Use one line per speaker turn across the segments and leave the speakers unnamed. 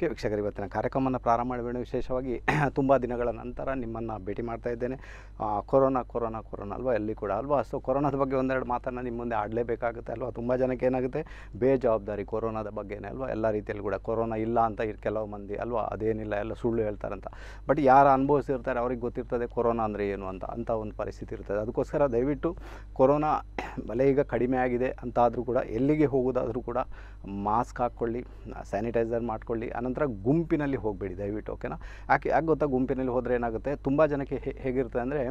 okay ವೀಕ್ಷಕರು ಇವತ್ತಿನ ಕಾರ್ಯಕ್ರಮವನ್ನು ಪ್ರಾರಂಭ ಮಾಡಬೇಡ ವಿಶೇಷವಾಗಿ ತುಂಬ ದಿನಗಳ ನಂತರ ನಿಮ್ಮನ್ನು ಭೇಟಿ ಮಾಡ್ತಾ ಇದ್ದೇನೆ ಕೊರೋನಾ ಕೊರೋನಾ ಕೊರೋನಾ ಅಲ್ವಾ ಎಲ್ಲಿ ಕೂಡ ಅಲ್ವಾ ಸೊ ಕೊರೋನಾದ ಬಗ್ಗೆ ಒಂದೆರಡು ಮಾತನ್ನು ನಿಮ್ಮ ಮುಂದೆ ಆಡಲೇಬೇಕಾಗುತ್ತೆ ಅಲ್ವಾ ತುಂಬ ಜನಕ್ಕೆ ಏನಾಗುತ್ತೆ ಬೇಜವಾಬ್ದಾರಿ ಕೊರೋನಾದ ಬಗ್ಗೆನೇ ಅಲ್ವಾ ಎಲ್ಲ ರೀತಿಯಲ್ಲಿ ಕೂಡ ಕೊರೋನಾ ಇಲ್ಲ ಅಂತ ಕೆಲವು ಮಂದಿ ಅಲ್ವಾ ಅದೇನಿಲ್ಲ ಎಲ್ಲ ಸುಳ್ಳು ಹೇಳ್ತಾರಂತ ಬಟ್ ಯಾರು ಅನುಭವಿಸಿರ್ತಾರೆ ಅವ್ರಿಗೆ ಗೊತ್ತಿರ್ತದೆ ಕೊರೋನಾ ಅಂದರೆ ಏನು ಅಂತ ಅಂಥ ಒಂದು ಪರಿಸ್ಥಿತಿ ಇರ್ತದೆ ಅದಕ್ಕೋಸ್ಕರ ದಯವಿಟ್ಟು ಕೊರೋನಾ ಬಲೆ ಈಗ ಕಡಿಮೆ ಆಗಿದೆ ಅಂತಾದರೂ ಕೂಡ ಎಲ್ಲಿಗೆ ಹೋಗೋದಾದರೂ ಕೂಡ ಮಾಸ್ಕ್ ಹಾಕ್ಕೊಳ್ಳಿ ಸ್ಯಾನಿಟೈಸರ್ ಮಾಡಿಕೊಳ್ಳಿ ಅನಂತರ ನಂತರ ಗುಂಪಿನಲ್ಲಿ ಹೋಗಬೇಡಿ ದಯವಿಟ್ಟು ಓಕೆನಾ ಯಾಕೆ ಯಾಕೆ ಗೊತ್ತಾ ಗುಂಪಿನಲ್ಲಿ ಹೋದರೆ ಏನಾಗುತ್ತೆ ತುಂಬ ಜನಕ್ಕೆ ಹೇಗಿರುತ್ತೆ ಅಂದರೆ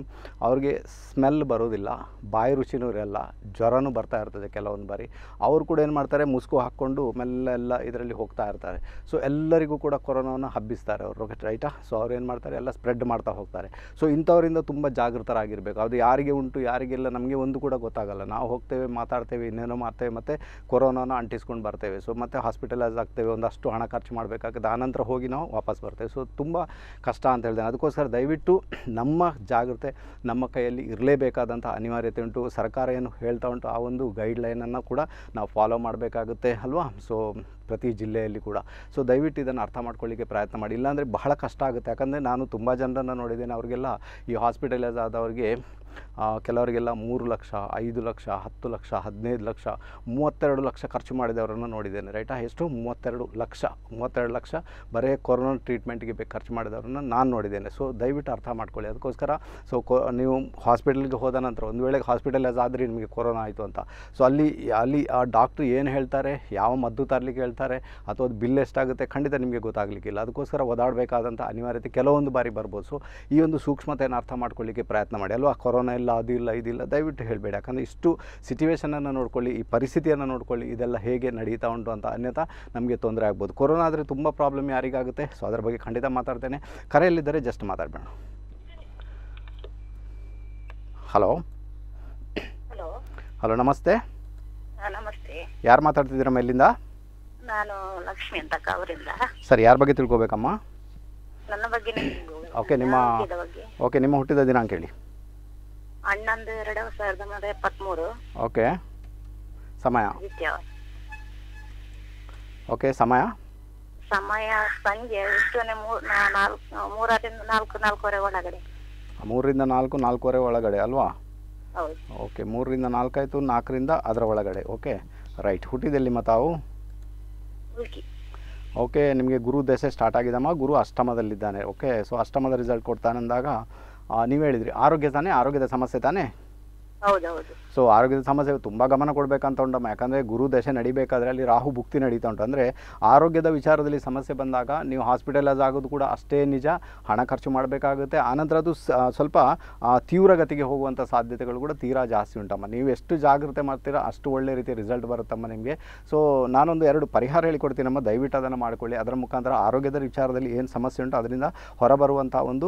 ಅವ್ರಿಗೆ ಸ್ಮೆಲ್ ಬರೋದಿಲ್ಲ ಬಾಯಿ ರುಚಿನೂ ಇರಲ್ಲ ಜ್ವರನೂ ಬರ್ತಾ ಇರ್ತದೆ ಕೆಲವೊಂದು ಬಾರಿ ಅವರು ಕೂಡ ಏನು ಮಾಡ್ತಾರೆ ಮುಸ್ಕು ಹಾಕ್ಕೊಂಡು ಮೆಲ್ಲೆಲ್ಲ ಇದರಲ್ಲಿ ಹೋಗ್ತಾ ಇರ್ತಾರೆ ಸೊ ಎಲ್ಲರಿಗೂ ಕೂಡ ಕೊರೋನಾವನ್ನು ಹಬ್ಬಿಸ್ತಾರೆ ಅವರು ರೈಟಾ ಸೊ ಅವ್ರು ಏನು ಮಾಡ್ತಾರೆ ಎಲ್ಲ ಸ್ಪ್ರೆಡ್ ಮಾಡ್ತಾ ಹೋಗ್ತಾರೆ ಸೊ ಇಂಥವರಿಂದ ತುಂಬ ಜಾಗೃತರಾಗಿರಬೇಕು ಅದು ಯಾರಿಗೆ ಉಂಟು ಯಾರಿಗೆಲ್ಲ ನಮಗೆ ಒಂದು ಕೂಡ ಗೊತ್ತಾಗಲ್ಲ ನಾವು ಹೋಗ್ತೇವೆ ಮಾತಾಡ್ತೇವೆ ಇನ್ನೇನೋ ಮಾಡ್ತೇವೆ ಮತ್ತು ಕೊರೋನಾನ ಅಂಟಿಸ್ಕೊಂಡು ಬರ್ತೇವೆ ಸೊ ಮತ್ತು ಹಾಸ್ಪಿಟಲೈಸ್ ಆಗ್ತೇವೆ ಒಂದಷ್ಟು ಹಣ ಖರ್ಚು ಮಾಡಬೇಕು ಆನಂತರ ಹೋಗಿ ನಾವು ವಾಪಸ್ ಬರ್ತೇವೆ ಸೊ ತುಂಬ ಕಷ್ಟ ಅಂತ ಹೇಳ್ತೇನೆ ಅದಕ್ಕೋಸ್ಕರ ದಯವಿಟ್ಟು ನಮ್ಮ ಜಾಗ್ರತೆ ನಮ್ಮ ಕೈಯಲ್ಲಿ ಇರಲೇಬೇಕಾದಂಥ ಅನಿವಾರ್ಯತೆ ಉಂಟು ಸರ್ಕಾರ ಏನು ಹೇಳ್ತಾ ಉಂಟು ಆ ಒಂದು ಗೈಡ್ಲೈನನ್ನು ಕೂಡ ನಾವು ಫಾಲೋ ಮಾಡಬೇಕಾಗುತ್ತೆ ಅಲ್ವಾ ಸೊ ಪ್ರತಿ ಜಿಲ್ಲೆಯಲ್ಲಿ ಕೂಡ ಸೊ ದಯವಿಟ್ಟು ಇದನ್ನು ಅರ್ಥ ಮಾಡ್ಕೊಳ್ಳಿಕ್ಕೆ ಪ್ರಯತ್ನ ಮಾಡಿ ಇಲ್ಲಾಂದರೆ ಬಹಳ ಕಷ್ಟ ಆಗುತ್ತೆ ಯಾಕಂದರೆ ನಾನು ತುಂಬ ಜನರನ್ನು ನೋಡಿದ್ದೇನೆ ಅವರಿಗೆಲ್ಲ ಈ ಹಾಸ್ಪಿಟಲೈಸ್ ಆದವ್ರಿಗೆ ಕೆಲವರಿಗೆಲ್ಲ ಮೂರು ಲಕ್ಷ ಐದು ಲಕ್ಷ ಹತ್ತು ಲಕ್ಷ ಹದಿನೈದು ಲಕ್ಷ ಮೂವತ್ತೆರಡು ಲಕ್ಷ ಖರ್ಚು ಮಾಡಿದವರನ್ನು ನೋಡಿದ್ದೇನೆ ರೈಟಾ ಎಷ್ಟು ಮೂವತ್ತೆರಡು ಲಕ್ಷ ಮೂವತ್ತೆರಡು ಲಕ್ಷ ಬರೇ ಕೊರೋನಾ ಟ್ರೀಟ್ಮೆಂಟ್ಗೆ ಬೇಕು ಖರ್ಚು ಮಾಡಿದವರನ್ನು ನಾನು ನೋಡಿದ್ದೇನೆ ಸೊ ದಯವಿಟ್ಟು ಅರ್ಥ ಮಾಡ್ಕೊಳ್ಳಿ ಅದಕ್ಕೋಸ್ಕರ ಸೊ ಕೊ ನೀವು ಹಾಸ್ಪಿಟಲ್ಗೆ ಹೋದ ನಂತರ ಒಂದು ವೇಳೆಗೆ ಹಾಸ್ಪಿಟಲ್ ಆದರೆ ನಿಮಗೆ ಕೊರೋನಾ ಆಯಿತು ಅಂತ ಸೊ ಅಲ್ಲಿ ಅಲ್ಲಿ ಆ ಡಾಕ್ಟ್ರು ಏನು ಹೇಳ್ತಾರೆ ಯಾವ ಮದ್ದು ತರಲಿಕ್ಕೆ ಹೇಳ್ತಾರೆ ಅಥವಾ ಅದು ಬಿಲ್ ಎಷ್ಟಾಗುತ್ತೆ ಖಂಡಿತ ನಿಮಗೆ ಗೊತ್ತಾಗಲಿಕ್ಕಿಲ್ಲ ಅದಕ್ಕೋಸ್ಕರ ಓದಾಡಬೇಕಾದಂಥ ಅನಿವಾರ್ಯತೆ ಕೆಲವೊಂದು ಬಾರಿ ಬರ್ಬೋದು ಸೊ ಈ ಒಂದು ಸೂಕ್ಷ್ಮತೆಯನ್ನು ಅರ್ಥ ಮಾಡ್ಕೊಳ್ಳಿಕ್ಕೆ ಪ್ರಯತ್ನ ಮಾಡಿ ಅಲ್ವಾ ಕೊರೋನಾ ಕೊರೋನಾ ಇಲ್ಲ ಅದು ಇಲ್ಲ ಇದಿಲ್ಲ ದಯವಿಟ್ಟು ಹೇಳಬೇಡ ಯಾಕಂದರೆ ಇಷ್ಟು ಸಿಚುವೇಷನನ್ನು ನೋಡ್ಕೊಳ್ಳಿ ಈ ಪರಿಸ್ಥಿತಿಯನ್ನು ನೋಡ್ಕೊಳ್ಳಿ ಇದೆಲ್ಲ ಹೇಗೆ ನಡೀತಾ ಉಂಟು ಅಂತ ಅನ್ಯಥಾ ನಮಗೆ ತೊಂದರೆ ಆಗ್ಬೋದು ಕೊರೋನಾ ಆದರೆ ತುಂಬ ಪ್ರಾಬ್ಲಮ್ ಯಾರಿಗಾಗುತ್ತೆ ಸೊ ಅದರ ಬಗ್ಗೆ ಖಂಡಿತ ಮಾತಾಡ್ತೇನೆ ಕರೆಯಲ್ಲಿದ್ದರೆ ಜಸ್ಟ್ ಮಾತಾಡಬೇಡ ಹಲೋ ಹಲೋ ನಮಸ್ತೆ ನಮಸ್ತೆ ಯಾರು ಮಾತಾಡ್ತಿದ್ದೀರಮ್ಮ ಎಲ್ಲಿಂದ ನಾನು ಲಕ್ಷ್ಮಿ ಅಂತ ಸರ್ ಯಾರ ಬಗ್ಗೆ ತಿಳ್ಕೊಬೇಕಮ್ಮ ನನ್ನ ಬಗ್ಗೆ ಓಕೆ ನಿಮ್ಮ ಓಕೆ ನಿಮ್ಮ ಹುಟ್ಟಿದ ದಿನಾಂಕ ಹೇಳಿ ಅಣ್ಣಂದು ಎರಡು ಸಾವಿರದ ಒಂಬೈನೂರ ಓಕೆ ಸಮಯ ಓಕೆ ಸಮಯ ಸಮಯ ಸಂಜೆ ಇಷ್ಟೊಂದು ಮೂರು ನಾಲ್ಕು ಮೂರರಿಂದ ನಾಲ್ಕು ನಾಲ್ಕೂವರೆ ಒಳಗಡೆ ಮೂರರಿಂದ ನಾಲ್ಕು ನಾಲ್ಕೂವರೆ ಒಳಗಡೆ ಅಲ್ವಾ ಓಕೆ ಮೂರರಿಂದ ನಾಲ್ಕಾಯಿತು ನಾಲ್ಕರಿಂದ ಅದರ ಒಳಗಡೆ ಓಕೆ ರೈಟ್ ಹುಟ್ಟಿದಲ್ಲಿ ತಾವು ಓಕೆ ನಿಮಗೆ ಗುರು ದೆಸೆ ಸ್ಟಾರ್ಟ್ ಆಗಿದಮ್ಮ ಗುರು ಅಷ್ಟಮದಲ್ಲಿದ್ದಾನೆ ಓಕೆ ಸೊ ಅಷ್ಟಮದ ರಿಸಲ್ಟ್ ಕೊಡ್ತಾನೆ ಅಂದಾಗ ನೀವು ಹೇಳಿದ್ರಿ ಆರೋಗ್ಯ ತಾನೇ ಆರೋಗ್ಯದ ಸಮಸ್ಯೆ ತಾನೇ ಹೌದೌದು ಸೊ ಆರೋಗ್ಯದ ಸಮಸ್ಯೆ ತುಂಬ ಗಮನ ಕೊಡಬೇಕಂತ ಉಂಟಮ್ಮ ಯಾಕಂದರೆ ಗುರು ದಶೆ ನಡಿಬೇಕಾದ್ರೆ ಅಲ್ಲಿ ರಾಹು ಭುಕ್ತಿ ನಡೀತಾ ಉಂಟು ಅಂದರೆ ಆರೋಗ್ಯದ ವಿಚಾರದಲ್ಲಿ ಸಮಸ್ಯೆ ಬಂದಾಗ ನೀವು ಹಾಸ್ಪಿಟಲೈಸ್ ಆಗೋದು ಕೂಡ ಅಷ್ಟೇ ನಿಜ ಹಣ ಖರ್ಚು ಮಾಡಬೇಕಾಗುತ್ತೆ ಆನಂತರ ಅದು ಸ್ವಲ್ಪ ತೀವ್ರಗತಿಗೆ ಹೋಗುವಂಥ ಸಾಧ್ಯತೆಗಳು ಕೂಡ ತೀರಾ ಜಾಸ್ತಿ ಉಂಟಮ್ಮ ನೀವು ಎಷ್ಟು ಜಾಗ್ರತೆ ಮಾಡ್ತೀರಾ ಅಷ್ಟು ಒಳ್ಳೆ ರೀತಿಯ ರಿಸಲ್ಟ್ ಬರುತ್ತಮ್ಮ ನಿಮಗೆ ಸೊ ನಾನೊಂದು ಎರಡು ಪರಿಹಾರ ಹೇಳಿಕೊಡ್ತೀನಮ್ಮ ದಯವಿಟ್ಟು ಅದನ್ನು ಮಾಡಿಕೊಳ್ಳಿ ಅದರ ಮುಖಾಂತರ ಆರೋಗ್ಯದ ವಿಚಾರದಲ್ಲಿ ಏನು ಸಮಸ್ಯೆ ಉಂಟು ಅದರಿಂದ ಹೊರಬರುವಂಥ ಒಂದು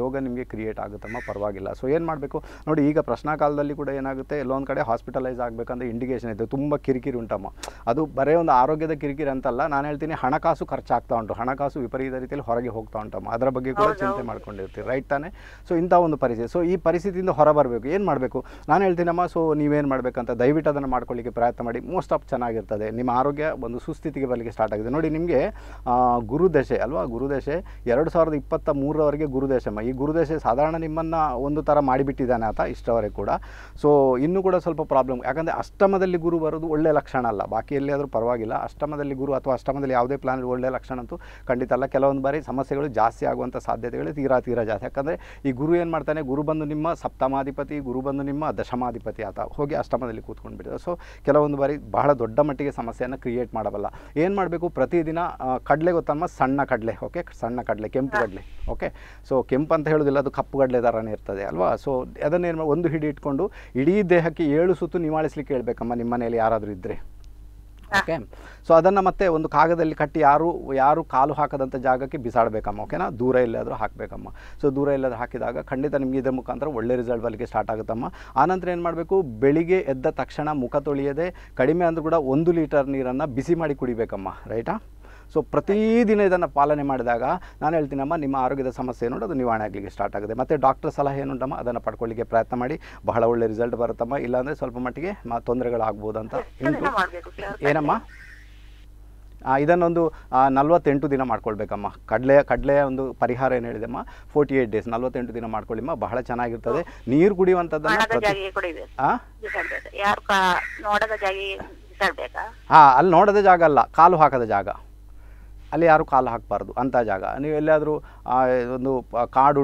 ಯೋಗ ನಿಮಗೆ ಕ್ರಿಯೇಟ್ ಆಗುತ್ತಮ್ಮ ಪರವಾಗಿಲ್ಲ ಸೊ ಏನು ಮಾಡಬೇಕು ನೋಡಿ ಈಗ ಪ್ರಶ್ನಾ ಕಾಲದಲ್ಲಿ ಕೂಡ ಏನಾಗುತ್ತೆ ಎಲ್ಲೊಂದು ಕಡೆ ಹಾಸ್ಪಿಟಲೈಸ್ ಆಗಬೇಕಂತ ಇಂಡಿಕೇಶನ್ ಇದೆ ತುಂಬ ಕಿರಿಕಿರಿ ಉಂಟಮ್ಮ ಅದು ಬರೇ ಒಂದು ಆರೋಗ್ಯದ ಕಿರಿಕಿರಿ ಅಂತಲ್ಲ ನಾನು ಹೇಳ್ತೀನಿ ಹಣಕಾಸು ಖರ್ಚಾಗ್ತಾ ಉಂಟು ಹಣಕಾಸು ವಿಪರೀತ ರೀತಿಯಲ್ಲಿ ಹೊರಗೆ ಹೋಗ್ತಾ ಉಂಟಮ್ಮ ಅದರ ಬಗ್ಗೆ ಕೂಡ ಚಿಂತೆ ಮಾಡ್ಕೊಂಡಿರ್ತೀವಿ ರೈಟ್ ತಾನೇ ಸೊ ಇಂಥ ಒಂದು ಪರಿಸ್ಥಿತಿ ಸೊ ಈ ಪರಿಸ್ಥಿತಿಯಿಂದ ಬರಬೇಕು ಏನು ಮಾಡಬೇಕು ನಾನು ಹೇಳ್ತೀನಮ್ಮ ಸೊ ನೀವೇನು ಮಾಡಬೇಕಂತ ದಯವಿಟ್ಟು ಅದನ್ನು ಮಾಡ್ಕೊಳ್ಳಿಕ್ಕೆ ಪ್ರಯತ್ನ ಮಾಡಿ ಮೋಸ್ಟ್ ಆಫ್ ಚೆನ್ನಾಗಿರ್ತದೆ ನಿಮ್ಮ ಆರೋಗ್ಯ ಒಂದು ಸುಸ್ಥಿತಿಗೆ ಬರಲಿಕ್ಕೆ ಸ್ಟಾರ್ಟ್ ಆಗಿದೆ ನೋಡಿ ನಿಮಗೆ ಗುರುದಶೆ ಅಲ್ವಾ ಗುರುದಶೆ ಎರಡು ಸಾವಿರದ ಇಪ್ಪತ್ತ ಮೂರರವರೆಗೆ ಗುರುದಶೆ ಈ ಗುರುದಶೆ ಸಾಧಾರಣ ನಿಮ್ಮನ್ನು ಒಂದು ಥರ ಮಾಡಿಬಿಟ್ಟಿದ್ದಾನೆ ಆತ ಇಷ್ಟವರೆಗೆ ಕೂಡ ಸೊ ಇನ್ನೂ ಕೂಡ ಸ್ವಲ್ಪ ಪ್ರಾಬ್ಲಮ್ ಯಾಕಂದರೆ ಅಷ್ಟಮದಲ್ಲಿ ಗುರು ಬರೋದು ಒಳ್ಳೆಯ ಲಕ್ಷಣ ಅಲ್ಲ ಬಾಕಿ ಎಲ್ಲಿಯಾದರೂ ಪರವಾಗಿಲ್ಲ ಅಷ್ಟಮದಲ್ಲಿ ಗುರು ಅಥವಾ ಅಷ್ಟಮದಲ್ಲಿ ಯಾವುದೇ ಪ್ಲಾನ್ ಒಳ್ಳೆಯ ಲಕ್ಷಣ ಅಂತೂ ಖಂಡಿತ ಅಲ್ಲ ಕೆಲವೊಂದು ಬಾರಿ ಸಮಸ್ಯೆಗಳು ಜಾಸ್ತಿ ಆಗುವಂಥ ಸಾಧ್ಯತೆಗಳು ತೀರಾ ತೀರಾ ಜಾಸ್ತಿ ಯಾಕಂದರೆ ಈ ಗುರು ಏನು ಮಾಡ್ತಾನೆ ಗುರು ಬಂದು ನಿಮ್ಮ ಸಪ್ತಮಾಧಿಪತಿ ಗುರು ಬಂದು ನಿಮ್ಮ ದಶಮಾಧಿಪತಿ ಆತ ಹೋಗಿ ಅಷ್ಟಮದಲ್ಲಿ ಕೂತ್ಕೊಂಡು ಬಿಡ್ತಾರೆ ಸೊ ಕೆಲವೊಂದು ಬಾರಿ ಬಹಳ ದೊಡ್ಡ ಮಟ್ಟಿಗೆ ಸಮಸ್ಯೆಯನ್ನು ಕ್ರಿಯೇಟ್ ಮಾಡಬಲ್ಲ ಏನು ಮಾಡಬೇಕು ಪ್ರತಿದಿನ ಕಡಲೆ ಗೊತ್ತಮ್ಮ ಸಣ್ಣ ಕಡಲೆ ಓಕೆ ಸಣ್ಣ ಕಡಲೆ ಕೆಂಪು ಕಡಲೆ ಓಕೆ ಸೊ ಕೆಂಪು ಅಂತ ಹೇಳೋದಿಲ್ಲ ಅದು ಕಪ್ಪು ಕಡಲೆ ಥರನೇ ಇರ್ತದೆ ಅಲ್ವಾ ಸೊ ಅದನ್ನೇನು ಒಂದು ಹಿಡಿ ಇಟ್ಕೊಂಡು ಇಡೀ ದೇಹಕ್ಕೆ ಏಳು ಸುತ್ತು ನಿವಾಳಿಸ್ಲಿಕ್ಕೆ ಹೇಳ್ಬೇಕಮ್ಮ ನಿಮ್ಮ ಮನೆಯಲ್ಲಿ ಯಾರಾದರೂ ಇದ್ದರೆ ಓಕೆ ಸೊ ಅದನ್ನು ಮತ್ತೆ ಒಂದು ಕಾಗದಲ್ಲಿ ಕಟ್ಟಿ ಯಾರು ಯಾರು ಕಾಲು ಹಾಕದಂಥ ಜಾಗಕ್ಕೆ ಬಿಸಾಡಬೇಕಮ್ಮ ಓಕೆನಾ ದೂರ ಇಲ್ಲಾದರೂ ಹಾಕಬೇಕಮ್ಮ ಸೊ ದೂರ ಇಲ್ಲಾದರೂ ಹಾಕಿದಾಗ ಖಂಡಿತ ನಿಮಗೆ ಇದರ ಮುಖಾಂತರ ಒಳ್ಳೆ ರಿಸಲ್ಟ್ ಬರಲಿಕ್ಕೆ ಸ್ಟಾರ್ಟ್ ಆಗುತ್ತಮ್ಮ ಆನಂತರ ಏನು ಮಾಡಬೇಕು ಬೆಳಿಗ್ಗೆ ಎದ್ದ ತಕ್ಷಣ ಮುಖ ತೊಳೆಯದೆ ಕಡಿಮೆ ಅಂದರೂ ಕೂಡ ಒಂದು ಲೀಟರ್ ನೀರನ್ನು ಬಿಸಿ ಮಾಡಿ ಕುಡಿಬೇಕಮ್ಮ ರೈಟಾ ಸೊ ಪ್ರತಿದಿನ ಇದನ್ನು ಪಾಲನೆ ಮಾಡಿದಾಗ ನಾನು ಹೇಳ್ತೀನಮ್ಮ ನಿಮ್ಮ ಆರೋಗ್ಯದ ಸಮಸ್ಯೆ ಏನು ಅದು ನಿವಾರಣೆ ಆಗಲಿಕ್ಕೆ ಸ್ಟಾರ್ಟ್ ಆಗುತ್ತೆ ಮತ್ತು ಡಾಕ್ಟರ್ ಸಲಹೆ ಏನುಂಟಮ್ಮ ಅದನ್ನು ಪಡ್ಕೊಳ್ಳಿಕ್ಕೆ ಪ್ರಯತ್ನ ಮಾಡಿ ಬಹಳ ಒಳ್ಳೆ ರಿಸಲ್ಟ್ ಬರುತ್ತಮ್ಮ ಇಲ್ಲಾಂದರೆ ಸ್ವಲ್ಪ ಮಟ್ಟಿಗೆ ತೊಂದರೆಗಳಾಗ್ಬೋದು ಅಂತ ಏನಮ್ಮ ಇದನ್ನೊಂದು ನಲ್ವತ್ತೆಂಟು ದಿನ ಮಾಡ್ಕೊಳ್ಬೇಕಮ್ಮ ಕಡಲೆಯ ಕಡಲೆಯ ಒಂದು ಪರಿಹಾರ ಏನು ಹೇಳಿದೆಮ್ಮ ಫೋರ್ಟಿ ಏಯ್ಟ್ ಡೇಸ್ ನಲ್ವತ್ತೆಂಟು ದಿನ ಮಾಡ್ಕೊಳ್ಳಿಮ್ಮ ಬಹಳ ಚೆನ್ನಾಗಿರ್ತದೆ ನೀರು ಕುಡಿಯುವಂಥದ್ದನ್ನು ಹಾಂ ಅಲ್ಲಿ ನೋಡದ ಜಾಗ ಅಲ್ಲ ಕಾಲು ಹಾಕದ ಜಾಗ ಅಲ್ಲಿ ಯಾರು ಕಾಲು ಹಾಕಬಾರ್ದು ಅಂಥ ಜಾಗ ನೀವು ಎಲ್ಲಾದರೂ ಒಂದು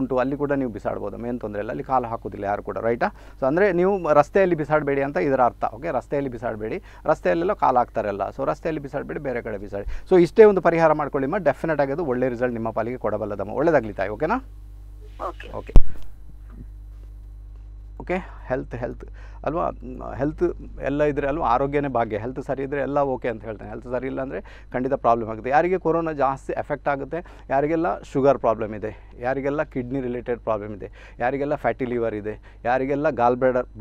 ಉಂಟು ಅಲ್ಲಿ ಕೂಡ ನೀವು ಬಿಸಾಡ್ಬೋದು ಏನು ತೊಂದರೆ ಇಲ್ಲ ಅಲ್ಲಿ ಕಾಲು ಹಾಕೋದಿಲ್ಲ ಯಾರು ಕೂಡ ರೈಟಾ ಸೊ ಅಂದರೆ ನೀವು ರಸ್ತೆಯಲ್ಲಿ ಬಿಸಾಡಬೇಡಿ ಅಂತ ಇದರ ಅರ್ಥ ಓಕೆ ರಸ್ತೆಯಲ್ಲಿ ಬಿಸಾಡಬೇಡಿ ರಸ್ತೆಯಲ್ಲೆಲ್ಲ ಕಾಲು ಹಾಕ್ತಾರಲ್ಲ ಸೊ ರಸ್ತೆಯಲ್ಲಿ ಬಿಸಾಡಬೇಡಿ ಬೇರೆ ಕಡೆ ಬಿಸಾಡಿ ಸೊ ಇಷ್ಟೇ ಒಂದು ಪರಿಹಾರ ಮಾಡ್ಕೊಳ್ಳಿ ಮಾ ಡೆಫಿನೆಟ್ ಆಗಿ ಅದು ಒಳ್ಳೆ ರಿಸಲ್ಟ್ ನಿಮ್ಮ ಪಾಲಿಗೆ ಕೊಡಬಲ್ಲದಮ್ಮ ಒಳ್ಳೆದಾಗ್ಲಿ ತಾಯಿ ಓಕೆನಾ ಓಕೆ ಓಕೆ ಹೆಲ್ತ್ ಹೆಲ್ತ್ ಅಲ್ವಾ ಹೆಲ್ತ್ ಎಲ್ಲ ಇದ್ದರೆ ಅಲ್ವಾ ಆರೋಗ್ಯನೇ ಭಾಗ್ಯ ಹೆಲ್ತ್ ಸರಿ ಇದ್ದರೆ ಎಲ್ಲ ಓಕೆ ಅಂತ ಹೇಳ್ತೇನೆ ಹೆಲ್ತ್ ಸರಿ ಇಲ್ಲ ಅಂದರೆ ಖಂಡಿತ ಪ್ರಾಬ್ಲಮ್ ಆಗುತ್ತೆ ಯಾರಿಗೆ ಕೊರೋನಾ ಜಾಸ್ತಿ ಎಫೆಕ್ಟ್ ಆಗುತ್ತೆ ಯಾರಿಗೆಲ್ಲ ಶುಗರ್ ಪ್ರಾಬ್ಲಮ್ ಇದೆ ಯಾರಿಗೆಲ್ಲ ಕಿಡ್ನಿ ರಿಲೇಟೆಡ್ ಪ್ರಾಬ್ಲಮ್ ಇದೆ ಯಾರಿಗೆಲ್ಲ ಫ್ಯಾಟಿ ಲಿವರ್ ಇದೆ ಯಾರಿಗೆಲ್ಲ ಗಾಲ್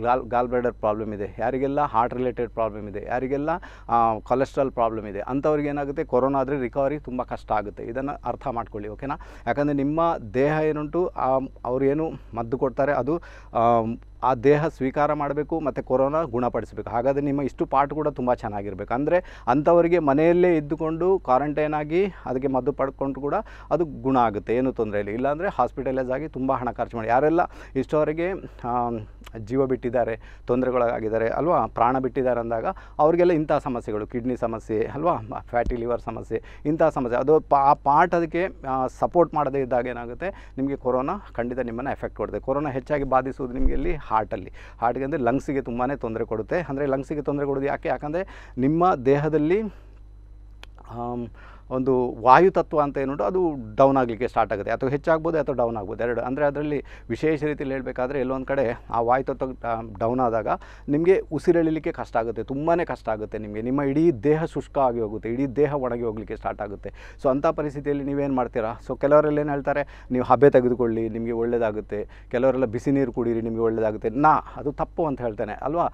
ಗಾಲ್ ಗಾಲ್ ಬ್ರೇಡರ್ ಪ್ರಾಬ್ಲಮ್ ಇದೆ ಯಾರಿಗೆಲ್ಲ ಹಾರ್ಟ್ ರಿಲೇಟೆಡ್ ಪ್ರಾಬ್ಲಮ್ ಇದೆ ಯಾರಿಗೆಲ್ಲ ಕೊಲೆಸ್ಟ್ರಾಲ್ ಪ್ರಾಬ್ಲಮ್ ಇದೆ ಅಂಥವ್ರಿಗೆ ಏನಾಗುತ್ತೆ ಕೊರೋನಾ ಆದರೆ ರಿಕವರಿ ತುಂಬ ಕಷ್ಟ ಆಗುತ್ತೆ ಇದನ್ನು ಅರ್ಥ ಮಾಡ್ಕೊಳ್ಳಿ ಓಕೆನಾ ಯಾಕಂದರೆ ನಿಮ್ಮ ದೇಹ ಏನುಂಟು ಅವ್ರು ಏನು ಮದ್ದು ಕೊಡ್ತಾರೆ ಅದು ಆ ದೇಹ ಸ್ವೀಕಾರ ಮಾಡಬೇಕು ಮತ್ತು ಕೊರೋನಾ ಗುಣಪಡಿಸಬೇಕು ಹಾಗಾದರೆ ನಿಮ್ಮ ಇಷ್ಟು ಪಾಟ್ ಕೂಡ ತುಂಬ ಚೆನ್ನಾಗಿರಬೇಕು ಅಂದರೆ ಅಂಥವರಿಗೆ ಮನೆಯಲ್ಲೇ ಇದ್ದುಕೊಂಡು ಕ್ವಾರಂಟೈನ್ ಆಗಿ ಅದಕ್ಕೆ ಮದ್ದು ಪಡ್ಕೊಂಡು ಕೂಡ ಅದು ಗುಣ ಆಗುತ್ತೆ ಏನು ತೊಂದರೆ ಇಲ್ಲ ಇಲ್ಲಾಂದರೆ ಹಾಸ್ಪಿಟಲೈಸ್ ಆಗಿ ತುಂಬ ಹಣ ಖರ್ಚು ಮಾಡಿ ಯಾರೆಲ್ಲ ಇಷ್ಟವರಿಗೆ ಜೀವ ಬಿಟ್ಟಿದ್ದಾರೆ ತೊಂದರೆಗಳಾಗಿದ್ದಾರೆ ಅಲ್ವಾ ಪ್ರಾಣ ಬಿಟ್ಟಿದ್ದಾರೆ ಅಂದಾಗ ಅವರಿಗೆಲ್ಲ ಇಂಥ ಸಮಸ್ಯೆಗಳು ಕಿಡ್ನಿ ಸಮಸ್ಯೆ ಅಲ್ವಾ ಫ್ಯಾಟಿ ಲಿವರ್ ಸಮಸ್ಯೆ ಇಂಥ ಸಮಸ್ಯೆ ಅದು ಆ ಪಾರ್ಟ್ ಅದಕ್ಕೆ ಸಪೋರ್ಟ್ ಮಾಡದೇ ಇದ್ದಾಗ ಏನಾಗುತ್ತೆ ನಿಮಗೆ ಕೊರೋನಾ ಖಂಡಿತ ನಿಮ್ಮನ್ನು ಎಫೆಕ್ಟ್ ಕೊಡುತ್ತೆ ಕೊರೋನಾ ಹೆಚ್ಚಾಗಿ ಬಾಧಿಸುವುದು ನಿಮಗೆ ಇಲ್ಲಿ ಹಾರ್ಟಲ್ಲಿ ಹಾರ್ಟ್ಗೆ ಅಂದರೆ ಲಂಗ್ಸಿಗೆ ತುಂಬಾ ತೊಂದರೆ ಕೊಡುತ್ತೆ ಅಂದರೆ ಲಂಗ್ಸಿಗೆ ತೊಂದರೆ ಕೊಡೋದು ಯಾಕೆ ಯಾಕಂದರೆ ನಿಮ್ಮ ದೇಹದಲ್ಲಿ ಒಂದು ವಾಯು ತತ್ವ ಅಂತ ಏನು ಅದು ಡೌನ್ ಆಗಲಿಕ್ಕೆ ಸ್ಟಾರ್ಟ್ ಆಗುತ್ತೆ ಅಥವಾ ಹೆಚ್ಚಾಗ್ಬೋದು ಅಥವಾ ಡೌನ್ ಆಗ್ಬೋದು ಎರಡು ಅಂದರೆ ಅದರಲ್ಲಿ ವಿಶೇಷ ರೀತಿಯಲ್ಲಿ ಹೇಳಬೇಕಾದ್ರೆ ಎಲ್ಲೊಂದು ಕಡೆ ಆ ವಾಯು ತತ್ವ ಡೌನ್ ಆದಾಗ ನಿಮಗೆ ಉಸಿರೆಳಿಲಿಕ್ಕೆ ಕಷ್ಟ ಆಗುತ್ತೆ ತುಂಬಾ ಕಷ್ಟ ಆಗುತ್ತೆ ನಿಮಗೆ ನಿಮ್ಮ ಇಡೀ ದೇಹ ಶುಷ್ಕ ಆಗಿ ಹೋಗುತ್ತೆ ಇಡೀ ದೇಹ ಒಣಗಿ ಹೋಗಲಿಕ್ಕೆ ಸ್ಟಾರ್ಟ್ ಆಗುತ್ತೆ ಸೊ ಅಂಥ ಪರಿಸ್ಥಿತಿಯಲ್ಲಿ ನೀವೇನು ಮಾಡ್ತೀರಾ ಸೊ ಕೆಲವರಲ್ಲಿ ಏನು ಹೇಳ್ತಾರೆ ನೀವು ಹಬೆ ತೆಗೆದುಕೊಳ್ಳಿ ನಿಮಗೆ ಒಳ್ಳೆಯದಾಗುತ್ತೆ ಕೆಲವರೆಲ್ಲ ಬಿಸಿ ನೀರು ಕುಡೀರಿ ನಿಮಗೆ ಒಳ್ಳೆಯದಾಗುತ್ತೆ ನಾ ಅದು ತಪ್ಪು ಅಂತ ಹೇಳ್ತೇನೆ ಅಲ್ವಾ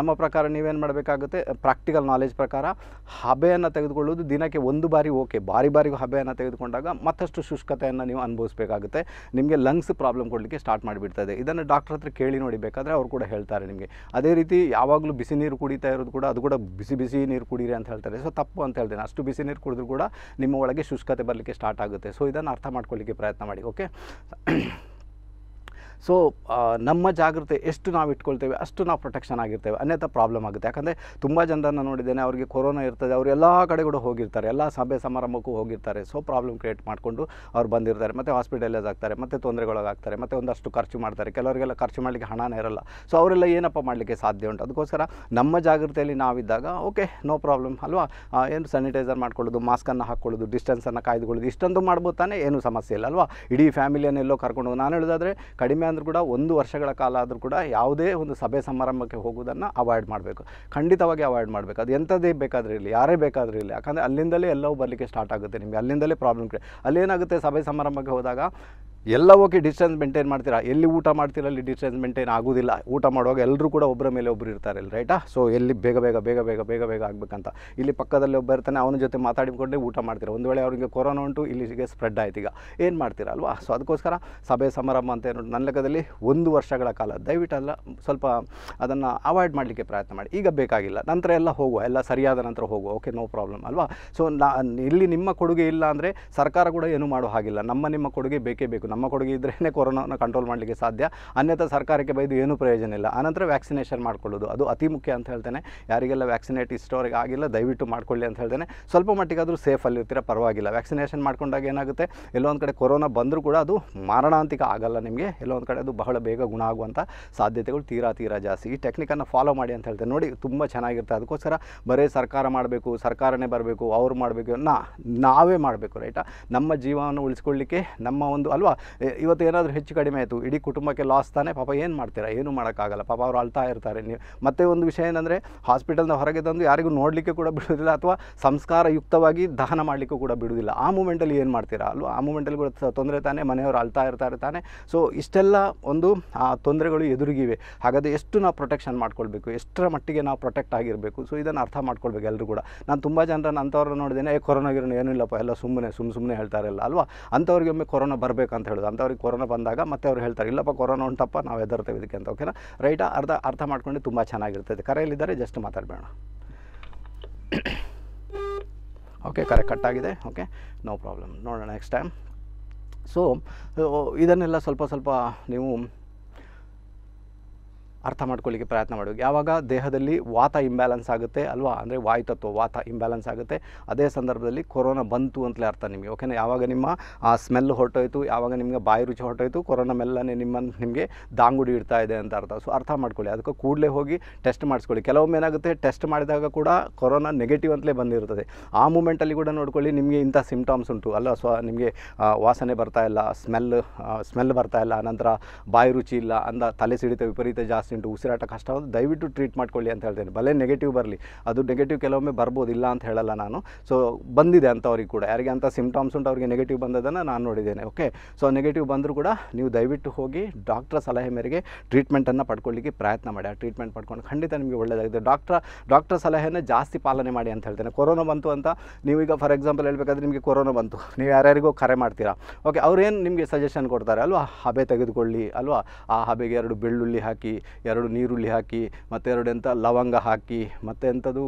ನಮ್ಮ ಪ್ರಕಾರ ನೀವೇನು ಮಾಡಬೇಕಾಗುತ್ತೆ ಪ್ರಾಕ್ಟಿಕಲ್ ನಾಲೆಜ್ ಪ್ರಕಾರ ಹಬೆಯನ್ನು ತೆಗೆದುಕೊಳ್ಳೋದು ದಿನಕ್ಕೆ ಒಂದು ಬಾರಿ ಓಕೆ ಬಾರಿ ಬಾರಿ ಹಬೆಯನ್ನು ತೆಗೆದುಕೊಂಡಾಗ ಮತ್ತಷ್ಟು ಶುಷ್ಕತೆಯನ್ನು ನೀವು ಅನುಭವಿಸಬೇಕಾಗುತ್ತೆ ನಿಮಗೆ ಲಂಗ್ಸ್ ಪ್ರಾಬ್ಲಮ್ ಕೊಡಲಿಕ್ಕೆ ಸ್ಟಾರ್ಟ್ ಮಾಡಿಬಿಡ್ತದೆ ಇದನ್ನು ಡಾಕ್ಟರ್ ಹತ್ರ ಕೇಳಿ ನೋಡಿ ಬೇಕಾದರೆ ಅವ್ರು ಕೂಡ ಹೇಳ್ತಾರೆ ನಿಮಗೆ ಅದೇ ರೀತಿ ಯಾವಾಗಲೂ ಬಿಸಿ ನೀರು ಕುಡಿತಾ ಇರೋದು ಕೂಡ ಅದು ಕೂಡ ಬಿಸಿ ಬಿಸಿ ನೀರು ಕುಡೀರಿ ಅಂತ ಹೇಳ್ತಾರೆ ಸೊ ತಪ್ಪು ಅಂತ ಹೇಳ್ತೇನೆ ಅಷ್ಟು ಬಿಸಿ ನೀರು ಕುಡಿದ್ರೂ ಕೂಡ ನಿಮ್ಮ ಒಳಗೆ ಶುಷ್ಕತೆ ಬರಲಿಕ್ಕೆ ಸ್ಟಾರ್ಟ್ ಆಗುತ್ತೆ ಸೊ ಇದನ್ನು ಅರ್ಥ ಮಾಡ್ಕೊಳ್ಳಿಕ್ಕೆ ಪ್ರಯತ್ನ ಮಾಡಿ ಓಕೆ ಸೊ ನಮ್ಮ ಜಾಗ್ರತೆ ಎಷ್ಟು ನಾವು ಇಟ್ಕೊಳ್ತೇವೆ ಅಷ್ಟು ನಾವು ಪ್ರೊಟೆಕ್ಷನ್ ಆಗಿರ್ತೇವೆ ಅನ್ಯಥ ಪ್ರಾಬ್ಲಮ್ ಆಗುತ್ತೆ ಯಾಕಂದರೆ ತುಂಬ ಜನರನ್ನು ನೋಡಿದ್ದೇನೆ ಅವರಿಗೆ ಕೊರೋನಾ ಇರ್ತದೆ ಅವರು ಎಲ್ಲ ಕಡೆ ಕೂಡ ಹೋಗಿರ್ತಾರೆ ಎಲ್ಲ ಸಭೆ ಸಮಾರಂಭಕ್ಕೂ ಹೋಗಿರ್ತಾರೆ ಸೊ ಪ್ರಾಬ್ಲಮ್ ಕ್ರಿಯೇಟ್ ಮಾಡಿಕೊಂಡು ಅವ್ರು ಬಂದಿರ್ತಾರೆ ಮತ್ತು ಹಾಸ್ಪಿಟಲೈಸ್ ಆಗ್ತಾರೆ ಮತ್ತು ತೊಂದರೆಗೊಳಗಾಗ್ತಾರೆ ಮತ್ತು ಒಂದಷ್ಟು ಖರ್ಚು ಮಾಡ್ತಾರೆ ಕೆಲವರಿಗೆಲ್ಲ ಖರ್ಚು ಮಾಡಲಿಕ್ಕೆ ಹಣನೇ ಇರಲ್ಲ ಸೊ ಅವರೆಲ್ಲ ಏನಪ್ಪ ಮಾಡಲಿಕ್ಕೆ ಸಾಧ್ಯ ಉಂಟು ಅದಕ್ಕೋಸ್ಕರ ನಮ್ಮ ಜಾಗೃತಿಯಲ್ಲಿ ನಾವಿದ್ದಾಗ ಓಕೆ ನೋ ಪ್ರಾಬ್ಲಮ್ ಅಲ್ವಾ ಏನು ಸ್ಯಾನಿಟೈಸರ್ ಮಾಡ್ಕೊಳ್ಳೋದು ಮಾಸ್ಕನ್ನು ಹಾಕ್ಕೊಳ್ಳೋದು ಡಿಸ್ಟೆನ್ಸನ್ನು ಕಾಯ್ದುಕೊಳ್ಳೋದು ಇಷ್ಟೊಂದು ಮಾಡ್ಬೋದು ತಾನೇ ಏನು ಸಮಸ್ಯೆ ಇಲ್ಲ ಅಲ್ವಾ ಇಡೀ ಫ್ಯಾಮಿಲಿಯನ್ನೆಲ್ಲೋ ಕರ್ಕೊಂಡು ನಾನು ಹೇಳೋದಾದರೆ ಕಡಿಮೆ ಕಡಿಮೆ ಅಂದರೂ ಕೂಡ ಒಂದು ವರ್ಷಗಳ ಕಾಲ ಆದರೂ ಕೂಡ ಯಾವುದೇ ಒಂದು ಸಭೆ ಸಮಾರಂಭಕ್ಕೆ ಹೋಗುವುದನ್ನು ಅವಾಯ್ಡ್ ಮಾಡಬೇಕು ಖಂಡಿತವಾಗಿ ಅವಾಯ್ಡ್ ಮಾಡಬೇಕು ಅದು ಎಂಥದ್ದೇ ಬೇಕಾದರೂ ಇರಲಿ ಯಾರೇ ಬೇಕಾದರೂ ಇರಲಿ ಯಾಕಂದರೆ ಅಲ್ಲಿಂದಲೇ ಎಲ್ಲವೂ ಬರಲಿಕ್ಕೆ ಸ್ಟಾರ್ಟ್ ಆಗುತ್ತೆ ನಿಮಗೆ ಅಲ್ಲಿಂದಲೇ ಪ್ರಾಬ್ಲಮ್ ಅಲ್ಲಿ ಏನಾಗುತ್ತೆ ಸಭೆ ಸಮಾರಂಭಕ್ಕೆ ಹೋದಾಗ ಎಲ್ಲ ಓಕೆ ಡಿಸ್ಟೆನ್ಸ್ ಮೇಂಟೈನ್ ಮಾಡ್ತೀರಾ ಎಲ್ಲಿ ಊಟ ಮಾಡ್ತೀರಾ ಅಲ್ಲಿ ಡಿಸ್ಟೆನ್ಸ್ ಮೇಂಟೈನ್ ಆಗೋದಿಲ್ಲ ಊಟ ಮಾಡುವಾಗ ಎಲ್ಲರೂ ಕೂಡ ಒಬ್ಬರ ಮೇಲೆ ಒಬ್ಬರು ಇರ್ತಾರೆ ಅಲ್ಲಿ ರೈಟಾ ಸೊ ಎಲ್ಲಿ ಬೇಗ ಬೇಗ ಬೇಗ ಬೇಗ ಬೇಗ ಬೇಗ ಆಗಬೇಕಂತ ಇಲ್ಲಿ ಪಕ್ಕದಲ್ಲಿ ಒಬ್ಬ ಇರ್ತಾನೆ ಅವನ ಜೊತೆ ಮಾತಾಡಿಕೊಂಡೆ ಊಟ ಮಾಡ್ತೀರಾ ಒಂದು ವೇಳೆ ಅವರಿಗೆ ಕೊರೋನಾ ಉಂಟು ಇಲ್ಲಿಗೆ ಸ್ಪ್ರೆಡ್ ಆಯ್ತು ಈಗ ಏನು ಮಾಡ್ತೀರಾ ಅಲ್ವಾ ಸೊ ಅದಕ್ಕೋಸ್ಕರ ಸಭೆ ಸಮಾರಂಭ ಅಂತ ಏನು ನನ್ನ ಲೆಕ್ಕದಲ್ಲಿ ಒಂದು ವರ್ಷಗಳ ಕಾಲ ದಯವಿಟ್ಟಲ್ಲ ಸ್ವಲ್ಪ ಅದನ್ನು ಅವಾಯ್ಡ್ ಮಾಡಲಿಕ್ಕೆ ಪ್ರಯತ್ನ ಮಾಡಿ ಈಗ ಬೇಕಾಗಿಲ್ಲ ನಂತರ ಎಲ್ಲ ಹೋಗುವ ಎಲ್ಲ ಸರಿಯಾದ ನಂತರ ಹೋಗುವ ಓಕೆ ನೋ ಪ್ರಾಬ್ಲಮ್ ಅಲ್ವಾ ಸೊ ನಾ ಇಲ್ಲಿ ನಿಮ್ಮ ಕೊಡುಗೆ ಇಲ್ಲ ಅಂದರೆ ಸರ್ಕಾರ ಕೂಡ ಏನು ಮಾಡೋ ಹಾಗಿಲ್ಲ ನಮ್ಮ ನಿಮ್ಮ ಕೊಡುಗೆ ಬೇಕೇ ಬೇಕು ನಮ್ಮ ಕೊಡುಗೆ ಇದ್ರೇ ಕೊರೋನಾನ ಕಂಟ್ರೋಲ್ ಮಾಡಲಿಕ್ಕೆ ಸಾಧ್ಯ ಅನ್ಯಥಾ ಸರ್ಕಾರಕ್ಕೆ ಬೈದು ಏನೂ ಪ್ರಯೋಜನ ಇಲ್ಲ ಆನಂತರ ವ್ಯಾಕ್ಸಿನೇಷನ್ ಮಾಡ್ಕೊಳ್ಳೋದು ಅದು ಅತಿ ಮುಖ್ಯ ಅಂತ ಹೇಳ್ತೇನೆ ಯಾರಿಗೆಲ್ಲ ವ್ಯಾಕ್ಸಿನೇಟ್ ಇಷ್ಟವರೆಗೆ ಆಗಿಲ್ಲ ದಯವಿಟ್ಟು ಮಾಡ್ಕೊಳ್ಳಿ ಅಂತ ಹೇಳ್ತೇನೆ ಸ್ವಲ್ಪ ಮಟ್ಟಿಗಾದರೂ ಸೇಫ್ ಇರ್ತೀರ ಪರವಾಗಿಲ್ಲ ವ್ಯಾಕ್ಸಿನೇಷನ್ ಮಾಡ್ಕೊಂಡಾಗ ಏನಾಗುತ್ತೆ ಎಲ್ಲೊಂದು ಕಡೆ ಕೊರೋನಾ ಬಂದರೂ ಕೂಡ ಅದು ಮಾರಣಾಂತಿಕ ಆಗಲ್ಲ ನಿಮಗೆ ಎಲ್ಲೊಂದು ಕಡೆ ಅದು ಬಹಳ ಬೇಗ ಗುಣ ಆಗುವಂಥ ಸಾಧ್ಯತೆಗಳು ತೀರಾ ತೀರಾ ಜಾಸ್ತಿ ಈ ಟೆಕ್ನಿಕನ್ನು ಫಾಲೋ ಮಾಡಿ ಅಂತ ಹೇಳ್ತೇನೆ ನೋಡಿ ತುಂಬ ಚೆನ್ನಾಗಿರ್ತದೆ ಅದಕ್ಕೋಸ್ಕರ ಬರೀ ಸರ್ಕಾರ ಮಾಡಬೇಕು ಸರ್ಕಾರನೇ ಬರಬೇಕು ಅವ್ರು ಮಾಡಬೇಕು ನಾ ನಾವೇ ಮಾಡಬೇಕು ರೈಟಾ ನಮ್ಮ ಜೀವವನ್ನು ಉಳಿಸ್ಕೊಳ್ಳಿಕ್ಕೆ ನಮ್ಮ ಒಂದು ಅಲ್ವಾ ಇವತ್ತು ಏನಾದರೂ ಹೆಚ್ಚು ಕಡಿಮೆ ಆಯಿತು ಇಡೀ ಕುಟುಂಬಕ್ಕೆ ಲಾಸ್ ತಾನೇ ಪಾಪ ಏನು ಮಾಡ್ತೀರಾ ಏನು ಮಾಡೋಕ್ಕಾಗಲ್ಲ ಪಾಪ ಅವ್ರು ಅಳ್ತಾ ಇರ್ತಾರೆ ನೀವು ಮತ್ತೆ ಒಂದು ವಿಷಯ ಏನಂದರೆ ಹಾಸ್ಪಿಟಲ್ನ ಹೊರಗೆ ತಂದು ಯಾರಿಗೂ ನೋಡಲಿಕ್ಕೆ ಕೂಡ ಬಿಡೋದಿಲ್ಲ ಅಥವಾ ಸಂಸ್ಕಾರಯುಕ್ತವಾಗಿ ದಹನ ಮಾಡಲಿಕ್ಕೂ ಕೂಡ ಬಿಡುವುದಿಲ್ಲ ಆ ಮೂಮೆಂಟಲ್ಲಿ ಏನು ಮಾಡ್ತೀರಾ ಅಲ್ವಾ ಆ ಮೂಮೆಂಟಲ್ಲಿ ಕೂಡ ತೊಂದರೆ ತಾನೇ ಮನೆಯವರು ಅಳ್ತಾ ಇರ್ತಾರೆ ತಾನೆ ಸೊ ಇಷ್ಟೆಲ್ಲ ಒಂದು ಆ ತೊಂದರೆಗಳು ಎದುರಿಗಿವೆ ಹಾಗಾದರೆ ಎಷ್ಟು ನಾವು ಪ್ರೊಟೆಕ್ಷನ್ ಮಾಡ್ಕೊಳ್ಬೇಕು ಎಷ್ಟರ ಮಟ್ಟಿಗೆ ನಾವು ಪ್ರೊಟೆಕ್ಟ್ ಆಗಿರಬೇಕು ಸೊ ಇದನ್ನು ಅರ್ಥ ಮಾಡ್ಕೊಳ್ಬೇಕು ಎಲ್ಲರೂ ಕೂಡ ನಾನು ತುಂಬ ಜನರನ್ನು ಅಂಥವ್ರನ್ನ ನೋಡಿದ್ದೇನೆ ಏ ಕೊರೋನಾಗಿರೋ ಏನೂ ಇಲ್ಲಪ್ಪ ಎಲ್ಲ ಸುಮ್ಮನೆ ಸುಮ್ಮ ಸುಮ್ಮನೆ ಹೇಳ್ತಾರಲ್ಲ ಅಲ್ವಾ ಅಂಥವ್ರಿಗೆ ಒಮ್ಮೆ ಕೊರೋನಾ ಬರಬೇಕಂತ ಅಂತ ಹೇಳೋದು ಅಂಥವ್ರಿಗೆ ಕೊರೋನಾ ಬಂದಾಗ ಮತ್ತೆ ಅವ್ರು ಹೇಳ್ತಾರೆ ಇಲ್ಲಪ್ಪ ಕೊರೋನಾ ಉಂಟಪ್ಪ ನಾವು ಹೆದರ್ತೇವೆ ಇದಕ್ಕೆ ಅಂತ ಓಕೆನಾ ರೈಟಾ ಅರ್ಧ ಅರ್ಥ ಮಾಡ್ಕೊಂಡು ತುಂಬ ಚೆನ್ನಾಗಿರ್ತದೆ ಕರೆಯಲ್ಲಿದ್ದಾರೆ ಜಸ್ಟ್ ಮಾತಾಡಬೇಡ ಓಕೆ ಕರೆ ಕಟ್ಟಾಗಿದೆ ಓಕೆ ನೋ ಪ್ರಾಬ್ಲಮ್ ನೋಡೋಣ ನೆಕ್ಸ್ಟ್ ಟೈಮ್ ಸೊ ಇದನ್ನೆಲ್ಲ ಸ್ವಲ್ಪ ಸ್ವಲ್ಪ ನೀವು ಅರ್ಥ ಮಾಡ್ಕೊಳ್ಳಿಕ್ಕೆ ಪ್ರಯತ್ನ ಮಾಡಬೇಕು ಯಾವಾಗ ದೇಹದಲ್ಲಿ ವಾತ ಇಂಬ್ಯಾಲೆನ್ಸ್ ಆಗುತ್ತೆ ಅಲ್ವಾ ಅಂದರೆ ವಾಯುತತ್ವ ವಾತ ಇಂಬ್ಯಾಲೆನ್ಸ್ ಆಗುತ್ತೆ ಅದೇ ಸಂದರ್ಭದಲ್ಲಿ ಕೊರೋನಾ ಬಂತು ಅಂತಲೇ ಅರ್ಥ ನಿಮಗೆ ಓಕೆನಾ ಯಾವಾಗ ನಿಮ್ಮ ಸ್ಮೆಲ್ ಹೊರಟೋಯ್ತು ಯಾವಾಗ ನಿಮಗೆ ಬಾಯಿ ರುಚಿ ಹೊರಟೋಯ್ತು ಕೊರೋನಾ ಮೆಲ್ಲನೆ ನಿಮ್ಮನ್ನು ನಿಮಗೆ ದಾಂಗುಡಿ ಇಡ್ತಾ ಇದೆ ಅಂತ ಅರ್ಥ ಸೊ ಅರ್ಥ ಮಾಡ್ಕೊಳ್ಳಿ ಅದಕ್ಕೆ ಕೂಡಲೇ ಹೋಗಿ ಟೆಸ್ಟ್ ಮಾಡಿಸ್ಕೊಳ್ಳಿ ಕೆಲವೊಮ್ಮೆ ಏನಾಗುತ್ತೆ ಟೆಸ್ಟ್ ಮಾಡಿದಾಗ ಕೂಡ ಕೊರೋನಾ ನೆಗೆಟಿವ್ ಅಂತಲೇ ಬಂದಿರ್ತದೆ ಆ ಮೂಮೆಂಟಲ್ಲಿ ಕೂಡ ನೋಡ್ಕೊಳ್ಳಿ ನಿಮಗೆ ಇಂಥ ಸಿಮ್ಟಮ್ಸ್ ಉಂಟು ಅಲ್ಲ ಸೊ ನಿಮಗೆ ವಾಸನೆ ಬರ್ತಾ ಇಲ್ಲ ಸ್ಮೆಲ್ ಸ್ಮೆಲ್ ಬರ್ತಾ ಇಲ್ಲ ನಂತರ ಬಾಯಿ ರುಚಿ ಇಲ್ಲ ಅಂದ ತಲೆ ಸಿಡಿತ ವಿಪರೀತ ಜಾಸ್ತಿ ಪೇಷೆಂಟು ಉಸಿರಾಟ ಕಷ್ಟ ಆಗೋದು ದಯವಿಟ್ಟು ಟ್ರೀಟ್ ಮಾಡ್ಕೊಳ್ಳಿ ಅಂತ ಹೇಳ್ತೇನೆ ಬಲೆ ನೆಗೆಟಿವ್ ಬರಲಿ ಅದು ನೆಗೆಟಿವ್ ಕೆಲವೊಮ್ಮೆ ಬರ್ಬೋದು ಇಲ್ಲ ಅಂತ ಹೇಳಲ್ಲ ನಾನು ಸೊ ಬಂದಿದೆ ಅವ್ರಿಗೆ ಕೂಡ ಯಾರಿಗೆ ಅಂತ ಸಿಮ್ಟಮ್ಸ್ ಉಂಟು ಅವರಿಗೆ ನೆಗೆಟಿವ್ ಬಂದದನ್ನು ನಾನು ನೋಡಿದ್ದೇನೆ ಓಕೆ ಸೊ ನೆಗೆಟಿವ್ ಬಂದರೂ ಕೂಡ ನೀವು ದಯವಿಟ್ಟು ಹೋಗಿ ಡಾಕ್ಟ್ರ ಸಲಹೆ ಮೇರೆಗೆ ಟ್ರೀಟ್ಮೆಂಟನ್ನು ಪಡ್ಕೊಳ್ಳಿಕ್ಕೆ ಪ್ರಯತ್ನ ಮಾಡಿ ಆ ಟ್ರೀಟ್ಮೆಂಟ್ ಪಡ್ಕೊಂಡು ಖಂಡಿತ ನಿಮಗೆ ಒಳ್ಳೆಯದಾಗಿದೆ ಡಾಕ್ಟ್ರ ಡಾಕ್ಟರ್ ಸಲಹೆಯನ್ನು ಜಾಸ್ತಿ ಪಾಲನೆ ಮಾಡಿ ಅಂತ ಹೇಳ್ತೇನೆ ಕೊರೋನಾ ಬಂತು ಅಂತ ನೀವೀಗ ಫಾರ್ ಎಕ್ಸಾಂಪಲ್ ಹೇಳಬೇಕಾದ್ರೆ ನಿಮಗೆ ಕೊರೋನಾ ಬಂತು ನೀವು ಯಾರ್ಯಾರಿಗೋ ಕರೆ ಮಾಡ್ತೀರಾ ಓಕೆ ಅವ್ರೇನು ನಿಮಗೆ ಸಜೆಷನ್ ಕೊಡ್ತಾರೆ ಅಲ್ವಾ ಹಬೆ ತೆಗೆದುಕೊಳ್ಳಿ ಅಲ್ವಾ ಆ ಹಬೆಗೆ ಎರಡು ಬೆಳ್ಳುಳ್ಳಿ ಹಾಕಿ ಎರಡು ನೀರುಳ್ಳಿ ಹಾಕಿ ಮತ್ತೆ ಎರಡು ಎಂಥ ಲವಂಗ ಹಾಕಿ ಮತ್ತೆ ಎಂಥದ್ದು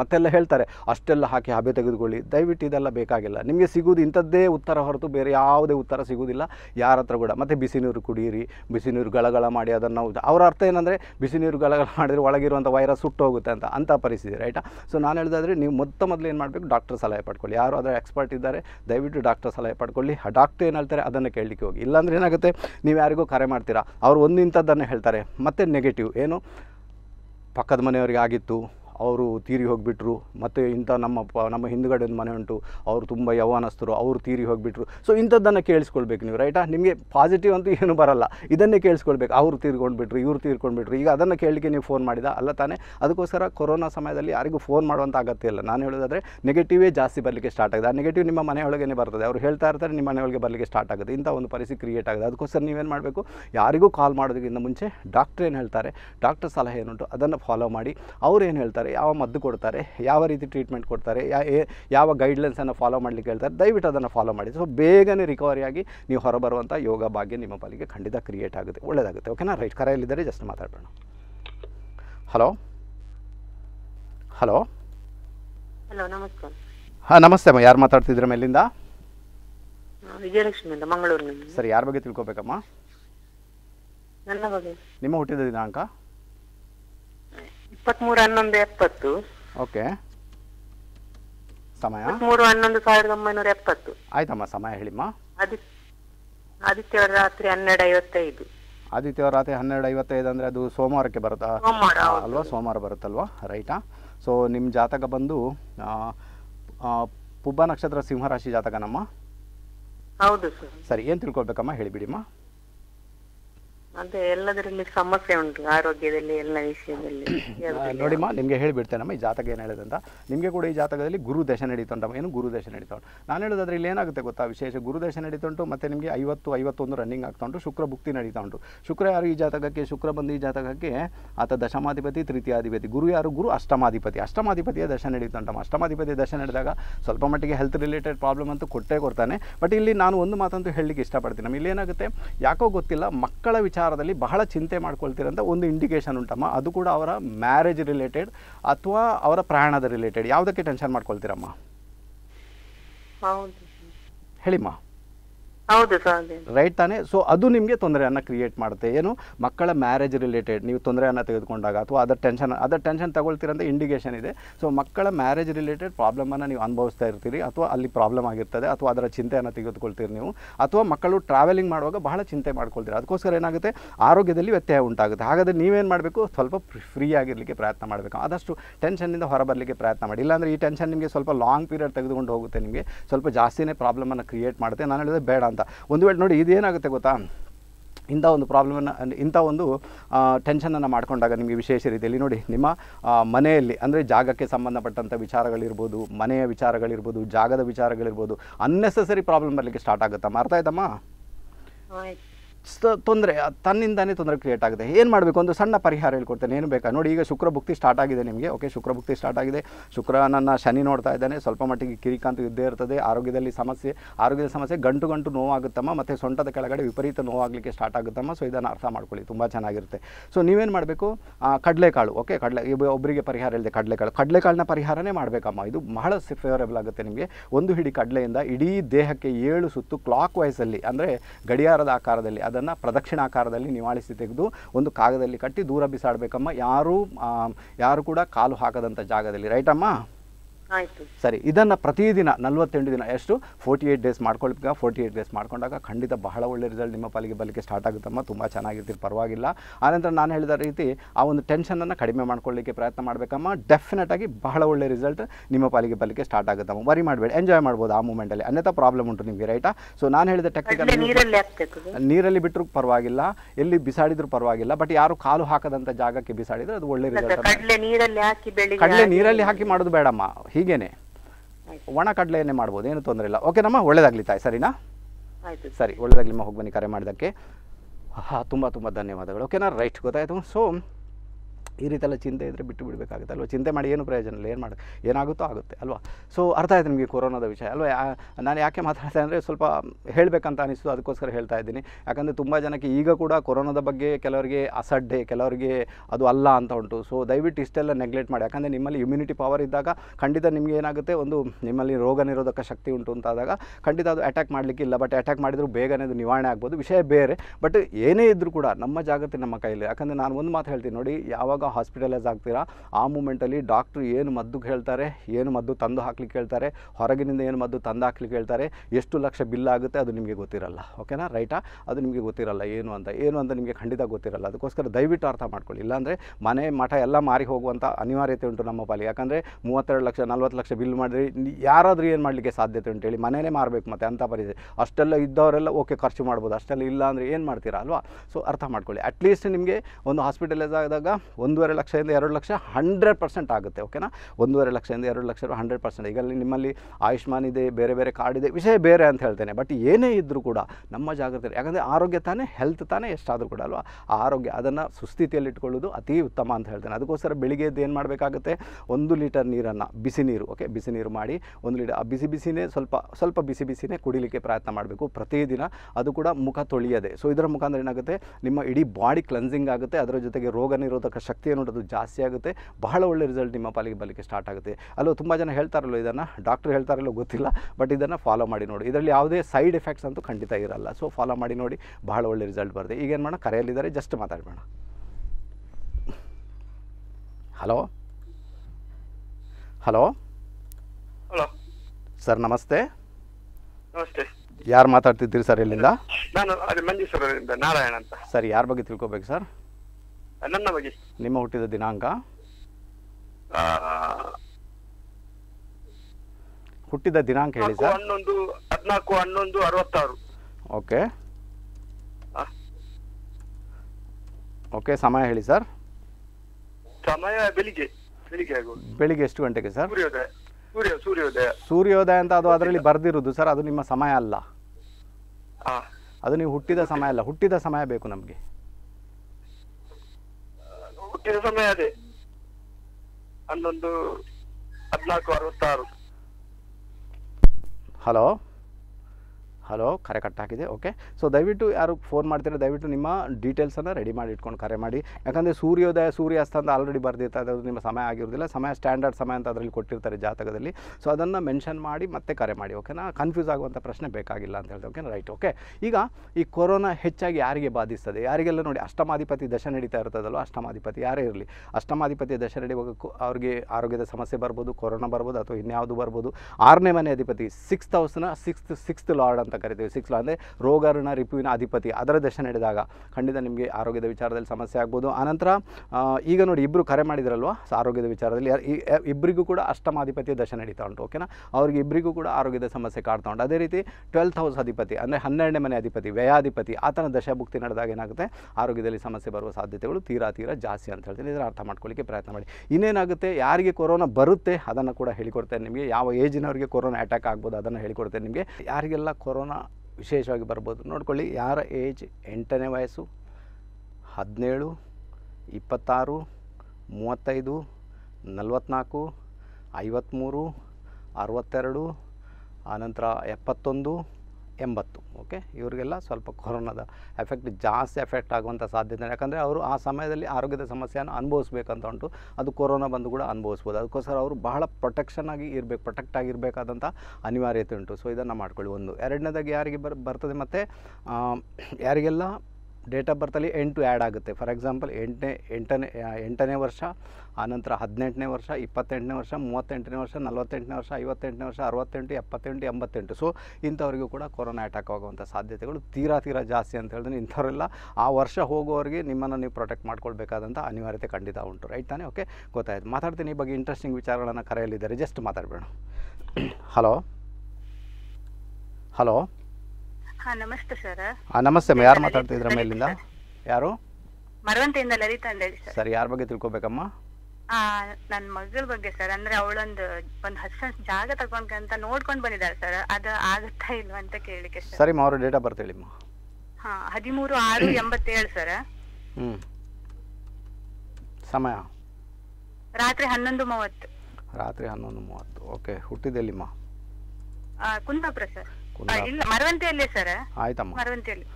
ಮತ್ತೆಲ್ಲ ಹೇಳ್ತಾರೆ ಅಷ್ಟೆಲ್ಲ ಹಾಕಿ ಹಬೆ ತೆಗೆದುಕೊಳ್ಳಿ ದಯವಿಟ್ಟು ಇದೆಲ್ಲ ಬೇಕಾಗಿಲ್ಲ ನಿಮಗೆ ಸಿಗುವುದು ಇಂಥದ್ದೇ ಉತ್ತರ ಹೊರತು ಬೇರೆ ಯಾವುದೇ ಉತ್ತರ ಸಿಗೋದಿಲ್ಲ ಯಾರ ಹತ್ರ ಕೂಡ ಮತ್ತು ಬಿಸಿ ನೀರು ಕುಡಿಯಿರಿ ಬಿಸಿ ನೀರು ಗಳಗಳ ಮಾಡಿ ಅದನ್ನು ಅವರ ಅರ್ಥ ಏನಂದರೆ ಬಿಸಿ ನೀರು ಗಳಗಳ ಮಾಡಿದರೆ ಒಳಗಿರುವಂಥ ವೈರಸ್ ಸುಟ್ಟು ಹೋಗುತ್ತೆ ಅಂತ ಅಂಥ ಪರಿಸ್ಥಿತಿ ರೈಟಾ ಸೊ ನಾನು ಹೇಳಿದಾದರೆ ನೀವು ಮೊತ್ತ ಮೊದಲು ಏನು ಮಾಡಬೇಕು ಡಾಕ್ಟರ್ ಸಲಹೆ ಪಡ್ಕೊಳ್ಳಿ ಯಾರು ಅದರ ಎಕ್ಸ್ಪರ್ಟ್ ಇದ್ದಾರೆ ದಯವಿಟ್ಟು ಡಾಕ್ಟರ್ ಸಲಹೆ ಪಡ್ಕೊಳ್ಳಿ ಆ ಡಾಕ್ಟರ್ ಏನು ಹೇಳ್ತಾರೆ ಅದನ್ನು ಕೇಳಲಿಕ್ಕೆ ಹೋಗಿ ಇಲ್ಲಾಂದರೆ ಏನಾಗುತ್ತೆ ನೀವು ಯಾರಿಗೂ ಕರೆ ಮಾಡ್ತೀರಾ ಅವ್ರು ಒಂದು ಇಂಥದ್ದನ್ನು ಹೇಳ್ತಾರೆ ಮತ್ತು ನೆಗೆಟಿವ್ ಏನು ಪಕ್ಕದ ಮನೆಯವರಿಗೆ ಆಗಿತ್ತು ಅವರು ತೀರಿ ಹೋಗಿಬಿಟ್ರು ಮತ್ತು ಇಂಥ ನಮ್ಮ ಪ ನಮ್ಮ ಹಿಂದುಗಡೆಯಿಂದ ಮನೆ ಉಂಟು ಅವರು ತುಂಬ ಯವಾನಸ್ಥರು ಅವರು ತೀರಿ ಹೋಗಿಬಿಟ್ರು ಸೊ ಇಂಥದ್ದನ್ನು ಕೇಳಿಸ್ಕೊಳ್ಬೇಕು ನೀವು ರೈಟಾ ನಿಮಗೆ ಪಾಸಿಟಿವ್ ಅಂತೂ ಏನು ಬರಲ್ಲ ಇದನ್ನೇ ಕೇಳಿಸ್ಕೊಳ್ಬೇಕು ಅವರು ತೀರ್ಕೊಂಡ್ಬಿಟ್ರು ಇವರು ತೀರ್ಕೊಂಡ್ಬಿಟ್ರು ಈಗ ಅದನ್ನು ಕೇಳಲಿಕ್ಕೆ ನೀವು ಫೋನ್ ಮಾಡಿದ ಅಲ್ಲ ತಾನೇ ಅದಕ್ಕೋಸ್ಕರ ಕೊರೋನಾ ಸಮಯದಲ್ಲಿ ಯಾರಿಗೂ ಫೋನ್ ಮಾಡುವಂಥ ಅಗತ್ಯ ಇಲ್ಲ ನಾನು ಹೇಳೋದಾದರೆ ನೆಗೆಟಿವೇ ಜಾಸ್ತಿ ಬರಲಿಕ್ಕೆ ಸ್ಟಾರ್ಟ್ ಆಗಿದೆ ಆ ನೆಗೆಟಿವ್ ನಿಮ್ಮ ಮನೆಯೊಳಗೇ ಬರ್ತದೆ ಅವ್ರು ಹೇಳ್ತಾ ಇರ್ತಾರೆ ನಿಮ್ಮ ಮನೆಯೊಳಗೆ ಬರಲಿಕ್ಕೆ ಸ್ಟಾರ್ಟ್ ಆಗುತ್ತೆ ಇಂಥ ಒಂದು ಪರಿಸ್ಥಿತಿ ಕ್ರಿಯೇಟ್ ಆಗಿದೆ ಅದಕ್ಕೋಸ್ಕರ ನೀವೇನು ಮಾಡಬೇಕು ಯಾರಿಗೂ ಕಾಲ್ ಮಾಡೋದಕ್ಕಿಂತ ಮುಂಚೆ ಡಾಕ್ಟ್ರ್ ಏನು ಹೇಳ್ತಾರೆ ಡಾಕ್ಟರ್ ಸಲಹೆ ಏನುಂಟು ಅದನ್ನು ಫಾಲೋ ಮಾಡಿ ಅವ್ರು ಏನು ಹೇಳ್ತಾರೆ ಯಾವ ಮದ್ದು ಕೊಡ್ತಾರೆ ಯಾವ ರೀತಿ ಟ್ರೀಟ್ಮೆಂಟ್ ಕೊಡ್ತಾರೆ ಯಾವ ಗೈಡ್ಲೈನ್ಸನ್ನು ಫಾಲೋ ಮಾಡಲಿಕ್ಕೆ ಹೇಳ್ತಾರೆ ದಯವಿಟ್ಟು ಅದನ್ನು ಫಾಲೋ ಮಾಡಿ ಸೊ ಬೇಗನೆ ರಿಕವರಿ ಆಗಿ ನೀವು ಹೊರಬರುವಂಥ ಯೋಗ ಭಾಗ್ಯ ನಿಮ್ಮ ಪಾಲಿಗೆ ಖಂಡಿತ ಕ್ರಿಯೇಟ್ ಆಗುತ್ತೆ ಒಳ್ಳೆಯದಾಗುತ್ತೆ ಓಕೆನಾ ರೈಟ್ ಕರೆಯಲ್ಲಿದ್ದರೆ ಜಸ್ಟ್ ಮಾತಾಡೋಣ ಹಲೋ ಹಲೋ ಹಲೋ ನಮಸ್ಕಾರ ಹಾಂ ನಮಸ್ತೆ ಅಮ್ಮ ಯಾರು ಮಾತಾಡ್ತಿದ್ರ ಮೇಲಿಂದ ವಿಜಯಲಕ್ಷ್ಮಿಯಿಂದ ಮಂಗಳೂರಿನಿಂದ ಸರಿ ಯಾರ ಬಗ್ಗೆ ತಿಳ್ಕೋಬೇಕಮ್ಮ ನನ್ನ ಬಗ್ಗೆ ನಿಮ್ಮ ಹುಟ್ಟಿದ ದಿನಾಂಕ ಇಪ್ಪತ್ಮೂರು ಹನ್ನೊಂದು ಎಪ್ಪತ್ತು ಓಕೆ ಸಮಯ ಮೂರು ಹನ್ನೊಂದು ಸಾವಿರದ ಒಂಬೈನೂರ ಎಪ್ಪತ್ತು ಆಯ್ತಮ್ಮ ಸಮಯ ಹೇಳಿಮ್ಮ ಆದಿತ್ಯವಾರ ರಾತ್ರಿ ಹನ್ನೆರಡು ಐವತ್ತೈದು ಆದಿತ್ಯವಾರ ರಾತ್ರಿ ಹನ್ನೆರಡು ಐವತ್ತೈದು ಅಂದರೆ ಅದು ಸೋಮವಾರಕ್ಕೆ ಬರುತ್ತಾ ಅಲ್ವಾ ಸೋಮವಾರ ಬರುತ್ತಲ್ವಾ ರೈಟಾ ಸೊ ನಿಮ್ಮ ಜಾತಕ ಬಂದು ಪುಬ್ಬ ನಕ್ಷತ್ರ ಸಿಂಹರಾಶಿ ಜಾತಕನಮ್ಮ ಹೌದು ಸರ್ ಸರಿ ಏನು ತಿಳ್ಕೊಳ್ಬೇಕಮ್ಮ ಹೇಳಿಬಿಡಿಮ್ಮ ಅದೇ ಎಲ್ಲದರಲ್ಲಿ ಸಮಸ್ಯೆ ಉಂಟು ಆರೋಗ್ಯದಲ್ಲಿ ಎಲ್ಲ ವಿಷಯದಲ್ಲಿ ನೋಡಿಮ್ಮ ನಿಮಗೆ ನಮ್ಮ ಈ ಜಾತಕ ಏನು ಹೇಳಿದಂತ ನಿಮಗೆ ಕೂಡ ಈ ಜಾತಕದಲ್ಲಿ ಗುರು ದಶೆ ಅಂತ ಏನು ಗುರು ದಶೆ ನಡೀತಾ ನಾನು ಹೇಳೋದಾದ್ರೆ ಇಲ್ಲಿ ಏನಾಗುತ್ತೆ ಗೊತ್ತಾ ವಿಶೇಷ ಗುರು ದಶೆ ನಡೀತಾ ಉಂಟು ಮತ್ತು ನಿಮಗೆ ಐವತ್ತು ಐವತ್ತೊಂದು ರನ್ನಿಂಗ್ ಆಗ್ತಾ ಉಂಟು ಶುಕ್ರ ಭುಕ್ತಿ ನಡೀತಾ ಉಂಟು ಶುಕ್ರ ಯಾರು ಈ ಜಾತಕಕ್ಕೆ ಶುಕ್ರ ಬಂದು ಈ ಜಾತಕಕ್ಕೆ ಆತ ದಶಮಾಧಿಪತಿ ತೃತೀಯಾಧಿಪತಿ ಗುರು ಯಾರು ಗುರು ಅಷ್ಟಮಾಧಿಪತಿ ಅಷ್ಟಮಾಧಿಪತಿಯ ದಶನ ನಡೀತಾ ಉಂಟಮ್ಮ ಅಷ್ಟಮಾಧಿಪತಿ ದರ್ಶನ ನಡೆದಾಗ ಸ್ವಲ್ಪ ಮಟ್ಟಿಗೆ ಹೆಲ್ತ್ ರಿಲೇಟೆಡ್ ಪ್ರಾಬ್ಲಮ್ ಅಂತೂ ಕೊಟ್ಟೇ ಕೊಡ್ತಾನೆ ಬಟ್ ಇಲ್ಲಿ ನಾನು ಒಂದು ಮಾತಂತೂ ಹೇಳಲಿಕ್ಕೆ ಇಷ್ಟಪಡ್ತೀನಿ ನಮ್ಮ ಇಲ್ಲೇನಾಗುತ್ತೆ ಏನಾಗುತ್ತೆ ಯಾಕೋ ಗೊತ್ತಿಲ್ಲ ಮಕ್ಕಳ ವಿಚಾರ ವಿಚಾರದಲ್ಲಿ ಬಹಳ ಚಿಂತೆ ಮಾಡ್ಕೊಳ್ತೀರಂತ ಒಂದು ಇಂಡಿಕೇಷನ್ ಉಂಟಮ್ಮ ಅದು ಕೂಡ ಅವರ ಮ್ಯಾರೇಜ್ ರಿಲೇಟೆಡ್ ಅಥವಾ ಅವರ ಪ್ರಯಾಣದ ರಿಲೇಟೆಡ್ ಯಾವುದಕ್ಕೆ ಟೆನ್ಷನ್ ಮಾಡ್ಕೊಳ್ತೀರಮ್ಮ ಹೇಳಿಮ್ಮ ರೈಟ್ ತಾನೆ ಸೊ ಅದು ನಿಮಗೆ ತೊಂದರೆಯನ್ನು ಕ್ರಿಯೇಟ್ ಮಾಡುತ್ತೆ ಏನು ಮಕ್ಕಳ ಮ್ಯಾರೇಜ್ ರಿಲೇಟೆಡ್ ನೀವು ತೊಂದರೆಯನ್ನು ತೆಗೆದುಕೊಂಡಾಗ ಅಥವಾ ಅದರ ಟೆನ್ಷನ್ ಅದರ ಟೆನ್ಷನ್ ತಗೊಳ್ತೀರಂತ ಇಂಡಿಕೇಷನ್ ಇದೆ ಸೊ ಮಕ್ಕಳ ಮ್ಯಾರೇಜ್ ರಿಲೇಟೆಡ್ ಪ್ರಾಬ್ಲಮನ್ನು ನೀವು ಅನುಭವಿಸ್ತಾ ಇರ್ತೀರಿ ಅಥವಾ ಅಲ್ಲಿ ಪ್ರಾಬ್ಲಮ್ ಆಗಿರ್ತದೆ ಅಥವಾ ಅದರ ಚಿಂತೆಯನ್ನು ತೆಗೆದುಕೊಳ್ತೀರಿ ನೀವು ಅಥವಾ ಮಕ್ಕಳು ಟ್ರಾವೆಲಿಂಗ್ ಮಾಡುವಾಗ ಬಹಳ ಚಿಂತೆ ಮಾಡ್ಕೊಳ್ತೀರಿ ಅದಕ್ಕೋಸ್ಕರ ಏನಾಗುತ್ತೆ ಆರೋಗ್ಯದಲ್ಲಿ ವ್ಯತ್ಯಯ ಉಂಟಾಗುತ್ತೆ ಹಾಗಾದರೆ ನೀವೇನು ಮಾಡಬೇಕು ಸ್ವಲ್ಪ ಫ್ರೀ ಆಗಿರಲಿಕ್ಕೆ ಪ್ರಯತ್ನ ಮಾಡಬೇಕು ಆದಷ್ಟು ಟೆನ್ಷನ್ನಿಂದ ಹೊರಬರಲಿಕ್ಕೆ ಪ್ರಯತ್ನ ಮಾಡಿ ಇಲ್ಲಾಂದರೆ ಈ ಟೆನ್ಷನ್ ನಿಮಗೆ ಸ್ವಲ್ಪ ಲಾಂಗ್ ಪೀರಿಯಡ್ ತೆಗೆದುಕೊಂಡು ಹೋಗುತ್ತೆ ನಿಮಗೆ ಸ್ವಲ್ಪ ಜಾಸ್ತಿನೇ ಪ್ರಾಬ್ಲಮನ್ನು ಕ್ರಿಯೇಟ್ ಮಾಡುತ್ತೆ ನಾನು ಹೇಳಿದ್ರೆ ಬೇಡ ಅಂತ ಒಂದು ವೇಳೆ ನೋಡಿ ಇದೇನಾಗುತ್ತೆ ಗೊತ್ತಾ ಇಂಥ ಒಂದು ಪ್ರಾಬ್ಲಮನ್ನು ಇಂಥ ಒಂದು ಟೆನ್ಷನನ್ನು ಮಾಡ್ಕೊಂಡಾಗ ನಿಮಗೆ ವಿಶೇಷ ರೀತಿಯಲ್ಲಿ ನೋಡಿ ನಿಮ್ಮ ಮನೆಯಲ್ಲಿ ಅಂದರೆ ಜಾಗಕ್ಕೆ ಸಂಬಂಧಪಟ್ಟಂಥ ವಿಚಾರಗಳಿರ್ಬೋದು ಮನೆಯ ವಿಚಾರಗಳಿರ್ಬೋದು ಜಾಗದ ವಿಚಾರಗಳಿರ್ಬೋದು ಅನ್ನೆಸೆಸರಿ ಪ್ರಾಬ್ಲಮ್ ಬರಲಿಕ್ಕೆ ಸ್ಟಾರ್ಟ್ ಆಗುತ್ತಮ್ಮ ಅರ್ಥ ಆಯ್ತಮ್ಮ ತೊಂದರೆ ತನ್ನಿಂದಾನೇ ತೊಂದರೆ ಕ್ರಿಯೇಟ್ ಆಗಿದೆ ಏನು ಮಾಡಬೇಕು ಒಂದು ಸಣ್ಣ ಪರಿಹಾರ ಹೇಳ್ಕೊಡ್ತೇನೆ ಏನು ಬೇಕಾ ನೋಡಿ ಈಗ ಶುಕ್ರ ಭುಕ್ತಿ ಸ್ಟಾರ್ಟ್ ಆಗಿದೆ ನಿಮಗೆ ಓಕೆ ಶುಕ್ರ ಭುಕ್ತಿ ಸ್ಟಾರ್ಟ್ ಆಗಿದೆ ಶುಕ್ರನನ್ನು ಶನಿ ನೋಡ್ತಾ ಇದ್ದಾನೆ ಸ್ವಲ್ಪ ಮಟ್ಟಿಗೆ ಕಿರಿಕಾಂತ ಇದ್ದೇ ಇರ್ತದೆ ಆರೋಗ್ಯದಲ್ಲಿ ಸಮಸ್ಯೆ ಆರೋಗ್ಯದ ಸಮಸ್ಯೆ ಗಂಟು ಗಂಟು ನೋವಾಗುತ್ತಮ್ಮ ಮತ್ತು ಸೊಂಟದ ಕೆಳಗಡೆ ವಿಪರೀತ ನೋವಾಗಲಿಕ್ಕೆ ಸ್ಟಾರ್ಟ್ ಆಗುತ್ತಮ್ಮ ಸೊ ಇದನ್ನು ಅರ್ಥ ಮಾಡ್ಕೊಳ್ಳಿ ತುಂಬ ಚೆನ್ನಾಗಿರುತ್ತೆ ಸೊ ನೀವೇನು ಮಾಡಬೇಕು ಕಡಲೆಕಾಳು ಓಕೆ ಕಡಲೆ ಒಬ್ಬರಿಗೆ ಪರಿಹಾರ ಹೇಳಿದೆ ಕಡಲೆಕಾಳು ಕಡಲೆಕಾಳನ್ನ ಪರಿಹಾರನೇ ಮಾಡಬೇಕಮ್ಮ ಇದು ಬಹಳ ಫೇವರೇಬಲ್ ಆಗುತ್ತೆ ನಿಮಗೆ ಒಂದು ಹಿಡಿ ಕಡಲೆಯಿಂದ ಇಡೀ ದೇಹಕ್ಕೆ ಏಳು ಸುತ್ತು ಕ್ಲಾಕ್ ವೈಸಲ್ಲಿ ಅಂದರೆ ಗಡಿಯಾರದ ಆಕಾರದಲ್ಲಿ ಅದನ್ನು ಪ್ರದಕ್ಷಿಣಾಕಾರದಲ್ಲಿ ನಿವಾಳಿಸಿ ತೆಗೆದು ಒಂದು ಕಾಗದಲ್ಲಿ ಕಟ್ಟಿ ದೂರ ಬಿಸಾಡಬೇಕಮ್ಮ ಯಾರೂ ಯಾರು ಕೂಡ ಕಾಲು ಹಾಕದಂಥ ಜಾಗದಲ್ಲಿ ರೈಟಮ್ಮ ಸರಿ ಇದನ್ನು ಪ್ರತಿದಿನ ನಲ್ವತ್ತೆಂಟು ದಿನ ಎಷ್ಟು ಫೋರ್ಟಿ ಏಯ್ಟ್ ಡೇಸ್ ಮಾಡ್ಕೊಳ್ಬೇಕು ಫೋರ್ಟಿ ಏಟ್ ಡೇಸ್ ಮಾಡ್ಕೊಂಡಾಗ ಖಂಡಿತ ಬಹಳ ಒಳ್ಳೆ ರಿಸಲ್ಟ್ ನಿಮ್ಮ ಪಾಲಿಗೆ ಬಲಿಕ್ಕೆ ಸ್ಟಾರ್ಟ್ ಆಗುತ್ತಮ್ಮ ತುಂಬ ಚೆನ್ನಾಗಿರ್ತೀರಿ ಪರವಾಗಿಲ್ಲ ಆನಂತರ ನಾನು ಹೇಳಿದ ರೀತಿ ಆ ಒಂದು ಟೆನ್ಷನನ್ನು ಕಡಿಮೆ ಮಾಡ್ಕೊಳ್ಳಿಕ್ಕೆ ಪ್ರಯತ್ನ ಮಾಡಬೇಕಮ್ಮ ಡೆಫಿನೆಟ್ ಆಗಿ ಬಹಳ ಒಳ್ಳೆ ರಿಸಲ್ಟ್ ನಿಮ್ಮ ಪಾಲಿಗೆ ಬಲಿಕ್ಕೆ ಸ್ಟಾರ್ಟ್ ಆಗುತ್ತಮ್ಮ ವರಿ ಮಾಡಬೇಡಿ ಎಂಜಾಯ್ ಮಾಡ್ಬೋದು ಆ ಮೂಮೆಂಟಲ್ಲಿ ಅನ್ಯತಾ ಪ್ರಾಬ್ಲಮ್ ಉಂಟು ನಿಮಗೆ ರೈಟಾ ಸೊ ನಾನು ಹೇಳಿದ ಟೆಕ್ನಿಕಲ್ ನೀರಲ್ಲಿ ಬಿಟ್ಟರು ಪರವಾಗಿಲ್ಲ ಎಲ್ಲಿ ಬಿಸಾಡಿದ್ರು ಪರವಾಗಿಲ್ಲ ಬಟ್ ಯಾರು ಕಾಲು ಹಾಕದಂತ ಜಾಗಕ್ಕೆ ಬಿಸಾಡಿದ್ರೆ ಅದು ಒಳ್ಳೆ ರಿಸಲ್ಟ್ ಕಡಲೆ ನೀರಲ್ಲಿ ಹಾಕಿ ಮಾಡೋದು ಬೇಡಮ್ಮ ಹೀಗೇನೆ ಒಣ ಕಡಲೆ ಮಾಡಬಹುದು ಮಾಡ್ಬೋದು ಏನು ತೊಂದರೆ ಇಲ್ಲ ಓಕೆನಮ್ಮ ಒಳ್ಳೇದಾಗ್ಲಿ ತಾಯಿ ಸರಿನಾ ಸರಿ ಒಳ್ಳೇದಾಗಲಿಮ್ಮ ಹೋಗಿ ಬನ್ನಿ ಕರೆ ಮಾಡಿದ್ದಕ್ಕೆ ಹಾಂ ತುಂಬ ತುಂಬ ಧನ್ಯವಾದಗಳು ಓಕೆನಾ ರೈಟ್ ಗೊತ್ತಾಯಿತು ಸೊ ಈ ಎಲ್ಲ ಚಿಂತೆ ಇದ್ದರೆ ಬಿಟ್ಟು ಬಿಡಬೇಕಾಗುತ್ತೆ ಅಲ್ವಾ ಚಿಂತೆ ಮಾಡಿ ಏನು ಪ್ರಯೋಜನ ಇಲ್ಲ ಏನು ಮಾಡಿ ಏನಾಗುತ್ತೋ ಆಗುತ್ತೆ ಅಲ್ವಾ ಸೊ ಅರ್ಥ ಆಯ್ತು ನಿಮಗೆ ಕೊರೋನಾದ ವಿಷಯ ಅಲ್ವಾ ನಾನು ಯಾಕೆ ಮಾತಾಡ್ತಾ ಅಂದರೆ ಸ್ವಲ್ಪ ಹೇಳಬೇಕಂತ ಅನಿಸ್ತು ಅದಕ್ಕೋಸ್ಕರ ಹೇಳ್ತಾ ಇದ್ದೀನಿ ಯಾಕಂದರೆ ತುಂಬ ಜನಕ್ಕೆ ಈಗ ಕೂಡ ಕೊರೋನಾದ ಬಗ್ಗೆ ಕೆಲವರಿಗೆ ಅಸಡ್ಡೆ ಕೆಲವರಿಗೆ ಅದು ಅಲ್ಲ ಅಂತ ಉಂಟು ಸೊ ದಯವಿಟ್ಟು ಇಷ್ಟೆಲ್ಲ ನೆಗ್ಲೆಕ್ಟ್ ಮಾಡಿ ಯಾಕಂದರೆ ನಿಮ್ಮಲ್ಲಿ ಇಮ್ಯುನಿಟಿ ಪವರ್ ಇದ್ದಾಗ ಖಂಡಿತ ನಿಮಗೆ ಏನಾಗುತ್ತೆ ಒಂದು ನಿಮ್ಮಲ್ಲಿ ರೋಗ ನಿರೋಧಕ ಶಕ್ತಿ ಉಂಟು ಅಂತ ಆದಾಗ ಖಂಡಿತ ಅದು ಅಟ್ಯಾಕ್ ಮಾಡಲಿಕ್ಕಿಲ್ಲ ಬಟ್ ಅಟ್ಯಾಕ್ ಮಾಡಿದರೂ ಬೇಗನೆ ಅದು ನಿವಾರಣೆ ಆಗ್ಬೋದು ವಿಷಯ ಬೇರೆ ಬಟ್ ಏನೇ ಇದ್ದರೂ ಕೂಡ ನಮ್ಮ ಜಾಗೃತಿ ನಮ್ಮ ಕೈಯಲ್ಲಿ ಯಾಕಂದರೆ ನಾನು ಒಂದು ಮಾತು ಹೇಳ್ತೀನಿ ನೋಡಿ ಯಾವಾಗ ಹಾಸ್ಪಿಟಲೈಸ್ ಆಗ್ತೀರಾ ಆ ಮೂಮೆಂಟಲ್ಲಿ ಡಾಕ್ಟ್ರು ಏನು ಮದ್ದು ಹೇಳ್ತಾರೆ ಏನು ಮದ್ದು ತಂದು ಹಾಕ್ಲಿಕ್ಕೆ ಹೇಳ್ತಾರೆ ಹೊರಗಿನಿಂದ ಏನು ಮದ್ದು ತಂದು ಹಾಕ್ಲಿಕ್ಕೆ ಹೇಳ್ತಾರೆ ಎಷ್ಟು ಲಕ್ಷ ಬಿಲ್ ಆಗುತ್ತೆ ಅದು ನಿಮಗೆ ಗೊತ್ತಿರಲ್ಲ ಓಕೆನಾ ರೈಟಾ ಅದು ನಿಮಗೆ ಗೊತ್ತಿರಲ್ಲ ಏನು ಅಂತ ಏನು ಅಂತ ನಿಮಗೆ ಖಂಡಿತ ಗೊತ್ತಿರಲ್ಲ ಅದಕ್ಕೋಸ್ಕರ ದಯವಿಟ್ಟು ಅರ್ಥ ಮಾಡ್ಕೊಳ್ಳಿ ಇಲ್ಲಾಂದರೆ ಮನೆ ಮಠ ಎಲ್ಲ ಮಾರಿ ಹೋಗುವಂಥ ಅನಿವಾರ್ಯತೆ ಉಂಟು ನಮ್ಮ ಪಾಲಿ ಯಾಕಂದರೆ ಮೂವತ್ತೆರಡು ಲಕ್ಷ ನಲ್ವತ್ತು ಲಕ್ಷ ಬಿಲ್ ಮಾಡಿದ್ರೆ ಯಾರಾದರೂ ಏನು ಮಾಡಲಿಕ್ಕೆ ಸಾಧ್ಯತೆ ಉಂಟು ಹೇಳಿ ಮನೆಯೇ ಮಾರಬೇಕು ಮತ್ತೆ ಅಂತ ಪರಿಸ್ಥಿತಿ ಅಷ್ಟೆಲ್ಲ ಇದ್ದವರೆಲ್ಲ ಓಕೆ ಖರ್ಚು ಮಾಡ್ಬೋದು ಅಷ್ಟೆಲ್ಲ ಇಲ್ಲ ಅಂದರೆ ಏನು ಮಾಡ್ತೀರಾ ಅಲ್ವಾ ಸೊ ಅರ್ಥ ಮಾಡ್ಕೊಳ್ಳಿ ಅಟ್ಲೀಸ್ಟ್ ನಿಮಗೆ ಒಂದು ಹಾಸ್ಪಿಟಲೈಸ್ ಆದಾಗ ಒಂದು ಒಂದೂವರೆ ಲಕ್ಷದಿಂದ ಎರಡು ಲಕ್ಷ ಹಂಡ್ರೆಡ್ ಪರ್ಸೆಂಟ್ ಆಗುತ್ತೆ ಓಕೆನಾ ಒಂದೂವರೆ ಲಕ್ಷದಿಂದ ಎರಡು ಲಕ್ಷ ಹಂಡ್ರೆಡ್ ಪರ್ಸೆಂಟ್ ಈಗ ನಿಮ್ಮಲ್ಲಿ ಆಯುಷ್ಮಾನ್ ಇದೆ ಬೇರೆ ಬೇರೆ ಕಾರ್ಡ್ ಇದೆ ವಿಷಯ ಬೇರೆ ಅಂತ ಹೇಳ್ತೇನೆ ಬಟ್ ಏನೇ ಇದ್ದರೂ ಕೂಡ ನಮ್ಮ ಜಾಗ್ರತೆ ಯಾಕಂದರೆ ಆರೋಗ್ಯ ತಾನೇ ಹೆಲ್ತ್ ತಾನೇ ಎಷ್ಟಾದರೂ ಕೂಡ ಅಲ್ವಾ ಆ ಆರೋಗ್ಯ ಅದನ್ನು ಸುಸ್ಥಿತಿಯಲ್ಲಿ ಇಟ್ಕೊಳ್ಳೋದು ಅತಿ ಉತ್ತಮ ಅಂತ ಹೇಳ್ತೇನೆ ಅದಕ್ಕೋಸ್ಕರ ಬೆಳಿಗ್ಗೆ ಏನು ಮಾಡಬೇಕಾಗುತ್ತೆ ಒಂದು ಲೀಟರ್ ನೀರನ್ನು ಬಿಸಿ ನೀರು ಓಕೆ ಬಿಸಿ ನೀರು ಮಾಡಿ ಒಂದು ಲೀಟರ್ ಆ ಬಿಸಿ ಬಿಸಿನೇ ಸ್ವಲ್ಪ ಸ್ವಲ್ಪ ಬಿಸಿ ಬಿಸಿನೇ ಕುಡಿಲಿಕ್ಕೆ ಪ್ರಯತ್ನ ಮಾಡಬೇಕು ಪ್ರತಿದಿನ ಅದು ಕೂಡ ಮುಖ ತೊಳೆಯದೆ ಸೊ ಇದರ ಮುಖಾಂತರ ಏನಾಗುತ್ತೆ ನಿಮ್ಮ ಇಡೀ ಬಾಡಿ ಕ್ಲೆನ್ಸಿಂಗ್ ಆಗುತ್ತೆ ಅದರ ಜೊತೆಗೆ ರೋಗ ನಿರೋಧಕ ಶಕ್ತಿ ಶಕ್ತಿ ಅನ್ನೋದು ಜಾಸ್ತಿ ಆಗುತ್ತೆ ಬಹಳ ಒಳ್ಳೆ ರಿಸಲ್ಟ್ ನಿಮ್ಮ ಪಾಲಿಗೆ ಬರಲಿಕ್ಕೆ ಸ್ಟಾರ್ಟ್ ಆಗುತ್ತೆ ಅಲ್ಲೋ ತುಂಬ ಜನ ಹೇಳ್ತಾರಲ್ಲೋ ಇದನ್ನು ಡಾಕ್ಟ್ರ್ ಹೇಳ್ತಾರಲ್ಲೋ ಗೊತ್ತಿಲ್ಲ ಬಟ್ ಇದನ್ನು ಫಾಲೋ ಮಾಡಿ ನೋಡಿ ಇದರಲ್ಲಿ ಯಾವುದೇ ಸೈಡ್ ಎಫೆಕ್ಟ್ಸ್ ಅಂತೂ ಖಂಡಿತ ಇರಲ್ಲ ಸೊ ಫಾಲೋ ಮಾಡಿ ನೋಡಿ ಬಹಳ ಒಳ್ಳೆ ರಿಸಲ್ಟ್ ಬರುತ್ತೆ ಈಗೇನು ಮಾಡೋಣ ಕರೆಯಲ್ಲಿದ್ದಾರೆ ಜಸ್ಟ್ ಮಾತಾಡಬೇಡ ಹಲೋ ಹಲೋ ಹಲೋ ಸರ್ ನಮಸ್ತೆ ನಮಸ್ತೆ ಯಾರು ಮಾತಾಡ್ತಿದ್ದೀರಿ ಸರ್ ಇಲ್ಲಿಂದ ನಾನು ಮಂಜು ಸರ್ ನಾರಾಯಣ ಅಂತ ಸರ್ ಯಾರ ಬಗ್ಗೆ ತಿಳ್ಕೊಬೇಕು ಸರ್ ನನ್ನ ಬಗ್ಗೆ ನಿಮ್ಮ ಹುಟ್ಟಿದ ದಿನಾಂಕ ಹುಟ್ಟಿದ ದಿನಾಂಕ ಹೇಳಿ ಸರ್ ಹನ್ನೊಂದು ಹದಿನಾಲ್ಕು ಹನ್ನೊಂದು ಅರವತ್ತಾರು ಓಕೆ ಓಕೆ ಸಮಯ ಹೇಳಿ ಸರ್ ಸಮಯ ಬೆಳಿಗ್ಗೆ ಬೆಳಿಗ್ಗೆ ಬೆಳಿಗ್ಗೆ ಎಷ್ಟು ಗಂಟೆಗೆ ಸರ್ ಸೂರ್ಯೋದಯ ಸೂರ್ಯೋದಯ ಸೂರ್ಯೋದಯ ಅಂತ ಅದು ಅದರಲ್ಲಿ ಬರ್ದಿರೋದು ಸರ್ ಅದು ನಿಮ್ಮ ಸಮಯ ಅಲ್ಲ ಅದು ನೀವು ಹುಟ್ಟಿದ ಸಮಯ ಅಲ್ಲ ಹುಟ್ಟಿದ ಸಮಯ ಬೇಕು ನಮಗೆ ಹುಟ್ಟಿದ ಸಮಯ ಅದೇ ಹನ್ನೊಂದು ಹದಿನಾಲ್ಕು ಅರವತ್ತಾರು ಹಲೋ ಹಲೋ ಕರೆ ಕಟ್ ಓಕೆ ಸೊ ದಯವಿಟ್ಟು ಯಾರು ಫೋನ್ ಮಾಡ್ತೀರಾ ದಯವಿಟ್ಟು ನಿಮ್ಮ ಡೀಟೇಲ್ಸನ್ನು ರೆಡಿ ಮಾಡಿ ಇಟ್ಕೊಂಡು ಕರೆ ಮಾಡಿ ಯಾಕಂದರೆ ಸೂರ್ಯೋದಯ ಸೂರ್ಯಾಸ್ತ ಅಂತ ಆಲ್ರೆಡಿ ಬರ್ದಿರ್ತಾ ಅದು ನಿಮ್ಮ ಸಮಯ ಆಗಿರೋದಿಲ್ಲ ಸಮಯ ಸ್ಟ್ಯಾಂಡರ್ಡ್ ಸಮಯ ಅಂತ ಅದರಲ್ಲಿ ಕೊಟ್ಟಿರ್ತಾರೆ ಜಾತಕದಲ್ಲಿ ಸೊ ಅದನ್ನು ಮೆನ್ಷನ್ ಮಾಡಿ ಮತ್ತೆ ಕರೆ ಮಾಡಿ ಓಕೆನಾ ಕನ್ಫ್ಯೂಸ್ ಆಗುವಂಥ ಪ್ರಶ್ನೆ ಬೇಕಾಗಿಲ್ಲ ಅಂತ ಹೇಳಿದೆ ಓಕೆನಾ ರೈಟ್ ಓಕೆ ಈಗ ಈ ಕೊರೋನಾ ಹೆಚ್ಚಾಗಿ ಯಾರಿಗೆ ಬಾಧಿಸ್ತದೆ ಯಾರಿಗೆಲ್ಲ ನೋಡಿ ಅಷ್ಟಮಾಧಿಪತಿ ದಶ ನಡೀತಾ ಇರ್ತದಲ್ಲೋ ಅಷ್ಟಮಾಧಿಪತಿ ಯಾರೇ ಇರಲಿ ಅಷ್ಟಮಾಧಿಪತಿ ದಶ ನಡೆಯುವಾಗ ಅವ್ರಿಗೆ ಆರೋಗ್ಯದ ಸಮಸ್ಯೆ ಬರ್ಬೋದು ಕೊರೋನಾ ಬರ್ಬೋದು ಅಥವಾ ಇನ್ಯಾವುದು ಬರ್ಬೋದು ಆರನೇ ಮನೆ ಅಧಿಪತಿ ಸಿಕ್ಸ್ತ್ ಹೌಸ್ನ ಸಿಕ್ಸ್ತ್ ಸಿಕ್ಸ್ತ್ ಲಾರ್ಡ್ ಅಂತ ಅಂತ ಕರಿತೀವಿ ಸಿಕ್ಸ್ ಲಾ ಅಂದರೆ ರಿಪುವಿನ ಅಧಿಪತಿ ಅದರ ದಶ ನಡೆದಾಗ ಖಂಡಿತ ನಿಮಗೆ ಆರೋಗ್ಯದ ವಿಚಾರದಲ್ಲಿ ಸಮಸ್ಯೆ ಆಗ್ಬೋದು ಆನಂತರ ಈಗ ನೋಡಿ ಇಬ್ಬರು ಕರೆ ಮಾಡಿದ್ರಲ್ವ ಆರೋಗ್ಯದ ವಿಚಾರದಲ್ಲಿ ಇಬ್ಬರಿಗೂ ಕೂಡ ಅಷ್ಟಮಾಧಿಪತಿ ದಶ ನಡೀತಾ ಉಂಟು ಓಕೆನಾ ಅವ್ರಿಗೆ ಇಬ್ಬರಿಗೂ ಕೂಡ ಆರೋಗ್ಯದ ಸಮಸ್ಯೆ ಕಾಡ್ತಾ ಉಂಟು ಅದೇ ರೀತಿ ಟ್ವೆಲ್ತ್ ಹೌಸ್ ಅಧಿಪತಿ ಅಂದರೆ ಹನ್ನೆರಡನೇ ಮನೆ ಅಧಿಪತಿ ವ್ಯಯಾಧಿಪತಿ ಆತನ ದಶಭುಕ್ತಿ ನಡೆದಾಗ ಏನಾಗುತ್ತೆ ಆರೋಗ್ಯದಲ್ಲಿ ಸಮಸ್ಯೆ ಬರುವ ಸಾಧ್ಯತೆಗಳು ತೀರಾ ತೀರಾ ಜಾಸ್ತಿ ಅಂತ ಹೇಳ್ತೀನಿ ಇದನ್ನು ಅರ್ಥ ಮಾಡ್ಕೊಳ್ಳಿಕ್ಕೆ ಪ್ರಯತ್ನ ಮಾಡಿ ಇನ್ನೇನಾಗುತ್ತೆ ಯಾರಿಗೆ ಕೊರೋನಾ ಬರುತ್ತೆ ಅದನ್ನು ಕೂಡ ಹೇಳಿಕೊಡ್ತೇನೆ ನಿಮಗೆ ಯಾವ ಏಜಿನವರಿಗೆ ಕೊರೋನಾ ಅಟ್ಯಾಕ್ ಆಗ್ಬೋದು ಅದನ್ನು ಹೇಳಿಕೊಡ್ತೇನೆ ನಿಮಗೆ ಯಾರಿಗೆಲ್ಲ ಕೊರೋನಾ ಕೊರೋನಾ ವಿಶೇಷವಾಗಿ ಬರ್ಬೋದು ನೋಡ್ಕೊಳ್ಳಿ ಯಾರ ಏಜ್ ಎಂಟನೇ ವಯಸ್ಸು ಹದಿನೇಳು ಇಪ್ಪತ್ತಾರು ಮೂವತ್ತೈದು ನಲವತ್ತ್ನಾಲ್ಕು ಐವತ್ತ್ಮೂರು ಅರವತ್ತೆರಡು ಆನಂತರ ಎಪ್ಪತ್ತೊಂದು ಎಂಬತ್ತು ಓಕೆ ಇವರಿಗೆಲ್ಲ ಸ್ವಲ್ಪ ಕೊರೋನಾದ ಎಫೆಕ್ಟ್ ಜಾಸ್ತಿ ಎಫೆಕ್ಟ್ ಆಗುವಂಥ ಸಾಧ್ಯತೆ ಯಾಕಂದರೆ ಅವರು ಆ ಸಮಯದಲ್ಲಿ ಆರೋಗ್ಯದ ಸಮಸ್ಯೆಯನ್ನು ಅನುಭವಿಸ್ಬೇಕಂತ ಉಂಟು ಅದು ಕೊರೋನಾ ಬಂದು ಕೂಡ ಅನುಭವಿಸ್ಬೋದು ಅದಕ್ಕೋಸ್ಕರ ಅವರು ಬಹಳ ಪ್ರೊಟೆಕ್ಷನ್ ಆಗಿ ಇರಬೇಕು ಪ್ರೊಟೆಕ್ಟ್ ಆಗಿರಬೇಕಾದಂಥ ಅನಿವಾರ್ಯತೆ ಉಂಟು ಸೊ ಇದನ್ನು ಮಾಡ್ಕೊಳ್ಳಿ ಒಂದು ಎರಡನೇದಾಗಿ ಯಾರಿಗೆ ಬರ್ ಬರ್ತದೆ ಮತ್ತು ಯಾರಿಗೆಲ್ಲ ಡೇಟ್ ಆಫ್ ಬರ್ತಲ್ಲಿ ಎಂಟು ಆ್ಯಡ್ ಆಗುತ್ತೆ ಫಾರ್ ಎಕ್ಸಾಂಪಲ್ ಎಂಟನೇ ಎಂಟನೇ ಎಂಟನೇ ವರ್ಷ ಆನಂತರ ಹದಿನೆಂಟನೇ ವರ್ಷ ಇಪ್ಪತ್ತೆಂಟನೇ ವರ್ಷ ಮೂವತ್ತೆಂಟನೇ ವರ್ಷ ನಲವತ್ತೆಂಟನೇ ವರ್ಷ ಐವತ್ತೆಂಟನೇ ವರ್ಷ ಅರವತ್ತೆಂಟು ಎಪ್ಪತ್ತೆಂಟು ಎಂಬತ್ತೆಂಟು ಸೊ ಇಂಥವರಿಗೂ ಕೂಡ ಕೊರೋನಾ ಅಟ್ಯಾಕ್ ಆಗುವಂಥ ಸಾಧ್ಯತೆಗಳು ತೀರಾ ತೀರಾ ಜಾಸ್ತಿ ಅಂತ ಹೇಳಿದ್ರೆ ಇಂಥವರೆಲ್ಲ ಆ ವರ್ಷ ಹೋಗುವವರಿಗೆ ನಿಮ್ಮನ್ನು ನೀವು ಪ್ರೊಟೆಕ್ಟ್ ಮಾಡ್ಕೊಳ್ಬೇಕಾದಂಥ ಅನಿವಾರ್ಯತೆ ಖಂಡಿತ ಉಂಟು ರೈಟ್ ತಾನೇ ಓಕೆ ಗೊತ್ತಾಯಿತು ಮಾತಾಡ್ತೀನಿ ಈ ಬಗ್ಗೆ ಇಂಟ್ರೆಸ್ಟಿಂಗ್ ವಿಚಾರಗಳನ್ನು ಕರೆಯಲಿದ್ದಾರೆ ಜಸ್ಟ್ ಮಾತಾಡಬೇಡ ಹಲೋ ಹಲೋ ಹಾಂ ನಮಸ್ತೆ ಸರ್ ಹಾಂ ನಮಸ್ತೆ ಯಾರು ಮಾತಾಡ್ತಿದ್ರ ಮೇಲಿಂದ ಯಾರು ಮರವಂತೆಯಿಂದ ಲಲಿತಾ ಅಂತ ಹೇಳಿ ಸರ್ ಯಾರ ಬಗ್ಗೆ ತಿಳ್ಕೊಬೇಕಮ್ಮ ಆ ನನ್ ಮಗಳ ಬಗ್ಗೆ ಸರ್ ಅಂದ್ರೆ ಅವಳೊಂದು ಒಂದ್ ಹತ್ತು ಜಾಗ ತಗೊಂಡ್ಕಂತ ನೋಡ್ಕೊಂಡ್ ಬಂದಿದ್ದಾಳೆ ಸರ್ ಅದ ಆಗುತ್ತಾ ಇಲ್ವಾ ಅಂತ ಕೇಳಿಕ್ಕೆ ಸರಿ ಅವ್ರ ಡೇಟ್ ಆಫ್ ಬರ್ತ್ ಹೇಳಿ ಹಾ ಹದಿಮೂರು ಆರು ಎಂಬತ್ತೇಳು ಸರ್ ಹ್ಮ್ ಸಮಯ ರಾತ್ರಿ ಹನ್ನೊಂದು ಮೂವತ್ತು ರಾತ್ರಿ ಹನ್ನೊಂದು ಮೂವತ್ತು ಓಕೆ ಹುಟ್ಟಿದೆಲ್ಲಿಮ್ಮ ಕುಂದಾಪುರ ಸರ್ ಇಲ್ಲ ಮರವಂತೆಯಲ್ಲೇ ಸರ್ ಆಯ್ತಮ್ಮ ಮರವಂತೆಯಲ್ಲಿ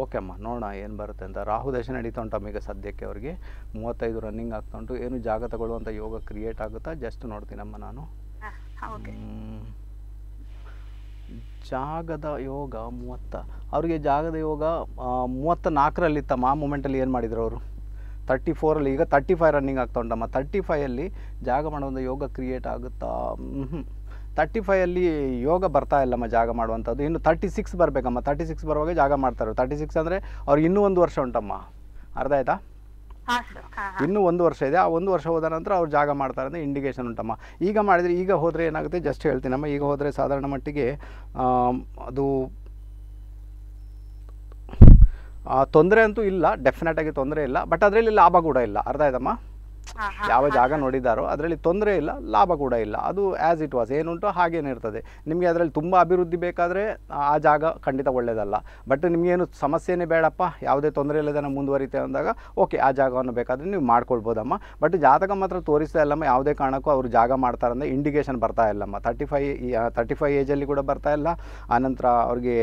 ಓಕೆ ಅಮ್ಮ ನೋಡೋಣ ಏನು ಬರುತ್ತೆ ಅಂತ ರಾಹು ದೇಶ ನಡೀತಾ ಉಂಟಮ್ಮ ಈಗ ಸದ್ಯಕ್ಕೆ ಅವ್ರಿಗೆ ಮೂವತ್ತೈದು ರನ್ನಿಂಗ್ ಆಗ್ತಾ ಉಂಟು ಏನು ಜಾಗ ತಗೊಳ್ಳುವಂಥ ಯೋಗ ಕ್ರಿಯೇಟ್ ಆಗುತ್ತಾ ಜಸ್ಟ್ ನೋಡ್ತೀನಮ್ಮ ನಾನು ಜಾಗದ ಯೋಗ ಮೂವತ್ತ ಅವರಿಗೆ ಜಾಗದ ಯೋಗ ಮೂವತ್ತ ನಾಲ್ಕರಲ್ಲಿ ಇತ್ತಮ್ಮ ಆ ಮೂಮೆಂಟಲ್ಲಿ ಏನು ಮಾಡಿದ್ರು ಅವರು ತರ್ಟಿ ಫೋರಲ್ಲಿ ಈಗ ತರ್ಟಿ ಫೈವ್ ರನ್ನಿಂಗ್ ಆಗ್ತಾ ಉಂಟಮ್ಮ ತರ್ಟಿ ಫೈಯಲ್ಲಿ ಜಾಗ ಮಾಡುವಂಥ ಒಂದು ಯೋಗ ಕ್ರಿಯೇಟ್ ಆಗುತ್ತಾ ತರ್ಟಿ ಫೈಯಲ್ಲಿ ಯೋಗ ಬರ್ತಾ ಇಲ್ಲಮ್ಮ ಜಾಗ ಮಾಡುವಂಥದ್ದು ಇನ್ನು ತರ್ಟಿ ಸಿಕ್ಸ್ ಬರಬೇಕಮ್ಮ ತರ್ಟಿ ಸಿಕ್ಸ್ ಬರುವಾಗ ಜಾಗ ಮಾಡ್ತಾರೆ ತರ್ಟಿ ಸಿಕ್ಸ್ ಅಂದರೆ ಅವ್ರಿಗೆ ಇನ್ನೂ ಒಂದು ವರ್ಷ ಉಂಟಮ್ಮ ಅರ್ಧ ಆಯಿತಾ ಇನ್ನೂ ಒಂದು ವರ್ಷ ಇದೆ ಆ ಒಂದು ವರ್ಷ ಹೋದ ನಂತರ ಅವ್ರು ಜಾಗ ಮಾಡ್ತಾರೆ ಅಂದರೆ ಇಂಡಿಕೇಷನ್ ಉಂಟಮ್ಮ ಈಗ ಮಾಡಿದರೆ ಈಗ ಹೋದರೆ ಏನಾಗುತ್ತೆ ಜಸ್ಟ್ ಹೇಳ್ತೀನಮ್ಮ ಈಗ ಹೋದರೆ ಸಾಧಾರಣ ಮಟ್ಟಿಗೆ ಅದು ತೊಂದರೆ ಅಂತೂ ಇಲ್ಲ ಡೆಫಿನೆಟಾಗಿ ತೊಂದರೆ ಇಲ್ಲ ಬಟ್ ಅದರಲ್ಲಿ ಲಾಭ ಕೂಡ ಇಲ್ಲ ಅರ್ಧ ಆಯ್ತಮ್ಮ ಯಾವ ಜಾಗ ನೋಡಿದಾರೋ ಅದರಲ್ಲಿ ತೊಂದರೆ ಇಲ್ಲ ಲಾಭ ಕೂಡ ಇಲ್ಲ ಅದು ಆ್ಯಸ್ ಇಟ್ ವಾಸ್ ಏನುಂಟು ಹಾಗೇನೇ ಇರ್ತದೆ ನಿಮಗೆ ಅದರಲ್ಲಿ ತುಂಬ ಅಭಿವೃದ್ಧಿ ಬೇಕಾದರೆ ಆ ಜಾಗ ಖಂಡಿತ ಒಳ್ಳೇದಲ್ಲ ಬಟ್ ನಿಮಗೇನು ಸಮಸ್ಯೆನೇ ಬೇಡಪ್ಪ ಯಾವುದೇ ತೊಂದರೆ ಇಲ್ಲದನ್ನು ಮುಂದುವರಿತೆ ಅಂದಾಗ ಓಕೆ ಆ ಜಾಗವನ್ನು ಬೇಕಾದರೆ ನೀವು ಮಾಡ್ಕೊಳ್ಬೋದಮ್ಮ ಬಟ್ ಜಾತಕ ಮಾತ್ರ ತೋರಿಸ್ತಾ ಇಲ್ಲಮ್ಮ ಯಾವುದೇ ಕಾರಣಕ್ಕೂ ಅವರು ಜಾಗ ಮಾಡ್ತಾರಂದರೆ ಇಂಡಿಕೇಷನ್ ಬರ್ತಾ ಇಲ್ಲಮ್ಮ ತರ್ಟಿ ಫೈ ತರ್ಟಿ ಫೈ ಏಜಲ್ಲಿ ಕೂಡ ಬರ್ತಾ ಇಲ್ಲ ಆನಂತರ ಅವ್ರಿಗೆ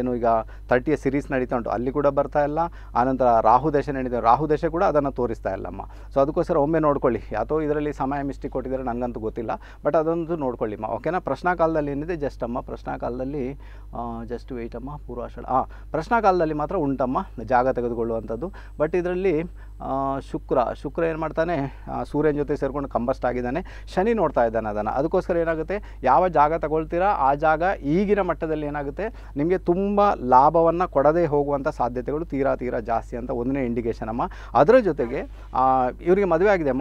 ಏನು ಈಗ ತರ್ಟಿಯ ಸಿರೀಸ್ ನಡೀತಾ ಉಂಟು ಅಲ್ಲಿ ಕೂಡ ಬರ್ತಾ ಇಲ್ಲ ಆನಂತರ ರಾಹು ದಶೆ ನಡೀತಾ ರಾಹು ದಶೆ ಕೂಡ ಅದನ್ನು ತೋರಿಸ್ತಾ ಇಲ್ಲಮ್ಮ ಸೊ ಅದಕ್ಕೋಸ್ಕರ ಒಮ್ಮೆ ನೋಡ್ಕೊಳ್ಳಿ ಯಾತೋ ಇದರಲ್ಲಿ ಸಮಯ ಮಿಸ್ಟಿಕ್ ಕೊಟ್ಟಿದ್ದಾರೆ ನನಗಂತೂ ಗೊತ್ತಿಲ್ಲ ಬಟ್ ಅದೊಂದು ನೋಡ್ಕೊಳ್ಳಿ ಮಾ ಓಕೆನಾ ಪ್ರಶ್ನಾಕಾಲದಲ್ಲಿ ಏನಿದೆ ಜಸ್ಟ್ ಅಮ್ಮ ಪ್ರಶ್ನಾಕಾಲದಲ್ಲಿ ಜಸ್ಟ್ ವೆಯ್ಟ್ ಅಮ್ಮ ಪೂರ್ವಾಷಾಢ ಹಾಂ ಪ್ರಶ್ನಾಕಾಲದಲ್ಲಿ ಮಾತ್ರ ಉಂಟಮ್ಮ ಜಾಗ ತೆಗೆದುಕೊಳ್ಳುವಂಥದ್ದು ಬಟ್ ಇದರಲ್ಲಿ ಶುಕ್ರ ಶುಕ್ರ ಏನು ಮಾಡ್ತಾನೆ ಸೂರ್ಯನ ಜೊತೆ ಸೇರಿಕೊಂಡು ಕಂಬಸ್ಟ್ ಆಗಿದ್ದಾನೆ ಶನಿ ನೋಡ್ತಾ ಇದ್ದಾನೆ ಅದನ್ನು ಅದಕ್ಕೋಸ್ಕರ ಏನಾಗುತ್ತೆ ಯಾವ ಜಾಗ ತಗೊಳ್ತೀರಾ ಆ ಜಾಗ ಈಗಿನ ಮಟ್ಟದಲ್ಲಿ ಏನಾಗುತ್ತೆ ನಿಮಗೆ ತುಂಬ ಲಾಭವನ್ನು ಕೊಡದೇ ಹೋಗುವಂಥ ಸಾಧ್ಯತೆಗಳು ತೀರಾ ತೀರಾ ಜಾಸ್ತಿ ಅಂತ ಒಂದನೇ ಇಂಡಿಕೇಶನ್ ಅಮ್ಮ ಅದರ ಜೊತೆಗೆ ಇವರಿಗೆ ಮದುವೆ ಆಗಿದೆ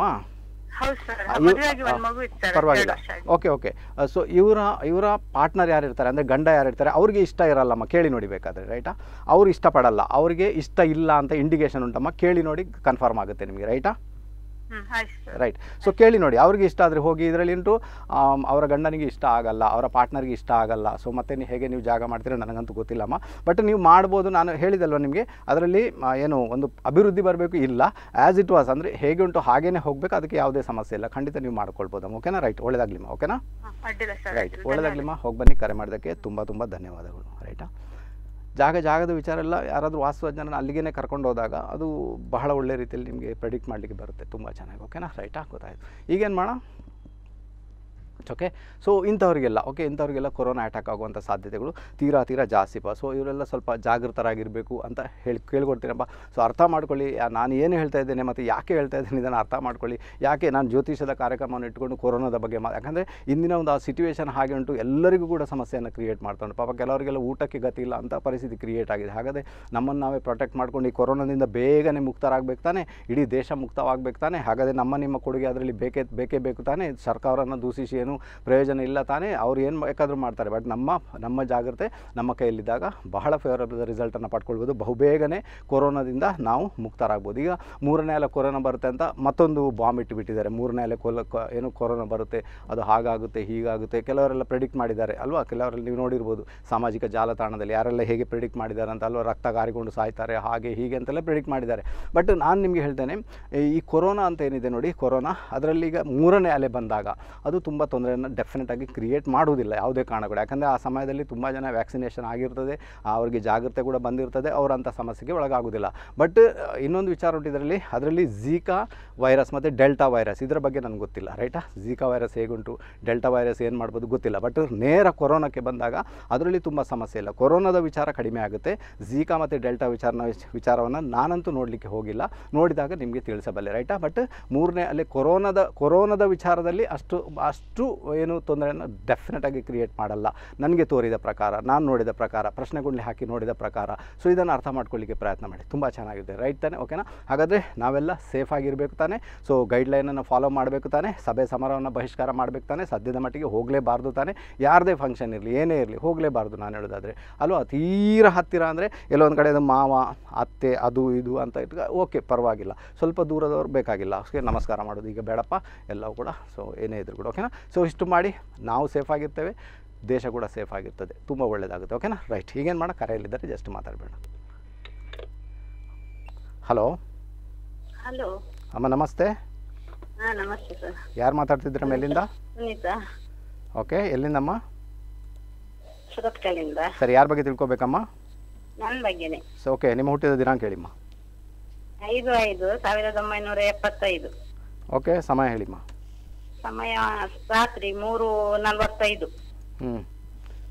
ಪರವಾಗಿಲ್ಲ ಓಕೆ ಓಕೆ ಸೊ ಇವರ ಇವರ ಪಾರ್ಟ್ನರ್ ಯಾರು ಇರ್ತಾರೆ ಅಂದರೆ ಗಂಡ ಯಾರು ಇರ್ತಾರೆ ಅವ್ರಿಗೆ ಇಷ್ಟ ಇರಲ್ಲಮ್ಮ ಕೇಳಿ ನೋಡಿ ಬೇಕಾದರೆ ರೈಟಾ ಅವ್ರು ಇಷ್ಟಪಡಲ್ಲ ಅವ್ರಿಗೆ ಇಷ್ಟ ಇಲ್ಲ ಅಂತ ಇಂಡಿಕೇಶನ್ ಉಂಟಮ್ಮ ಕೇಳಿ ನೋಡಿ ಕನ್ಫರ್ಮ್ ಆಗುತ್ತೆ ನಿಮಗೆ ರೈಟಾ ರೈಟ್ ಸೊ ಕೇಳಿ ನೋಡಿ ಅವ್ರಿಗೆ ಇಷ್ಟ ಆದರೆ ಹೋಗಿ ಇದರಲ್ಲಿ ಉಂಟು ಅವರ ಗಂಡನಿಗೆ ಇಷ್ಟ ಆಗಲ್ಲ ಅವರ ಪಾರ್ಟ್ನರ್ಗೆ ಇಷ್ಟ ಆಗಲ್ಲ ಸೊ ಮತ್ತೆ ನೀವು ಹೇಗೆ ನೀವು ಜಾಗ ಮಾಡ್ತೀರಾ ನನಗಂತೂ ಗೊತ್ತಿಲ್ಲಮ್ಮ ಬಟ್ ನೀವು ಮಾಡ್ಬೋದು ನಾನು ಹೇಳಿದಲ್ವ ನಿಮಗೆ ಅದರಲ್ಲಿ ಏನು ಒಂದು ಅಭಿವೃದ್ಧಿ ಬರಬೇಕು ಇಲ್ಲ ಆ್ಯಸ್ ಇಟ್ ವಾಸ್ ಅಂದರೆ ಹೇಗೆ ಉಂಟು ಹಾಗೇನೆ ಹೋಗಬೇಕು ಅದಕ್ಕೆ ಯಾವುದೇ ಸಮಸ್ಯೆ ಇಲ್ಲ ಖಂಡಿತ ನೀವು ಮಾಡ್ಕೊಳ್ಬೋದಮ್ಮ ಓಕೆನಾ ರೈಟ್ ಒಳ್ಳೇದಾಗ್ಲಿಮ್ಮ ಓಕೆನಾ ರೈಟ್ ಒಳ್ಳೆದಾಗ್ಲಿಮ್ಮ ಹೋಗಿ ಬನ್ನಿ ಕರೆ ಮಾಡೋದಕ್ಕೆ ತುಂಬ ತುಂಬ ಧನ್ಯವಾದಗಳು ರೈಟಾ ಜಾಗ ಜಾಗದ ವಿಚಾರ ಎಲ್ಲ ಯಾರಾದರೂ ವಾಸ್ತವಜ್ಞಾನ ಅಲ್ಲಿಗೇ ಕರ್ಕೊಂಡು ಹೋದಾಗ ಅದು ಬಹಳ ಒಳ್ಳೆ ರೀತಿಯಲ್ಲಿ ನಿಮಗೆ ಪ್ರೆಡಿಕ್ಟ್ ಮಾಡಲಿಕ್ಕೆ ಬರುತ್ತೆ ತುಂಬ ಚೆನ್ನಾಗಿ ಓಕೆನಾ ರೈಟ್ ಗೊತ್ತಾಯಿತು ಈಗೇನು ಮಾಡೋಣ ಓಕೆ ಸೊ ಇಂಥವ್ರಿಗೆಲ್ಲ ಓಕೆ ಇಂಥವ್ರಿಗೆಲ್ಲ ಕೊರೋನಾ ಅಟ್ಯಾಕ್ ಆಗುವಂಥ ಸಾಧ್ಯತೆಗಳು ತೀರಾ ತೀರಾ ಜಾಸ್ತಿ ಪಾ ಸೊ ಇವರೆಲ್ಲ ಸ್ವಲ್ಪ ಜಾಗೃತರಾಗಿರಬೇಕು ಅಂತ ಹೇಳಿ ಕೇಳ್ಕೊಡ್ತೀನಪ್ಪ ಸೊ ಅರ್ಥ ಮಾಡ್ಕೊಳ್ಳಿ ನಾನು ಏನು ಹೇಳ್ತಾ ಇದ್ದೇನೆ ಮತ್ತು ಯಾಕೆ ಹೇಳ್ತಾ ಇದ್ದೀನಿ ಇದನ್ನು ಅರ್ಥ ಮಾಡ್ಕೊಳ್ಳಿ ಯಾಕೆ ನಾನು ಜ್ಯೋತಿಷದ ಕಾರ್ಯಕ್ರಮವನ್ನು ಇಟ್ಕೊಂಡು ಕೊರೋನಾದ ಬಗ್ಗೆ ಮಾ ಯಾಕಂದರೆ ಇಂದಿನ ಒಂದು ಆ ಸಿಚುವೇಶನ್ ಹಾಗೆ ಉಂಟು ಎಲ್ಲರಿಗೂ ಕೂಡ ಸಮಸ್ಯೆಯನ್ನು ಕ್ರಿಯೇಟ್ ಮಾಡ್ತಾನೆ ಪಾಪ ಕೆಲವರಿಗೆಲ್ಲ ಊಟಕ್ಕೆ ಗತಿ ಇಲ್ಲ ಅಂತ ಪರಿಸ್ಥಿತಿ ಕ್ರಿಯೇಟ್ ಆಗಿದೆ ಹಾಗಾದರೆ ನಮ್ಮನ್ನು ನಾವೇ ಪ್ರೊಟೆಕ್ಟ್ ಮಾಡ್ಕೊಂಡು ಈ ಕೊರೋನಾದಿಂದ ಬೇಗನೆ ಮುಕ್ತರಾಗಬೇಕು ತಾನೆ ಇಡೀ ದೇಶ ಮುಕ್ತವಾಗಬೇಕು ತಾನೆ ಹಾಗಾದರೆ ನಮ್ಮ ನಿಮ್ಮ ಕೊಡುಗೆ ಅದರಲ್ಲಿ ಬೇಕೇ ಬೇಕೇ ಬೇಕು ತಾನೆ ಸರ್ಕಾರವನ್ನು ದೂಷಿಸಿ ಏನು ಪ್ರಯೋಜನ ಇಲ್ಲ ತಾನೇ ಅವ್ರು ಏನು ಬೇಕಾದರೂ ಮಾಡ್ತಾರೆ ಬಟ್ ನಮ್ಮ ನಮ್ಮ ಜಾಗ್ರತೆ ನಮ್ಮ ಕೈಯಲ್ಲಿದ್ದಾಗ ಬಹಳ ಫೇವರಬಲ್ ರಿಸಲ್ಟನ್ನು ಪಡ್ಕೊಳ್ಬೋದು ಬಹುಬೇಗನೆ ಕೊರೋನಾದಿಂದ ನಾವು ಮುಕ್ತರಾಗ್ಬೋದು ಈಗ ಮೂರನೇ ಅಲೆ ಕೊರೋನಾ ಬರುತ್ತೆ ಅಂತ ಮತ್ತೊಂದು ಬಾಂಬ್ ಇಟ್ಟುಬಿಟ್ಟಿದ್ದಾರೆ ಮೂರನೇ ಅಲೆ ಕೊಲ ಏನು ಕೊರೋನಾ ಬರುತ್ತೆ ಅದು ಹಾಗಾಗುತ್ತೆ ಹೀಗಾಗುತ್ತೆ ಕೆಲವರೆಲ್ಲ ಪ್ರಿಡಿಕ್ಟ್ ಮಾಡಿದ್ದಾರೆ ಅಲ್ವಾ ಕೆಲವರಲ್ಲಿ ನೀವು ನೋಡಿರ್ಬೋದು ಸಾಮಾಜಿಕ ಜಾಲತಾಣದಲ್ಲಿ ಯಾರೆಲ್ಲ ಹೇಗೆ ಪ್ರಿಡಿಕ್ಟ್ ಮಾಡಿದ್ದಾರೆ ಅಂತ ಅಲ್ವಾ ರಕ್ತ ಗಾರಿಕೊಂಡು ಸಾಯ್ತಾರೆ ಹಾಗೆ ಹೀಗೆ ಅಂತೆಲ್ಲ ಪ್ರಿಡಿಕ್ಟ್ ಮಾಡಿದ್ದಾರೆ ಬಟ್ ನಾನು ನಿಮಗೆ ಹೇಳ್ತೇನೆ ಈ ಕೊರೋನಾ ಅಂತ ಏನಿದೆ ನೋಡಿ ಕೊರೋನಾ ಅದರಲ್ಲಿ ಈಗ ಮೂರನೇ ಅಲೆ ಬಂದಾಗ ಅದು ತುಂಬ ತೊಂದರೆಯನ್ನು ಡೆಫಿನೆಟಾಗಿ ಕ್ರಿಯೇಟ್ ಮಾಡುವುದಿಲ್ಲ ಯಾವುದೇ ಕಾರಣಗಳು ಯಾಕಂದರೆ ಆ ಸಮಯದಲ್ಲಿ ತುಂಬ ಜನ ವ್ಯಾಕ್ಸಿನೇಷನ್ ಆಗಿರ್ತದೆ ಅವರಿಗೆ ಜಾಗ್ರತೆ ಕೂಡ ಬಂದಿರ್ತದೆ ಅವರಂಥ ಸಮಸ್ಯೆಗೆ ಒಳಗಾಗೋದಿಲ್ಲ ಬಟ್ ಇನ್ನೊಂದು ವಿಚಾರ ಉಂಟಿದ್ರಲ್ಲಿ ಅದರಲ್ಲಿ ಝೀಕಾ ವೈರಸ್ ಮತ್ತು ಡೆಲ್ಟಾ ವೈರಸ್ ಇದರ ಬಗ್ಗೆ ನನಗೆ ಗೊತ್ತಿಲ್ಲ ರೈಟಾ ಝೀಕಾ ವೈರಸ್ ಹೇಗುಂಟು ಡೆಲ್ಟಾ ವೈರಸ್ ಏನು ಮಾಡ್ಬೋದು ಗೊತ್ತಿಲ್ಲ ಬಟ್ ನೇರ ಕೊರೋನಾಕ್ಕೆ ಬಂದಾಗ ಅದರಲ್ಲಿ ತುಂಬ ಸಮಸ್ಯೆ ಇಲ್ಲ ಕೊರೋನಾದ ವಿಚಾರ ಕಡಿಮೆ ಆಗುತ್ತೆ ಝೀಕಾ ಮತ್ತು ಡೆಲ್ಟಾ ವಿಚಾರನ ವಿಚಾರವನ್ನು ನಾನಂತೂ ನೋಡಲಿಕ್ಕೆ ಹೋಗಿಲ್ಲ ನೋಡಿದಾಗ ನಿಮಗೆ ತಿಳಿಸಬಲ್ಲೆ ರೈಟಾ ಬಟ್ ಮೂರನೇ ಅಲ್ಲಿ ಕೊರೋನಾದ ಕೊರೋನಾದ ವಿಚಾರದಲ್ಲಿ ಅಷ್ಟು ಅಷ್ಟು ಅಷ್ಟು ಏನು ತೊಂದರೆಯನ್ನು ಡೆಫಿನೆಟಾಗಿ ಕ್ರಿಯೇಟ್ ಮಾಡಲ್ಲ ನನಗೆ ತೋರಿದ ಪ್ರಕಾರ ನಾನು ನೋಡಿದ ಪ್ರಕಾರ ಪ್ರಶ್ನೆಗಳನ್ನ ಹಾಕಿ ನೋಡಿದ ಪ್ರಕಾರ ಸೊ ಇದನ್ನು ಅರ್ಥ ಮಾಡ್ಕೊಳ್ಳಿಕ್ಕೆ ಪ್ರಯತ್ನ ಮಾಡಿ ತುಂಬ ಚೆನ್ನಾಗಿದೆ ರೈಟ್ ತಾನೆ ಓಕೆನಾ ಹಾಗಾದರೆ ನಾವೆಲ್ಲ ಸೇಫ್ ಆಗಿರಬೇಕು ತಾನೆ ಸೊ ಗೈಡ್ಲೈನನ್ನು ಫಾಲೋ ಮಾಡಬೇಕು ತಾನೆ ಸಭೆ ಸಮಾರೋಹವನ್ನು ಬಹಿಷ್ಕಾರ ಮಾಡಬೇಕು ತಾನೆ ಸದ್ಯದ ಮಟ್ಟಿಗೆ ಹೋಗಲೇಬಾರ್ದು ತಾನೆ ಯಾರದೇ ಫಂಕ್ಷನ್ ಇರಲಿ ಏನೇ ಇರಲಿ ಹೋಗಲೇಬಾರ್ದು ನಾನು ಹೇಳೋದಾದರೆ ಅಲ್ವಾ ತೀರ ಹತ್ತಿರ ಅಂದರೆ ಎಲ್ಲೊಂದು ಕಡೆ ಮಾವ ಅತ್ತೆ ಅದು ಇದು ಅಂತ ಇದ್ದಾಗ ಓಕೆ ಪರವಾಗಿಲ್ಲ ಸ್ವಲ್ಪ ದೂರದವ್ರು ಬೇಕಾಗಿಲ್ಲ ಅಷ್ಟೇ ನಮಸ್ಕಾರ ಮಾಡೋದು ಈಗ ಬೇಡಪ್ಪ ಎಲ್ಲವೂ ಕೂಡ ಸೊ ಏನೇ ಇದ್ರು ಕೂಡ ಓಕೆನಾ ಸೊ ಇಷ್ಟು ಮಾಡಿ ನಾವು ಸೇಫ್ ಆಗಿರ್ತೇವೆ ದೇಶ ಕೂಡ ಸೇಫ್ ಆಗಿರ್ತದೆ ತುಂಬ ಒಳ್ಳೆಯದಾಗುತ್ತೆ ಓಕೆನಾ ರೈಟ್ ಹೀಗೇನು ಮಾಡೋ ಕರೆಯಲ್ಲಿದ್ದಾರೆ ಜಸ್ಟ್ ಮಾತಾಡಬೇಡ ಹಲೋ ಹಲೋ ಅಮ್ಮ ನಮಸ್ತೆ ನಮಸ್ತೆ ಸರ್ ಯಾರು ಮಾತಾಡ್ತಿದ್ರಮ್ಮ ಎಲ್ಲಿಂದ ಓಕೆ ಎಲ್ಲಿಂದಮ್ಮ ಸರಿ ಯಾರ ಬಗ್ಗೆ ತಿಳ್ಕೊಬೇಕಮ್ಮ ನನ್ನ ಬಗ್ಗೆನೇ ಓಕೆ ನಿಮ್ಮ ಹುಟ್ಟಿದ ದಿನಾಂಕ ಹೇಳಿಮ್ಮ ಐದು ಐದು ಎಪ್ಪತ್ತೈದು ಓಕೆ ಸಮಯ ಹೇಳಿಮ್ಮ ಸಮಯ ರಾತ್ರಿ ಮೂರು ನಲ್ವತ್ತೈದು ಹ್ಞೂ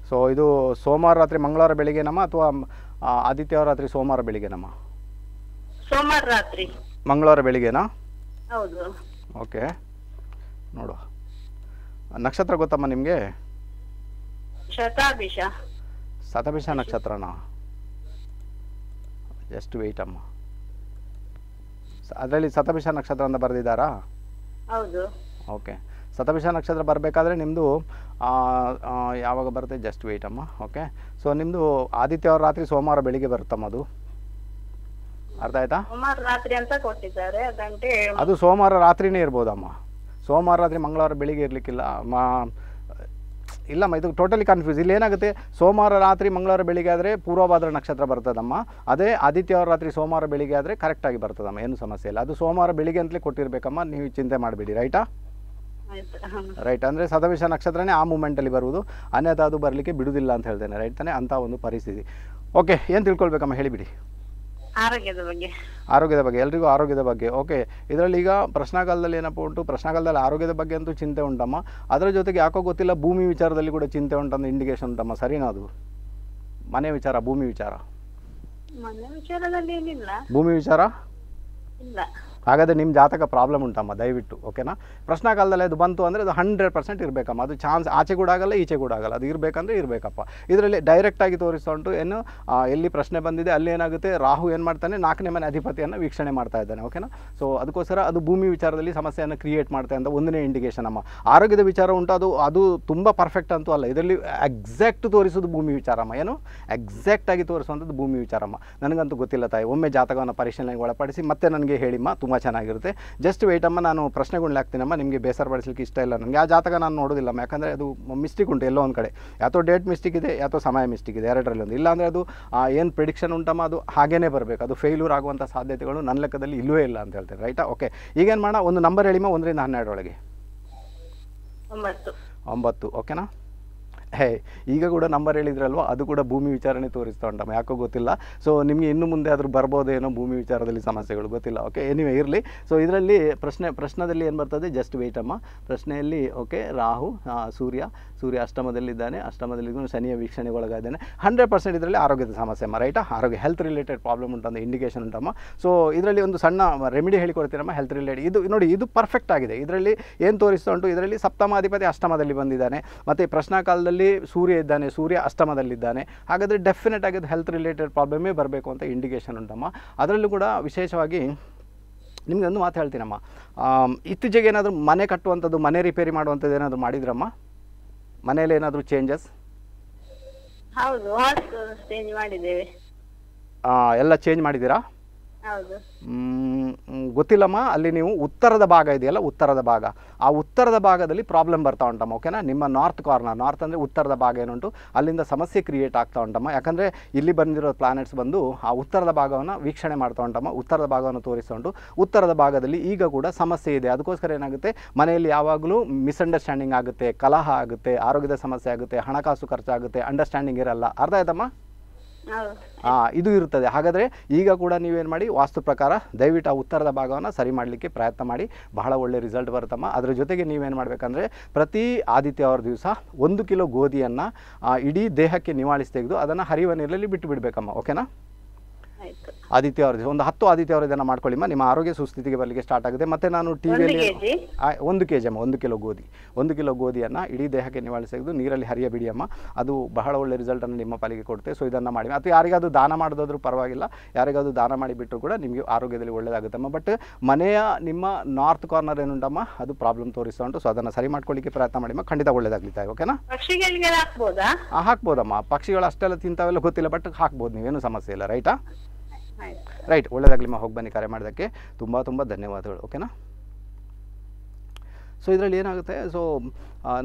ಸೊ ಇದು ಸೋಮವಾರ ರಾತ್ರಿ ಮಂಗಳವಾರ ಬೆಳಿಗ್ಗೆನಮ್ಮ ಅಥವಾ ಆದಿತ್ಯವಾರ ರಾತ್ರಿ ಸೋಮವಾರ ಬೆಳಿಗ್ಗೆನಮ್ಮ ಸೋಮವಾರ ರಾತ್ರಿ ಮಂಗಳವಾರ ಬೆಳಿಗ್ಗೆನಾ ಹೌದು ಓಕೆ ನೋಡುವ ನಕ್ಷತ್ರ ಗೊತ್ತಮ್ಮ ನಿಮಗೆ ಶತಾಭಿಷ ಶತಾಭಿಷ ನಕ್ಷತ್ರನಾ ಜಸ್ಟ್ ವೆಯ್ಟ್ ಅಮ್ಮ ಅದರಲ್ಲಿ ಸತಭಿಷ ನಕ್ಷತ್ರ ಅಂತ ಬರೆದಿದ್ದಾರಾ ಹೌದು ಓಕೆ ಶತಭಿಷ ನಕ್ಷತ್ರ ಬರಬೇಕಾದ್ರೆ ನಿಮ್ಮದು ಯಾವಾಗ ಬರುತ್ತೆ ಜಸ್ಟ್ ವೆಯ್ಟ್ ಅಮ್ಮ ಓಕೆ ಸೊ ನಿಮ್ಮದು ಆದಿತ್ಯವಾರ ರಾತ್ರಿ ಸೋಮವಾರ ಬೆಳಿಗ್ಗೆ ಬರುತ್ತಮ್ಮ ಅದು ಅರ್ಥ ಆಯ್ತಾ ರಾತ್ರಿ ಅಂತ ಕೊಟ್ಟಿದ್ದಾರೆ ಅದು ಸೋಮವಾರ ರಾತ್ರಿನೇ ಇರ್ಬೋದಮ್ಮ ಸೋಮವಾರ ರಾತ್ರಿ ಮಂಗಳವಾರ ಬೆಳಿಗ್ಗೆ ಇರಲಿಕ್ಕಿಲ್ಲ ಇಲ್ಲಮ್ಮ ಇದು ಟೋಟಲಿ ಕನ್ಫ್ಯೂಸ್ ಇಲ್ಲಿ ಏನಾಗುತ್ತೆ ಸೋಮವಾರ ರಾತ್ರಿ ಮಂಗಳವಾರ ಬೆಳಿಗ್ಗೆ ಆದರೆ ಪೂರ್ವಭಾದ್ರ ನಕ್ಷತ್ರ ಬರ್ತದಮ್ಮ ಅದೇ ಆದಿತ್ಯವಾರ ರಾತ್ರಿ ಸೋಮವಾರ ಬೆಳಿಗ್ಗೆ ಆದರೆ ಕರೆಕ್ಟಾಗಿ ಬರ್ತದಮ್ಮ ಏನು ಸಮಸ್ಯೆ ಇಲ್ಲ ಅದು ಸೋಮವಾರ ಬೆಳಿಗ್ಗೆ ಅಂತಲೇ ಕೊಟ್ಟಿರಬೇಕಮ್ಮ ನೀವು ಚಿಂತೆ ಮಾಡಬೇಡಿ ರೈಟಾ ರೈಟ್ ಅಂದರೆ ಸದವಿಷ ನಕ್ಷತ್ರನೇ ಆ ಮೂಮೆಂಟಲ್ಲಿ ಬರುವುದು ಅನ್ಯಥಾ ಅದು ಬರಲಿಕ್ಕೆ ಬಿಡುವುದಿಲ್ಲ ಅಂತ ಹೇಳ್ತೇನೆ ರೈಟ್ ತಾನೆ ಅಂತ ಒಂದು ಪರಿಸ್ಥಿತಿ ಓಕೆ ಏನು ತಿಳ್ಕೊಳ್ಬೇಕಮ್ಮ ಹೇಳಿಬಿಡಿ ಆರೋಗ್ಯದ ಬಗ್ಗೆ ಆರೋಗ್ಯದ ಬಗ್ಗೆ ಎಲ್ರಿಗೂ ಆರೋಗ್ಯದ ಬಗ್ಗೆ ಓಕೆ ಇದರಲ್ಲಿ ಈಗ ಪ್ರಶ್ನಾಕಾಲದಲ್ಲಿ ಏನಪ್ಪಾ ಉಂಟು ಪ್ರಶ್ನಾಕಾಲದಲ್ಲಿ ಆರೋಗ್ಯದ ಬಗ್ಗೆ ಅಂತೂ ಚಿಂತೆ ಉಂಟಮ್ಮ ಅದರ ಜೊತೆಗೆ ಯಾಕೋ ಗೊತ್ತಿಲ್ಲ ಭೂಮಿ ವಿಚಾರದಲ್ಲಿ ಕೂಡ ಚಿಂತೆ ಉಂಟಂತ ಇಂಡಿಕೇಶನ್ ಉಂಟಮ್ಮ ಸರಿನಾ ಅದು ಮನೆ ವಿಚಾರ ಭೂಮಿ ವಿಚಾರ ಮನೆ ವಿಚಾರದಲ್ಲಿ ಏನಿಲ್ಲ ಭೂಮಿ ವಿಚಾರ ಇಲ್ಲ ಹಾಗಾದರೆ ನಿಮ್ಮ ಜಾತಕ ಪ್ರಾಬ್ಲಮ್ ಉಂಟಮ್ಮ ದಯವಿಟ್ಟು ಓಕೆನಾ ಪ್ರಶ್ನಾಕಾಲದಲ್ಲಿ ಕಾಲದಲ್ಲಿ ಅದು ಬಂತು ಅಂದರೆ ಅದು ಹಂಡ್ರೆಡ್ ಪರ್ಸೆಂಟ್ ಇರಬೇಕಮ್ಮ ಅದು ಚಾನ್ಸ್ ಆಚೆ ಕೂಡ ಆಗಲ್ಲ ಈಚೆ ಕೂಡ ಆಗಲ್ಲ ಅದು ಇರಬೇಕಂದ್ರೆ ಇರಬೇಕಪ್ಪ ಇದರಲ್ಲಿ ಡೈರೆಕ್ಟಾಗಿ ತೋರಿಸ್ತಾ ಉಂಟು ಏನು ಎಲ್ಲಿ ಪ್ರಶ್ನೆ ಬಂದಿದೆ ಅಲ್ಲಿ ಏನಾಗುತ್ತೆ ರಾಹು ಏನು ಮಾಡ್ತಾನೆ ನಾಲ್ಕನೇ ಮನೆ ಅಧಿಪತಿಯನ್ನು ವೀಕ್ಷಣೆ ಮಾಡ್ತಾ ಇದ್ದಾನೆ ಓಕೆನಾ ಸೊ ಅದಕ್ಕೋಸ್ಕರ ಅದು ಭೂಮಿ ವಿಚಾರದಲ್ಲಿ ಸಮಸ್ಯೆಯನ್ನು ಕ್ರಿಯೇಟ್ ಮಾಡ್ತಾ ಅಂತ ಒಂದನೇ ಇಂಡಿಕೇಶನ್ ಅಮ್ಮ ಆರೋಗ್ಯದ ವಿಚಾರ ಉಂಟು ಅದು ಅದು ತುಂಬ ಪರ್ಫೆಕ್ಟ್ ಅಂತೂ ಅಲ್ಲ ಇದರಲ್ಲಿ ಎಕ್ಸಾಕ್ಟ್ ತೋರಿಸೋದು ಭೂಮಿ ವಿಚಾರಮ್ಮ ಏನು ಎಕ್ಸಾಕ್ಟಾಗಿ ತೋರಿಸುವಂಥದ್ದು ಭೂಮಿ ವಿಚಾರಮ್ಮ ನನಗಂತೂ ಗೊತ್ತಿಲ್ಲ ತಾಯಿ ಒಮ್ಮೆ ಜಾತಕವನ್ನು ಪರಿಶೀಲನೆಗೆ ಒಳಪಡಿಸಿ ಮತ್ತೆ ನನಗೆ ಹೇಳಿಮ್ಮ ತುಂಬ ತುಂಬ ಚೆನ್ನಾಗಿರುತ್ತೆ ಜಸ್ಟ್ ವೆಯ್ಟಮ್ಮ ನಾನು ಪ್ರಶ್ನೆಗಳನ್ನ ಹಾಕ್ತೀನಮ್ಮ ನಿಮಗೆ ಬೇಸರ ಪಡಿಸ್ಲಿಕ್ಕೆ ಇಷ್ಟ ಇಲ್ಲ ನನಗೆ ಆ ಜಾತಕ ನಾನು ನೋಡೋದಿಲ್ಲ ಯಾಕಂದರೆ ಅದು ಮಿಸ್ಟೇಕ್ ಉಂಟು ಎಲ್ಲೋ ಒಂದು ಕಡೆ ಯಾತೋ ಡೇಟ್ ಮಿಸ್ಟೇಕ್ ಇದೆ ಯಾತೋ ಸಮಯ ಮಿಸ್ಟಿಕ್ ಇದೆ ಎರಡರಲ್ಲಿ ಒಂದು ಇಲ್ಲಾಂದರೆ ಅದು ಏನು ಪ್ರಿಡಿಕ್ಷನ್ ಉಂಟಮ್ಮ ಅದು ಹಾಗೇ ಬರಬೇಕು ಅದು ಫೇಲ್ಯೂರ್ ಆಗುವಂಥ ಸಾಧ್ಯತೆಗಳು ನನ್ನ ಲೆಕ್ಕದಲ್ಲಿ ಇಲ್ಲವೇ ಇಲ್ಲ ಅಂತ ಹೇಳ್ತಾರೆ ರೈಟಾ ಓಕೆ ಈಗೇನು ಮಾಡೋಣ ಒಂದು ನಂಬರ್ ಹೇಳಿಮ ಒಂದರಿಂದ ಹನ್ನೆರಡರೊಳಗೆ ಒಂಬತ್ತು ಒಂಬತ್ತು ಓಕೆನಾ ಹೇ ಈಗ ಕೂಡ ನಂಬರ್ ಹೇಳಿದ್ರಲ್ವ ಅದು ಕೂಡ ಭೂಮಿ ವಿಚಾರಣೆ ತೋರಿಸ್ತಾ ಉಂಟಮ್ಮ ಯಾಕೋ ಗೊತ್ತಿಲ್ಲ ಸೊ ನಿಮಗೆ ಇನ್ನು ಮುಂದೆ ಆದರೂ ಬರ್ಬೋದೇನೋ ಭೂಮಿ ವಿಚಾರದಲ್ಲಿ ಸಮಸ್ಯೆಗಳು ಗೊತ್ತಿಲ್ಲ ಓಕೆ ಎನಿವೆ ಇರಲಿ ಸೊ ಇದರಲ್ಲಿ ಪ್ರಶ್ನೆ ಪ್ರಶ್ನದಲ್ಲಿ ಏನು ಬರ್ತದೆ ಜಸ್ಟ್ ವೆಯ್ಟಮ್ಮ ಪ್ರಶ್ನೆಯಲ್ಲಿ ಓಕೆ ರಾಹು ಸೂರ್ಯ ಸೂರ್ಯ ಅಷ್ಟಮದಲ್ಲಿದ್ದಾನೆ ಅಷ್ಟಮದಲ್ಲಿದ್ದು ಶನಿಯ ವೀಕ್ಷಣೆಗೆ ಹಂಡ್ರೆಡ್ ಪರ್ಸೆಂಟ್ ಇದರಲ್ಲಿ ಆರೋಗ್ಯದ ಸಮಸ್ಯೆ ರೈಟಾ ಆರೋಗ್ಯ ಹೆಲ್ತ್ ರಿಲೇಟೆಡ್ ಪ್ರಾಬ್ಲಮ್ ಉಂಟು ಒಂದು ಇಂಡಿಕೇಷನ್ ಉಂಟಮ್ಮ ಸೊ ಇದರಲ್ಲಿ ಒಂದು ಸಣ್ಣ ರೆಮಿಡಿ ಹೇಳಿಕೊಡ್ತೀರಮ್ಮ ಹೆಲ್ತ್ ರಿಲೇಟೆಡ್ ಇದು ನೋಡಿ ಇದು ಪರ್ಫೆಕ್ಟ್ ಆಗಿದೆ ಇದರಲ್ಲಿ ಏನು ತೋರಿಸ್ತಾ ಉಂಟು ಇದರಲ್ಲಿ ಸಪ್ತಮಾಧಿಪತಿ ಅಷ್ಟಮದಲ್ಲಿ ಬಂದಿದ್ದಾನೆ ಮತ್ತು ಪ್ರಶ್ನಾಕಾಲದಲ್ಲಿ ಸೂರ್ಯ ಇದ್ದಾನೆ ಸೂರ್ಯ ಅಷ್ಟಮದಲ್ಲಿದ್ದಾನೆ ಹಾಗಾದರೆ ಡೆಫಿನೆಟ್ ಆಗಿದ್ದು ಹೆಲ್ತ್ ರಿಲೇಟೆಡ್ ಪ್ರಾಬ್ಲಮೇ ಬರಬೇಕು ಅಂತ ಇಂಡಿಕೇಷನ್ ಉಂಟಮ್ಮ ಅದರಲ್ಲೂ ಕೂಡ ವಿಶೇಷವಾಗಿ ನಿಮಗೆ ಒಂದು ಮಾತು ಹೇಳ್ತೀನಮ್ಮ ಇತ್ತೀಚೆಗೆ ಏನಾದರೂ ಮನೆ ಕಟ್ಟುವಂಥದ್ದು ಮನೆ ರಿಪೇರಿ ಮಾಡುವಂಥದ್ದು ಏನಾದರೂ ಮಾಡಿದ್ರಮ್ಮ ಮನೆಯಲ್ಲಿ ಏನಾದರೂ ಚೇಂಜಸ್ ಹೌದು ವಾಸ್ತು ಚೇಂಜ್ ಮಾಡಿದ್ದೇವೆ ಎಲ್ಲ ಚೇಂಜ್ ಮಾಡಿದ್ದೀರಾ ಗೊತ್ತಿಲ್ಲಮ್ಮ ಅಲ್ಲಿ ನೀವು ಉತ್ತರದ ಭಾಗ ಇದೆಯಲ್ಲ ಉತ್ತರದ ಭಾಗ ಆ ಉತ್ತರದ ಭಾಗದಲ್ಲಿ ಪ್ರಾಬ್ಲಮ್ ಬರ್ತಾ ಉಂಟಮ್ಮ ಓಕೆನಾ ನಿಮ್ಮ ನಾರ್ತ್ ಕಾರ್ನರ್ ನಾರ್ತ್ ಅಂದರೆ ಉತ್ತರದ ಭಾಗ ಏನುಂಟು ಅಲ್ಲಿಂದ ಸಮಸ್ಯೆ ಕ್ರಿಯೇಟ್ ಆಗ್ತಾ ಉಂಟಮ್ಮ ಯಾಕಂದರೆ ಇಲ್ಲಿ ಬಂದಿರೋ ಪ್ಲಾನೆಟ್ಸ್ ಬಂದು ಆ ಉತ್ತರದ ಭಾಗವನ್ನು ವೀಕ್ಷಣೆ ಮಾಡ್ತಾ ಉಂಟಮ್ಮ ಉತ್ತರದ ಭಾಗವನ್ನು ತೋರಿಸ್ತಾ ಉಂಟು ಉತ್ತರದ ಭಾಗದಲ್ಲಿ ಈಗ ಕೂಡ ಸಮಸ್ಯೆ ಇದೆ ಅದಕ್ಕೋಸ್ಕರ ಏನಾಗುತ್ತೆ ಮನೆಯಲ್ಲಿ ಯಾವಾಗಲೂ ಮಿಸ್ಅಂಡರ್ಸ್ಟ್ಯಾಂಡಿಂಗ್ ಆಗುತ್ತೆ ಕಲಹ ಆಗುತ್ತೆ ಆರೋಗ್ಯದ ಸಮಸ್ಯೆ ಆಗುತ್ತೆ ಹಣಕಾಸು ಖರ್ಚಾಗುತ್ತೆ ಅಂಡರ್ಸ್ಟ್ಯಾಂಡಿಂಗ್ ಇರಲ್ಲ ಅರ್ಥ ಆಯ್ತಮ್ಮ ಇದು ಇರುತ್ತದೆ ಹಾಗಾದರೆ ಈಗ ಕೂಡ ನೀವೇನು ಮಾಡಿ ವಾಸ್ತು ಪ್ರಕಾರ ದಯವಿಟ್ಟು ಆ ಉತ್ತರದ ಭಾಗವನ್ನು ಸರಿ ಮಾಡಲಿಕ್ಕೆ ಪ್ರಯತ್ನ ಮಾಡಿ ಬಹಳ ಒಳ್ಳೆ ರಿಸಲ್ಟ್ ಬರುತ್ತಮ್ಮ ಅದರ ಜೊತೆಗೆ ನೀವೇನು ಮಾಡಬೇಕಂದ್ರೆ ಪ್ರತಿ ಆದಿತ್ಯ ಅವರ ದಿವಸ ಒಂದು ಕಿಲೋ ಗೋಧಿಯನ್ನು ಇಡೀ ದೇಹಕ್ಕೆ ನಿವಾಳಿಸ್ ತೆಗೆದು ಅದನ್ನು ಹರಿವ ನೀರಲ್ಲಿ ಬಿಟ್ಟು ಬಿಡಬೇಕಮ್ಮ ಓಕೆನಾ ಆದಿತ್ಯವಾರ ಒಂದು ಹತ್ತು ಆದಿತ್ಯವಾರ ಮಾಡ್ಕೊಳ್ಳಿಮ್ಮ ನಿಮ್ಮ ಆರೋಗ್ಯ ಸುಸ್ಥಿತಿಗೆ ಬರಲಿಕ್ಕೆ ಸ್ಟಾರ್ಟ್ ಆಗುತ್ತೆ ಮತ್ತೆ ನಾನು ಟಿವಿಯಲ್ಲಿ ವಿಯಲ್ಲಿ ಒಂದು ಕೆ ಜಿ ಅಮ್ಮ ಒಂದು ಕಿಲೋ ಗೋಧಿ ಒಂದು ಕಿಲೋ ಗೋಧಿಯನ್ನು ಇಡೀ ದೇಹಕ್ಕೆ ನಿವಾಳಿ ನೀರಲ್ಲಿ ಹರಿಯಬಿಡಿ ಅಮ್ಮ ಅದು ಬಹಳ ಒಳ್ಳೆ ರಿಸಲ್ಟನ್ನು ನಿಮ್ಮ ಪಾಲಿಗೆ ಕೊಡುತ್ತೆ ಸೊ ಇದನ್ನು ಮಾಡಿ ಅಥವಾ ಯಾರಿಗಾದರೂ ದಾನ ಮಾಡೋದಾದ್ರೂ ಪರವಾಗಿಲ್ಲ ಯಾರಿಗಾದರೂ ದಾನ ಮಾಡಿಬಿಟ್ಟರು ಕೂಡ ನಿಮಗೆ ಆರೋಗ್ಯದಲ್ಲಿ ಒಳ್ಳೆಯದಾಗುತ್ತಮ್ಮ ಬಟ್ ಮನೆಯ ನಿಮ್ಮ ನಾರ್ತ್ ಕಾರ್ನರ್ ಏನುಂಟಮ್ಮ ಅದು ಪ್ರಾಬ್ಲಮ್ ತೋರಿಸ್ತಾ ಉಂಟು ಸೊ ಅದನ್ನು ಸರಿ ಮಾಡ್ಕೊಳ್ಳಿಕ್ಕೆ ಪ್ರಯತ್ನ ಮಾಡಿಮ್ಮ ಖಂಡಿತ ಒಳ್ಳೇದಾಗ್ಲಿಕ್ಕೆ ಓಕೆನಾ ಹಾಕ್ಬೋದಮ್ಮ ಪಕ್ಷಿಗಳು ಅಷ್ಟೆಲ್ಲ ತಿಂತಾವೆಲ್ಲ ಗೊತ್ತಿಲ್ಲ ಬಟ್ ಹಾಕ್ಬೋದು ನೀವೇನು ಸಮಸ್ಯೆ ಇಲ್ಲ ರೈಟಾ ರೈಟ್ ಮಾ ಹೋಗಿ ಬನ್ನಿ ಕರೆ ಮಾಡೋದಕ್ಕೆ ತುಂಬ ತುಂಬ ಧನ್ಯವಾದಗಳು ಓಕೆನಾ ಸೊ ಇದರಲ್ಲಿ ಏನಾಗುತ್ತೆ ಸೊ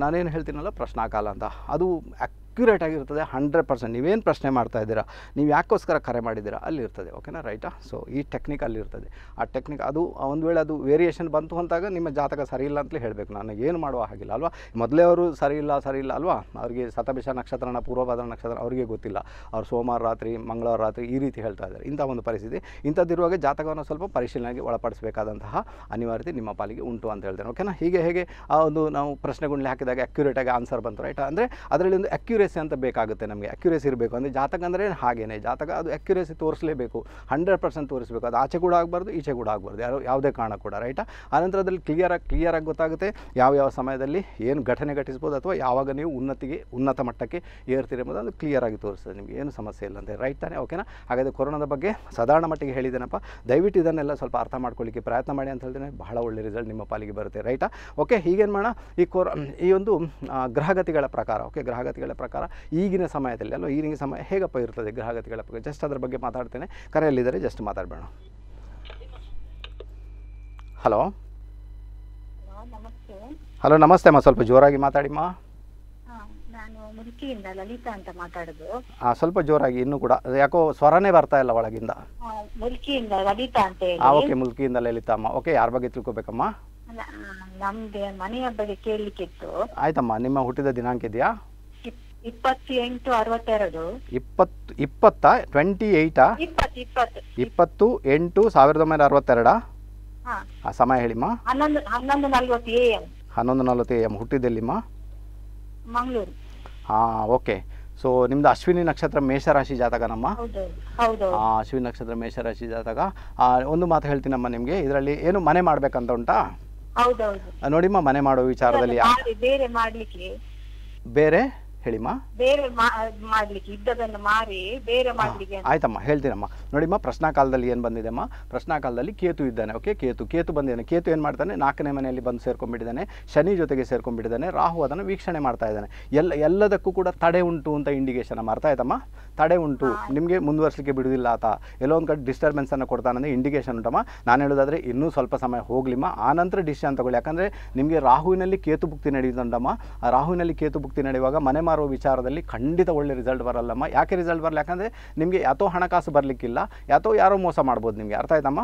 ನಾನೇನು ಹೇಳ್ತೀನಲ್ಲ ಪ್ರಶ್ನಾಕಾಲ ಅಂತ ಅದು ಆ್ಯಕ್ ಅಕ್ಯುರೇಟ್ ಆಗಿರ್ತದೆ ಹಂಡ್ರೆಡ್ ಪರ್ಸೆಂಟ್ ನೀವೇನು ಪ್ರಶ್ನೆ ಮಾಡ್ತಾ ಇದ್ದೀರಾ ನೀವು ಯಾಕೋಸ್ಕರ ಕರೆ ಮಾಡಿದ್ದೀರಾ ಅಲ್ಲಿರ್ತದೆ ಓಕೆನಾ ರೈಟಾ ಸೊ ಈ ಟೆಕ್ನಿಕ್ ಅಲ್ಲಿರ್ತದೆ ಆ ಟೆಕ್ನಿಕ್ ಅದು ಒಂದು ವೇಳೆ ಅದು ವೇರಿಯೇಷನ್ ಬಂತು ಅಂತಾಗ ನಿಮ್ಮ ಜಾತಕ ಸರಿ ಇಲ್ಲ ಅಂತಲೇ ಹೇಳಬೇಕು ನನಗೆ ಏನು ಮಾಡುವ ಹಾಗಿಲ್ಲ ಅಲ್ವಾ ಮೊದಲೇ ಅವರು ಸರಿ ಇಲ್ಲ ಸರಿ ಇಲ್ಲ ಅಲ್ವಾ ಅವರಿಗೆ ಸತಭಿಷ ನಕ್ಷತ್ರನ ಪೂರ್ವಭಾದ್ರ ನಕ್ಷತ್ರ ಅವರಿಗೆ ಗೊತ್ತಿಲ್ಲ ಅವ್ರು ಸೋಮವಾರ ರಾತ್ರಿ ಮಂಗಳವಾರ ರಾತ್ರಿ ಈ ರೀತಿ ಹೇಳ್ತಾ ಇದ್ದಾರೆ ಇಂಥ ಒಂದು ಪರಿಸ್ಥಿತಿ ಇಂಥದ್ದಿರುವಾಗ ಜಾತಕವನ್ನು ಸ್ವಲ್ಪ ಪರಿಶೀಲನೆಗೆ ಒಳಪಡಿಸಬೇಕಾದಂತಹ ಅನಿವಾರ್ಯತೆ ನಿಮ್ಮ ಪಾಲಿಗೆ ಉಂಟು ಅಂತ ಹೇಳ್ತಾರೆ ಓಕೆನಾ ಹೀಗೆ ಹೇಗೆ ಆ ಒಂದು ನಾವು ಪ್ರಶ್ನೆಗಳನ್ನ ಹಾಕಿದಾಗ ಅಕ್ಯುರೇಟಾಗಿ ಆನ್ಸರ್ ಬಂತು ರೈಟ್ ಅಂದರೆ ಅದರಲ್ಲಿ ಒಂದು ಅಕ್ಯುರೇಟ್ ಅಕ್ಯುರೇಸಿ ಅಂತ ಬೇಕಾಗುತ್ತೆ ನಮಗೆ ಅಕ್ಯುರೇಸಿ ಇರಬೇಕು ಅಂದರೆ ಜಾತಕ ಅಂದರೆ ಹಾಗೇನೆ ಜಾತಕ ಅದು ಅಕ್ಯುರೇಸಿ ತೋರಿಸಲೇಬೇಕು ಹಂಡ್ರೆಡ್ ಪರ್ಸೆಂಟ್ ತೋರಿಸಬೇಕು ಅದು ಆಚೆ ಕೂಡ ಆಗಬಾರ್ದು ಈಚೆ ಕೂಡ ಆಗಬಾರ್ದು ಯಾರು ಯಾವುದೇ ಕಾರಣ ಕೂಡ ರೈಟ ಆನಂತರದಲ್ಲಿ ಕ್ಲಿಯರಾಗಿ ಕ್ಲಿಯರಾಗಿ ಗೊತ್ತಾಗುತ್ತೆ ಯಾವ ಯಾವ ಸಮಯದಲ್ಲಿ ಏನು ಘಟನೆ ಘಟಿಸ್ಬೋದು ಅಥವಾ ಯಾವಾಗ ನೀವು ಉನ್ನತಿಗೆ ಉನ್ನತ ಮಟ್ಟಕ್ಕೆ ಏರ್ತೀರಿ ಎಂಬುದು ಅದು ಕ್ಲಿಯರಾಗಿ ತೋರಿಸ್ತದೆ ನಿಮಗೆ ಏನು ಸಮಸ್ಯೆ ಇಲ್ಲ ಅಂದರೆ ರೈಟ್ ತಾನೆ ಓಕೆನಾ ಹಾಗಾದರೆ ಕೊರೋನಾದ ಬಗ್ಗೆ ಸಾಧಾರಣ ಮಟ್ಟಿಗೆ ಹೇಳಿದ್ದೇನಪ್ಪ ದಯವಿಟ್ಟು ಇದನ್ನೆಲ್ಲ ಸ್ವಲ್ಪ ಅರ್ಥ ಮಾಡ್ಕೊಳ್ಳಿಕ್ಕೆ ಪ್ರಯತ್ನ ಮಾಡಿ ಅಂತ ಹೇಳ್ತೇನೆ ಬಹಳ ಒಳ್ಳೆ ರಿಸಲ್ಟ್ ನಿಮ್ಮ ಪಾಲಿಗೆ ಬರುತ್ತೆ ರೈಟಾ ಓಕೆ ಹೀಗೇನು ಮಾಡೋಣ ಈ ಕೊರೋ ಈ ಒಂದು ಗ್ರಹಗತಿಗಳ ಪ್ರಕಾರ ಓಕೆ ಗ್ರಹಗತಿಗಳ ಪ್ರಕಾರ ಪ್ರಕಾರ ಈಗಿನ ಸಮಯದಲ್ಲಿ ಅಲ್ವಾ ಈಗಿನ ಸಮಯ ಹೇಗಪ್ಪ ಇರ್ತದೆ ಗ್ರಹಗತಿಗಳ ಬಗ್ಗೆ ಜಸ್ಟ್ ಅದರ ಬಗ್ಗೆ ಮಾತಾಡ್ತೇನೆ ಕರೆಯಲ್ಲಿದ್ದರೆ ಜಸ್ಟ್ ಮಾತಾಡಬೇಡ ಹಲೋ ಹಲೋ ನಮಸ್ತೆ ಅಮ್ಮ ಸ್ವಲ್ಪ ಜೋರಾಗಿ ಮಾತಾಡಿಮ್ಮ ನಾನು ಲಲಿತಾ ಅಂತ ಹಾ ಸ್ವಲ್ಪ ಜೋರಾಗಿ ಇನ್ನು ಕೂಡ ಯಾಕೋ ಸ್ವರನೇ ಬರ್ತಾ ಇಲ್ಲ ಒಳಗಿಂದ ಮುಲ್ಕಿಯಿಂದ ಲಲಿತಾ ಅಂತ ಓಕೆ ಮುಲ್ಕಿಯಿಂದ ಲಲಿತಾ ಅಮ್ಮ ಓಕೆ ಯಾರ ಬಗ್ಗೆ ತಿಳ್ಕೊಬೇಕಮ್ಮ ನಮ್ಗೆ ಮನೆಯ ಬಗ್ಗೆ ಕೇಳಲಿಕ್ಕಿತ್ತು ಆಯ್ತಮ್ಮ ನಿಮ್ಮ ಹುಟ್ಟಿದ ದಿನಾಂಕ ಇದೆಯಾ ಇಪ್ಪತ್ತೆಂಟು ಅರವತ್ತೆರಡು ಇಪ್ಪತ್ತು ಇಪ್ಪತ್ತಾ ಟ್ವೆಂಟಿ ಏಯ್ಟಾ ಇಪ್ಪತ್ತು ಎಂಟು ಸಾವಿರದ ಒಂಬೈನೂರ ಅರವತ್ತೆರಡಾ ಆ ಸಮಯ ಹೇಳಿಮ್ಮ ಹನ್ನೊಂದು ಹನ್ನೊಂದು ನಲ್ವತ್ತು ಎ ಎಂ ಹನ್ನೊಂದು ನಲ್ವತ್ತು ಎ ಎಂ ಹುಟ್ಟಿದ್ದೆಲ್ಲಿಮ್ಮ ಮಂಗಳೂರು ಹಾಂ ಓಕೆ ಸೊ ನಿಮ್ದು ಅಶ್ವಿನಿ ನಕ್ಷತ್ರ ಮೇಷರಾಶಿ ಜಾತಕನಮ್ಮ ಅಶ್ವಿನಿ ನಕ್ಷತ್ರ ಮೇಷರಾಶಿ ಜಾತಕ ಒಂದು ಮಾತು ಹೇಳ್ತೀನಮ್ಮ ನಿಮ್ಗೆ ಇದರಲ್ಲಿ ಏನು ಮನೆ ಮಾಡ್ಬೇಕಂತ ಉಂಟಾ ನೋಡಿಮ್ಮ ಮನೆ ಮಾಡೋ ವಿಚಾರದಲ್ಲಿ ಬೇರೆ ಬೇರೆ ಹೇಳಿಮ್ಮ ಬೇರೆ ಮಾಡ್ಲಿಕ್ಕೆ ಮಾರಿ ಬೇರೆ ಆಯ್ತಮ್ಮ ಹೇಳ್ತೀನಮ್ಮ ನೋಡಿಮ್ಮ ಪ್ರಶ್ನಾ ಕಾಲದಲ್ಲಿ ಏನು ಬಂದಿದೆಮ್ಮ ಪ್ರಶ್ನಾ ಕಾಲದಲ್ಲಿ ಕೇತು ಇದ್ದಾನೆ ಓಕೆ ಕೇತು ಕೇತು ಬಂದಿದ್ದಾನೆ ಕೇತು ಏನ್ ಮಾಡ್ತಾನೆ ನಾಲ್ಕನೇ ಮನೆಯಲ್ಲಿ ಬಂದು ಸೇರ್ಕೊಂಡ್ಬಿಟ್ಟಿದ್ದಾನೆ ಶನಿ ಜೊತೆಗೆ ಸೇರ್ಕೊಂಡ್ಬಿಟ್ಟಿದ್ದಾನೆ ರಾಹು ಅದನ್ನು ವೀಕ್ಷಣೆ ಮಾಡ್ತಾ ಇದ್ದಾನೆ ಎಲ್ಲ ಎಲ್ಲದಕ್ಕೂ ಕೂಡ ತಡೆ ಉಂಟು ಅಂತ ಇಂಡಿಕೇಶನ್ ಮಾಡ್ತಾ ಆಯ್ತಮ್ಮ ತಡೆ ಉಂಟು ನಿಮಗೆ ಮುಂದುವರಿಸಲಿಕ್ಕೆ ಬಿಡುವುದಿಲ್ಲ ಆತ ಎಲ್ಲೋ ಒಂದು ಕಡೆ ಡಿಸ್ಟರ್ಬೆನ್ಸನ್ನು ಕೊಡ್ತಾನಂದರೆ ಇಂಡಿಕೇಷನ್ ಉಂಟಮ್ಮ ನಾನು ಹೇಳೋದಾದರೆ ಇನ್ನೂ ಸ್ವಲ್ಪ ಸಮಯ ಹೋಗಲಿಮ್ಮ ಆನಂತರ ಡಿಸಿಷನ್ ತಗೊಳ್ಳಿ ಯಾಕಂದರೆ ನಿಮಗೆ ರಾಹುವಿನಲ್ಲಿ ಕೇತು ಭುಕ್ತಿ ನಡೆಯುತ್ತಂಡಮ್ಮ ರಾಹುವಿನಲ್ಲಿ ಕೇತು ಭುಕ್ತಿ ನಡೆಯುವಾಗ ಮನೆ ಮಾರುವ ವಿಚಾರದಲ್ಲಿ ಖಂಡಿತ ಒಳ್ಳೆ ರಿಸಲ್ಟ್ ಬರಲ್ಲಮ್ಮ ಯಾಕೆ ರಿಸಲ್ಟ್ ಬರಲ್ಲ ಯಾಕಂದರೆ ನಿಮಗೆ ಯಾತೋ ಹಣಕಾಸು ಬರಲಿಕ್ಕಿಲ್ಲ ಯಾತೋ ಯಾರೋ ಮೋಸ ಮಾಡ್ಬೋದು ನಿಮಗೆ ಅರ್ಥ ಆಯ್ತಮ್ಮ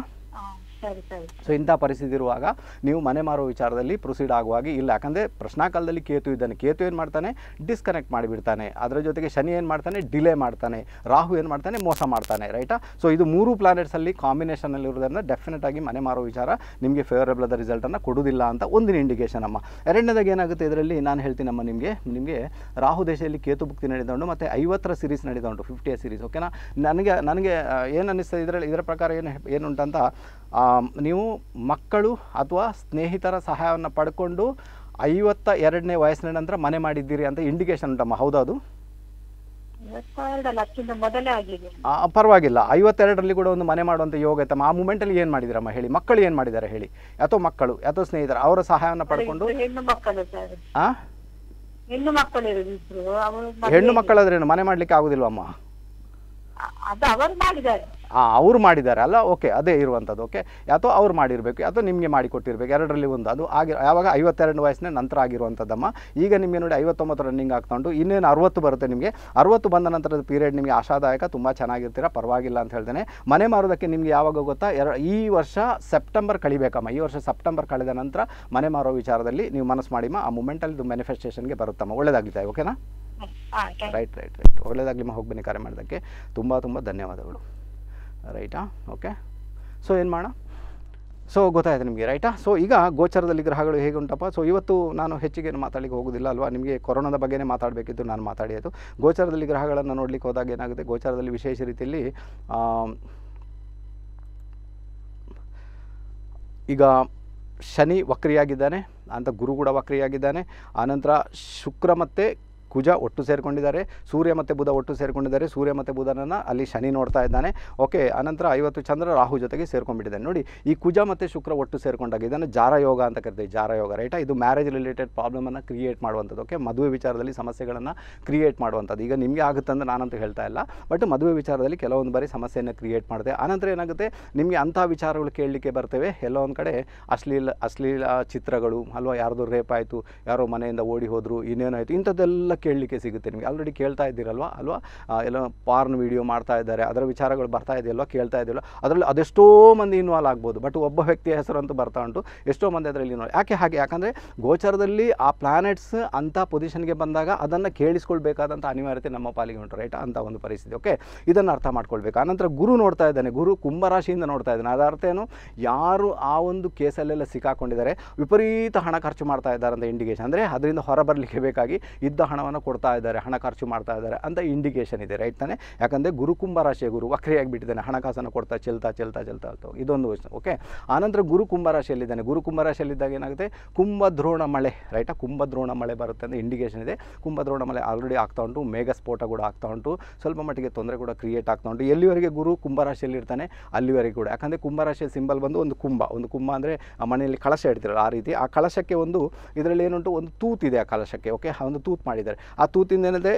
ಸೊ ಇಂಥ ಪರಿಸ್ಥಿತಿ ಇರುವಾಗ ನೀವು ಮನೆ ಮಾರುವ ವಿಚಾರದಲ್ಲಿ ಪ್ರೊಸೀಡ್ ಆಗುವಾಗಿ ಇಲ್ಲ ಯಾಕಂದರೆ ಪ್ರಶ್ನಾಕಾಲದಲ್ಲಿ ಕೇತು ಇದ್ದಾನೆ ಕೇತು ಏನು ಮಾಡ್ತಾನೆ ಡಿಸ್ಕನೆಕ್ಟ್ ಮಾಡಿಬಿಡ್ತಾನೆ ಅದರ ಜೊತೆಗೆ ಶನಿ ಏನು ಮಾಡ್ತಾನೆ ಡಿಲೇ ಮಾಡ್ತಾನೆ ರಾಹು ಏನು ಮಾಡ್ತಾನೆ ಮೋಸ ಮಾಡ್ತಾನೆ ರೈಟಾ ಸೊ ಇದು ಮೂರು ಪ್ಲಾನೆಟ್ಸಲ್ಲಿ ಕಾಂಬಿನೇಷನಲ್ಲಿ ಇರೋದ್ರಿಂದ ಡೆಫಿನೆಟ್ ಆಗಿ ಮನೆ ಮಾರೋ ವಿಚಾರ ನಿಮಗೆ ಫೇವರೇಬಲ್ ಆದ ರಿಸಲ್ಟನ್ನು ಕೊಡೋದಿಲ್ಲ ಅಂತ ಒಂದಿನ ಇಂಡಿಕೇಶನ್ ಅಮ್ಮ ಎರಡನೇದಾಗಿ ಏನಾಗುತ್ತೆ ಇದರಲ್ಲಿ ನಾನು ಹೇಳ್ತೀನಮ್ಮ ನಿಮಗೆ ನಿಮಗೆ ರಾಹು ದೇಶದಲ್ಲಿ ಕೇತು ಭುಕ್ತಿ ನಡೆದೊಂಡು ಮತ್ತು ಐವತ್ತರ ಸೀರೀಸ್ ನಡೆದೊಂಡು ಫಿಫ್ಟಿಯ ಸೀರೀಸ್ ಓಕೆನಾ ನನಗೆ ನನಗೆ ಏನು ಅನ್ನಿಸ್ತದೆ ಇದರಲ್ಲಿ ಇದರ ಪ್ರಕಾರ ಏನು ಏನುಂಟಂತ ನೀವು ಮಕ್ಕಳು ಅಥವಾ ಸ್ನೇಹಿತರ ಸಹಾಯವನ್ನು ಪಡ್ಕೊಂಡು ಐವತ್ತ ಎರಡನೇ ವಯಸ್ಸಿನ ನಂತರ ಮನೆ ಮಾಡಿದ್ದೀರಿ ಅಂತ ಇಂಡಿಕೇಶನ್ ಉಂಟಮ್ಮ ಹೌದಾ ಪರವಾಗಿಲ್ಲ ಐವತ್ತೆರಡರಲ್ಲಿ ಕೂಡ ಒಂದು ಮನೆ ಮಾಡುವಂತ ಯೋಗ ಐತಮ್ಮ ಆ ಮೂಮೆಂಟ್ ಅಲ್ಲಿ ಏನ್ ಮಾಡಿದಿರಮ್ಮ ಹೇಳಿ ಮಕ್ಕಳು ಏನ್ ಮಾಡಿದಾರೆ ಹೇಳಿ ಅಥವಾ ಮಕ್ಕಳು ಅಥವಾ ಸ್ನೇಹಿತರು ಅವರ ಸಹಾಯವನ್ನು ಪಡ್ಕೊಂಡು ಹೆಣ್ಣು ಮಕ್ಕಳಾದ್ರೇನು ಮನೆ ಮಾಡ್ಲಿಕ್ಕೆ ಆಗುದಿಲ್ವಮ್ಮ ಅವರು ಮಾಡಿದ್ದಾರೆ ಅವ್ರು ಮಾಡಿದ್ದಾರೆ ಅಲ್ಲ ಓಕೆ ಅದೇ ಇರುವಂಥದ್ದು ಓಕೆ ಅಥವಾ ಅವ್ರು ಮಾಡಿರಬೇಕು ಅಥವಾ ನಿಮಗೆ ಮಾಡಿಕೊಟ್ಟಿರ್ಬೇಕು ಎರಡರಲ್ಲಿ ಒಂದು ಅದು ಆಗಿ ಯಾವಾಗ ಐವತ್ತೆರಡು ವಯಸ್ಸಿನ ನಂತರ ಆಗಿರುವಂಥದ್ದಮ್ಮ ಈಗ ನಿಮಗೆ ನೋಡಿ ಐವತ್ತೊಂಬತ್ತು ರನ್ನಿಂಗ್ ಹಾಕ್ಕೊಂಡು ಇನ್ನೇನು ಅರವತ್ತು ಬರುತ್ತೆ ನಿಮಗೆ ಅರವತ್ತು ಬಂದ ನಂತರದ ಪೀರಿಯಡ್ ನಿಮಗೆ ಆಶಾದಾಯಕ ತುಂಬ ಚೆನ್ನಾಗಿರ್ತೀರ ಪರವಾಗಿಲ್ಲ ಅಂತ ಹೇಳ್ತೇನೆ ಮನೆ ಮಾರೋದಕ್ಕೆ ನಿಮಗೆ ಯಾವಾಗ ಗೊತ್ತಾ ಎರ ಈ ವರ್ಷ ಸೆಪ್ಟೆಂಬರ್ ಕಳಿಬೇಕಮ್ಮ ಈ ವರ್ಷ ಸೆಪ್ಟೆಂಬರ್ ಕಳೆದ ನಂತರ ಮನೆ ಮಾರೋ ವಿಚಾರದಲ್ಲಿ ನೀವು ಮನಸ್ಸು ಮಾಡಿಮ್ಮ ಆ ಮೂಮೆಂಟಲ್ಲಿ ಇದು ಮ್ಯಾನಿಫೆಸ್ಟೇಷನ್ಗೆ ಬರುತ್ತಮ್ಮ ಒಳ್ಳೆಯದಾಗ್ಲಿದೆ ಓಕೆನಾ ರೈಟ್ ರೈಟ್ ರೈಟ್ ಒಳ್ಳೆಯದಾಗಲಿ ಹೋಗಿ ಬನ್ನಿ ಕರೆ ಮಾಡೋದಕ್ಕೆ ತುಂಬ ತುಂಬ ಧನ್ಯವಾದಗಳು ರೈಟಾ ಓಕೆ ಸೊ ಏನು ಮಾಡೋಣ ಸೊ ಗೊತ್ತಾಯಿತು ನಿಮಗೆ ರೈಟಾ ಸೊ ಈಗ ಗೋಚರದಲ್ಲಿ ಗ್ರಹಗಳು ಹೇಗೆ ಉಂಟಪ್ಪ ಸೊ ಇವತ್ತು ನಾನು ಹೆಚ್ಚಿಗೆ ಮಾತಾಡಲಿಕ್ಕೆ ಹೋಗೋದಿಲ್ಲ ಅಲ್ವಾ ನಿಮಗೆ ಕೊರೋನಾದ ಬಗ್ಗೆನೇ ಮಾತಾಡಬೇಕಿತ್ತು ನಾನು ಮಾತಾಡಿಯೋದು ಗೋಚರದಲ್ಲಿ ಗ್ರಹಗಳನ್ನು ನೋಡಲಿಕ್ಕೆ ಹೋದಾಗ ಏನಾಗುತ್ತೆ ಗೋಚರದಲ್ಲಿ ವಿಶೇಷ ರೀತಿಯಲ್ಲಿ ಈಗ ಶನಿ ವಕ್ರಿಯಾಗಿದ್ದಾನೆ ಅಂತ ಗುರು ಕೂಡ ವಕ್ರಿಯಾಗಿದ್ದಾನೆ ಆನಂತರ ಶುಕ್ರ ಮತ್ತು ಕುಜ ಒಟ್ಟು ಸೇರಿಕೊಂಡಿದ್ದಾರೆ ಸೂರ್ಯ ಮತ್ತು ಬುಧ ಒಟ್ಟು ಸೇರಿಕೊಂಡಿದ್ದಾರೆ ಸೂರ್ಯ ಮತ್ತು ಬುಧನನ್ನು ಅಲ್ಲಿ ಶನಿ ನೋಡ್ತಾ ಇದ್ದಾನೆ ಓಕೆ ಆನಂತರ ಐವತ್ತು ಚಂದ್ರ ರಾಹು ಜೊತೆಗೆ ಸೇರ್ಕೊಂಡ್ಬಿಟ್ಟಿದ್ದಾನೆ ನೋಡಿ ಈ ಕುಜ ಮತ್ತು ಶುಕ್ರ ಒಟ್ಟು ಸೇರಿಕೊಂಡಾಗ ಇದನ್ನು ಜಾರಯೋಗ ಅಂತ ಕರಿತೀವಿ ಜಾರಯೋಗ ರೈಟಾ ಇದು ಮ್ಯಾರೇಜ್ ರಿಲೇಟೆಡ್ ಪ್ರಾಬ್ಲಮನ್ನು ಕ್ರಿಯೇಟ್ ಮಾಡುವಂಥದ್ದು ಓಕೆ ಮದುವೆ ವಿಚಾರದಲ್ಲಿ ಸಮಸ್ಯೆಗಳನ್ನು ಕ್ರಿಯೇಟ್ ಮಾಡುವಂಥದ್ದು ಈಗ ನಿಮಗೆ ಆಗುತ್ತೆ ಆಗುತ್ತಂದ್ರೆ ನಾನಂತೂ ಹೇಳ್ತಾ ಇಲ್ಲ ಬಟ್ ಮದುವೆ ವಿಚಾರದಲ್ಲಿ ಕೆಲವೊಂದು ಬಾರಿ ಸಮಸ್ಯೆಯನ್ನು ಕ್ರಿಯೇಟ್ ಮಾಡಿದೆ ಆನಂತರ ಏನಾಗುತ್ತೆ ನಿಮಗೆ ಅಂಥ ವಿಚಾರಗಳು ಕೇಳಲಿಕ್ಕೆ ಬರ್ತವೆ ಎಲ್ಲೋ ಒಂದು ಕಡೆ ಅಶ್ಲೀಲ ಅಶ್ಲೀಲ ಚಿತ್ರಗಳು ಅಲ್ವಾ ಯಾರ್ದು ರೇಪ್ ಆಯಿತು ಯಾರೋ ಮನೆಯಿಂದ ಓಡಿ ಹೋದರು ಇನ್ನೇನಾಯಿತು ಇಂಥದ್ದೆಲ್ಲ ಕೇಳಲಿಕ್ಕೆ ಸಿಗುತ್ತೆ ನಿಮಗೆ ಆಲ್ರೆಡಿ ಕೇಳ್ತಾ ಇದ್ದೀರಲ್ವ ಅಲ್ವಾ ಎಲ್ಲ ಪಾರ್ನ್ ವೀಡಿಯೋ ಮಾಡ್ತಾ ಇದ್ದಾರೆ ಅದರ ವಿಚಾರಗಳು ಬರ್ತಾ ಇದೆಯಲ್ವ ಕೇಳ್ತಾ ಇದೆಯಲ್ಲ ಅದರಲ್ಲಿ ಅದೆಷ್ಟೋ ಮಂದಿ ಇನ್ವಾಲ್ವ್ ಆಗ್ಬೋದು ಬಟ್ ಒಬ್ಬ ವ್ಯಕ್ತಿಯ ಹೆಸರಂತೂ ಬರ್ತಾ ಉಂಟು ಎಷ್ಟೋ ಮಂದಿ ಅದರಲ್ಲಿ ಇನ್ವಾಲ್ವ್ ಯಾಕೆ ಹಾಗೆ ಯಾಕಂದರೆ ಗೋಚರದಲ್ಲಿ ಆ ಪ್ಲಾನೆಟ್ಸ್ ಅಂಥ ಪೊಸಿಷನ್ಗೆ ಬಂದಾಗ ಅದನ್ನು ಕೇಳಿಸ್ಕೊಳ್ಬೇಕಾದಂಥ ಅನಿವಾರ್ಯತೆ ನಮ್ಮ ಪಾಲಿಗೆ ಉಂಟು ರೈಟ್ ಅಂತ ಒಂದು ಪರಿಸ್ಥಿತಿ ಓಕೆ ಇದನ್ನು ಅರ್ಥ ಮಾಡ್ಕೊಳ್ಬೇಕು ಆನಂತರ ಗುರು ನೋಡ್ತಾ ಇದ್ದಾನೆ ಗುರು ಕುಂಭರಾಶಿಯಿಂದ ನೋಡ್ತಾ ಇದ್ದಾನೆ ಅದರ ಅರ್ಥ ಏನು ಯಾರು ಆ ಒಂದು ಕೇಸಲ್ಲೆಲ್ಲ ಸಿಕ್ಕಾಕೊಂಡಿದ್ದಾರೆ ವಿಪರೀತ ಹಣ ಖರ್ಚು ಮಾಡ್ತಾ ಇದ್ದಾರೆ ಅಂತ ಇಂಡಿಕೇಶನ್ ಅಂದರೆ ಅದರಿಂದ ಹೊರಬರಲಿಕ್ಕೆ ಬೇಕಾಗಿ ಇದ್ದ ಹಣವನ್ನು ಕೊಡ್ತಾ ಇದ್ದಾರೆ ಹಣ ಖರ್ಚು ಮಾಡ್ತಾ ಇದ್ದಾರೆ ಅಂತ ಇಂಡಿಕೇಷನ್ ಇದೆ ರೈಟ್ ತಾನೆ ಯಾಕಂದರೆ ಗುರು ಕುಂಭ ರಾಶಿಯ ಗುರು ಬಿಟ್ಟಿದ್ದಾನೆ ಹಣಕಾಸನ್ನು ಕೊಡ್ತಾ ಚೆಲ್ತಾ ಚೆಲ್ತಾ ಚೆಲ್ತಾ ಅಂತ ಇದೊಂದು ಓಕೆ ಆನಂತರ ಗುರು ಕುಂಭ ರಾಶಿಯಲ್ಲಿದ್ದಾನೆ ಗುರು ಕುಂಭ ರಾಶಿಯಲ್ಲಿದ್ದಾಗ ಏನಾಗುತ್ತೆ ಕುಂಭದ್ರೋಣ ಮಳೆ ರೈಟಾ ಕುಂಭದ್ರೋಣ ಮಳೆ ಬರುತ್ತೆ ಅಂತ ಇಂಡಿಕೇಷನ್ ಇದೆ ಕುಂಭದ್ರೋಣ ಮಳೆ ಆಲ್ರೆಡಿ ಆಗ್ತಾ ಉಂಟು ಮೇಘ ಸ್ಫೋಟ ಕೂಡ ಆಗ್ತಾ ಉಂಟು ಸ್ವಲ್ಪ ಮಟ್ಟಿಗೆ ತೊಂದರೆ ಕೂಡ ಕ್ರಿಯೇಟ್ ಆಗ್ತಾ ಉಂಟು ಎಲ್ಲಿವರೆಗೆ ಗುರು ಕುಂಭರಾಶಿಯಲ್ಲಿ ಇರ್ತಾನೆ ಅಲ್ಲಿವರೆಗೆ ಕೂಡ ಯಾಕಂದರೆ ಕುಂಭರಾಶಿಯ ಸಿಂಬಲ್ ಬಂದು ಒಂದು ಕುಂಭ ಒಂದು ಕುಂಭ ಅಂದರೆ ಮನೆಯಲ್ಲಿ ಕಳಶ ಇಡ್ತಿರಲ್ಲ ಆ ರೀತಿ ಆ ಕಳಶಕ್ಕೆ ಒಂದು ಇದರಲ್ಲಿ ಏನುಂಟು ಒಂದು ತೂತಿದೆ ಆ ಕಲಶಕ್ಕೆ ಓಕೆ ಒಂದು ತೂತ್ ಮಾಡಿದ್ದಾರೆ ಆ ತೂತಿಂದ ಏನಂದರೆ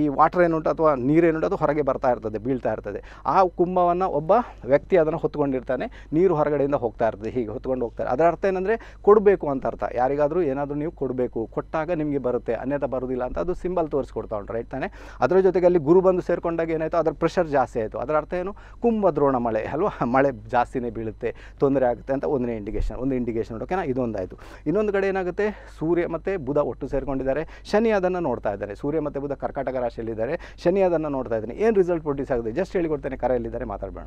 ಈ ವಾಟರ್ ಏನುಂಟು ಅಥವಾ ನೀರೇನುಂಟು ಅದು ಹೊರಗೆ ಬರ್ತಾ ಇರ್ತದೆ ಬೀಳ್ತಾ ಇರ್ತದೆ ಆ ಕುಂಭವನ್ನು ಒಬ್ಬ ವ್ಯಕ್ತಿ ಅದನ್ನು ಹೊತ್ಕೊಂಡಿರ್ತಾನೆ ನೀರು ಹೊರಗಡೆಯಿಂದ ಹೋಗ್ತಾ ಇರ್ತದೆ ಹೀಗೆ ಹೊತ್ಕೊಂಡು ಹೋಗ್ತಾರೆ ಅದರ ಅರ್ಥ ಏನಂದರೆ ಕೊಡಬೇಕು ಅಂತ ಅರ್ಥ ಯಾರಿಗಾದರೂ ಏನಾದರೂ ನೀವು ಕೊಡಬೇಕು ಕೊಟ್ಟಾಗ ನಿಮಗೆ ಬರುತ್ತೆ ಅನ್ಯಥ ಬರೋದಿಲ್ಲ ಅಂತ ಅದು ಸಿಂಬಲ್ ತೋರಿಸ್ಕೊಡ್ತಾ ಉಂಟು ರೈಟ್ ತಾನೆ ಅದರ ಜೊತೆಗೆ ಅಲ್ಲಿ ಗುರು ಬಂದು ಸೇರಿಕೊಂಡಾಗ ಏನಾಯಿತು ಅದರ ಪ್ರೆಷರ್ ಜಾಸ್ತಿ ಆಯಿತು ಅದರ ಅರ್ಥ ಏನು ಕುಂಭದ್ರೋಣ ಮಳೆ ಅಲ್ವಾ ಮಳೆ ಜಾಸ್ತಿನೇ ಬೀಳುತ್ತೆ ತೊಂದರೆ ಆಗುತ್ತೆ ಅಂತ ಒಂದನೇ ಇಂಡಿಕೇಶನ್ ಒಂದು ಇಂಡಿಕೇಶನ್ ಓಕೆನಾ ಇದೊಂದಾಯಿತು ಇನ್ನೊಂದು ಕಡೆ ಏನಾಗುತ್ತೆ ಸೂರ್ಯ ಮತ್ತು ಬುಧ ಒಟ್ಟು ಸೇರಿಕೊಂಡಿದ್ದಾರೆ ಶನಿ ಅದನ್ನು ನೋಡ್ತಾರೆ ನೋಡ್ತಾ ಇದ್ದಾರೆ ಸೂರ್ಯ ಮತ್ತು ಬುಧ ಕರ್ಕಾಟಕ ರಾಶಿಯಲ್ಲಿದ್ದಾರೆ ಶನಿ ಅದನ್ನು ನೋಡ್ತಾ ಇದ್ದೀನಿ ಏನು ರಿಸಲ್ಟ್ ಪ್ರೊಡ್ಯೂಸ್ ಆಗಿದೆ ಜಸ್ಟ್ ಹೇಳಿಕೊಡ್ತೇನೆ ಕರೆಯಲ್ಲಿದ್ದಾರೆ ಮಾತಾಡಬೇಡ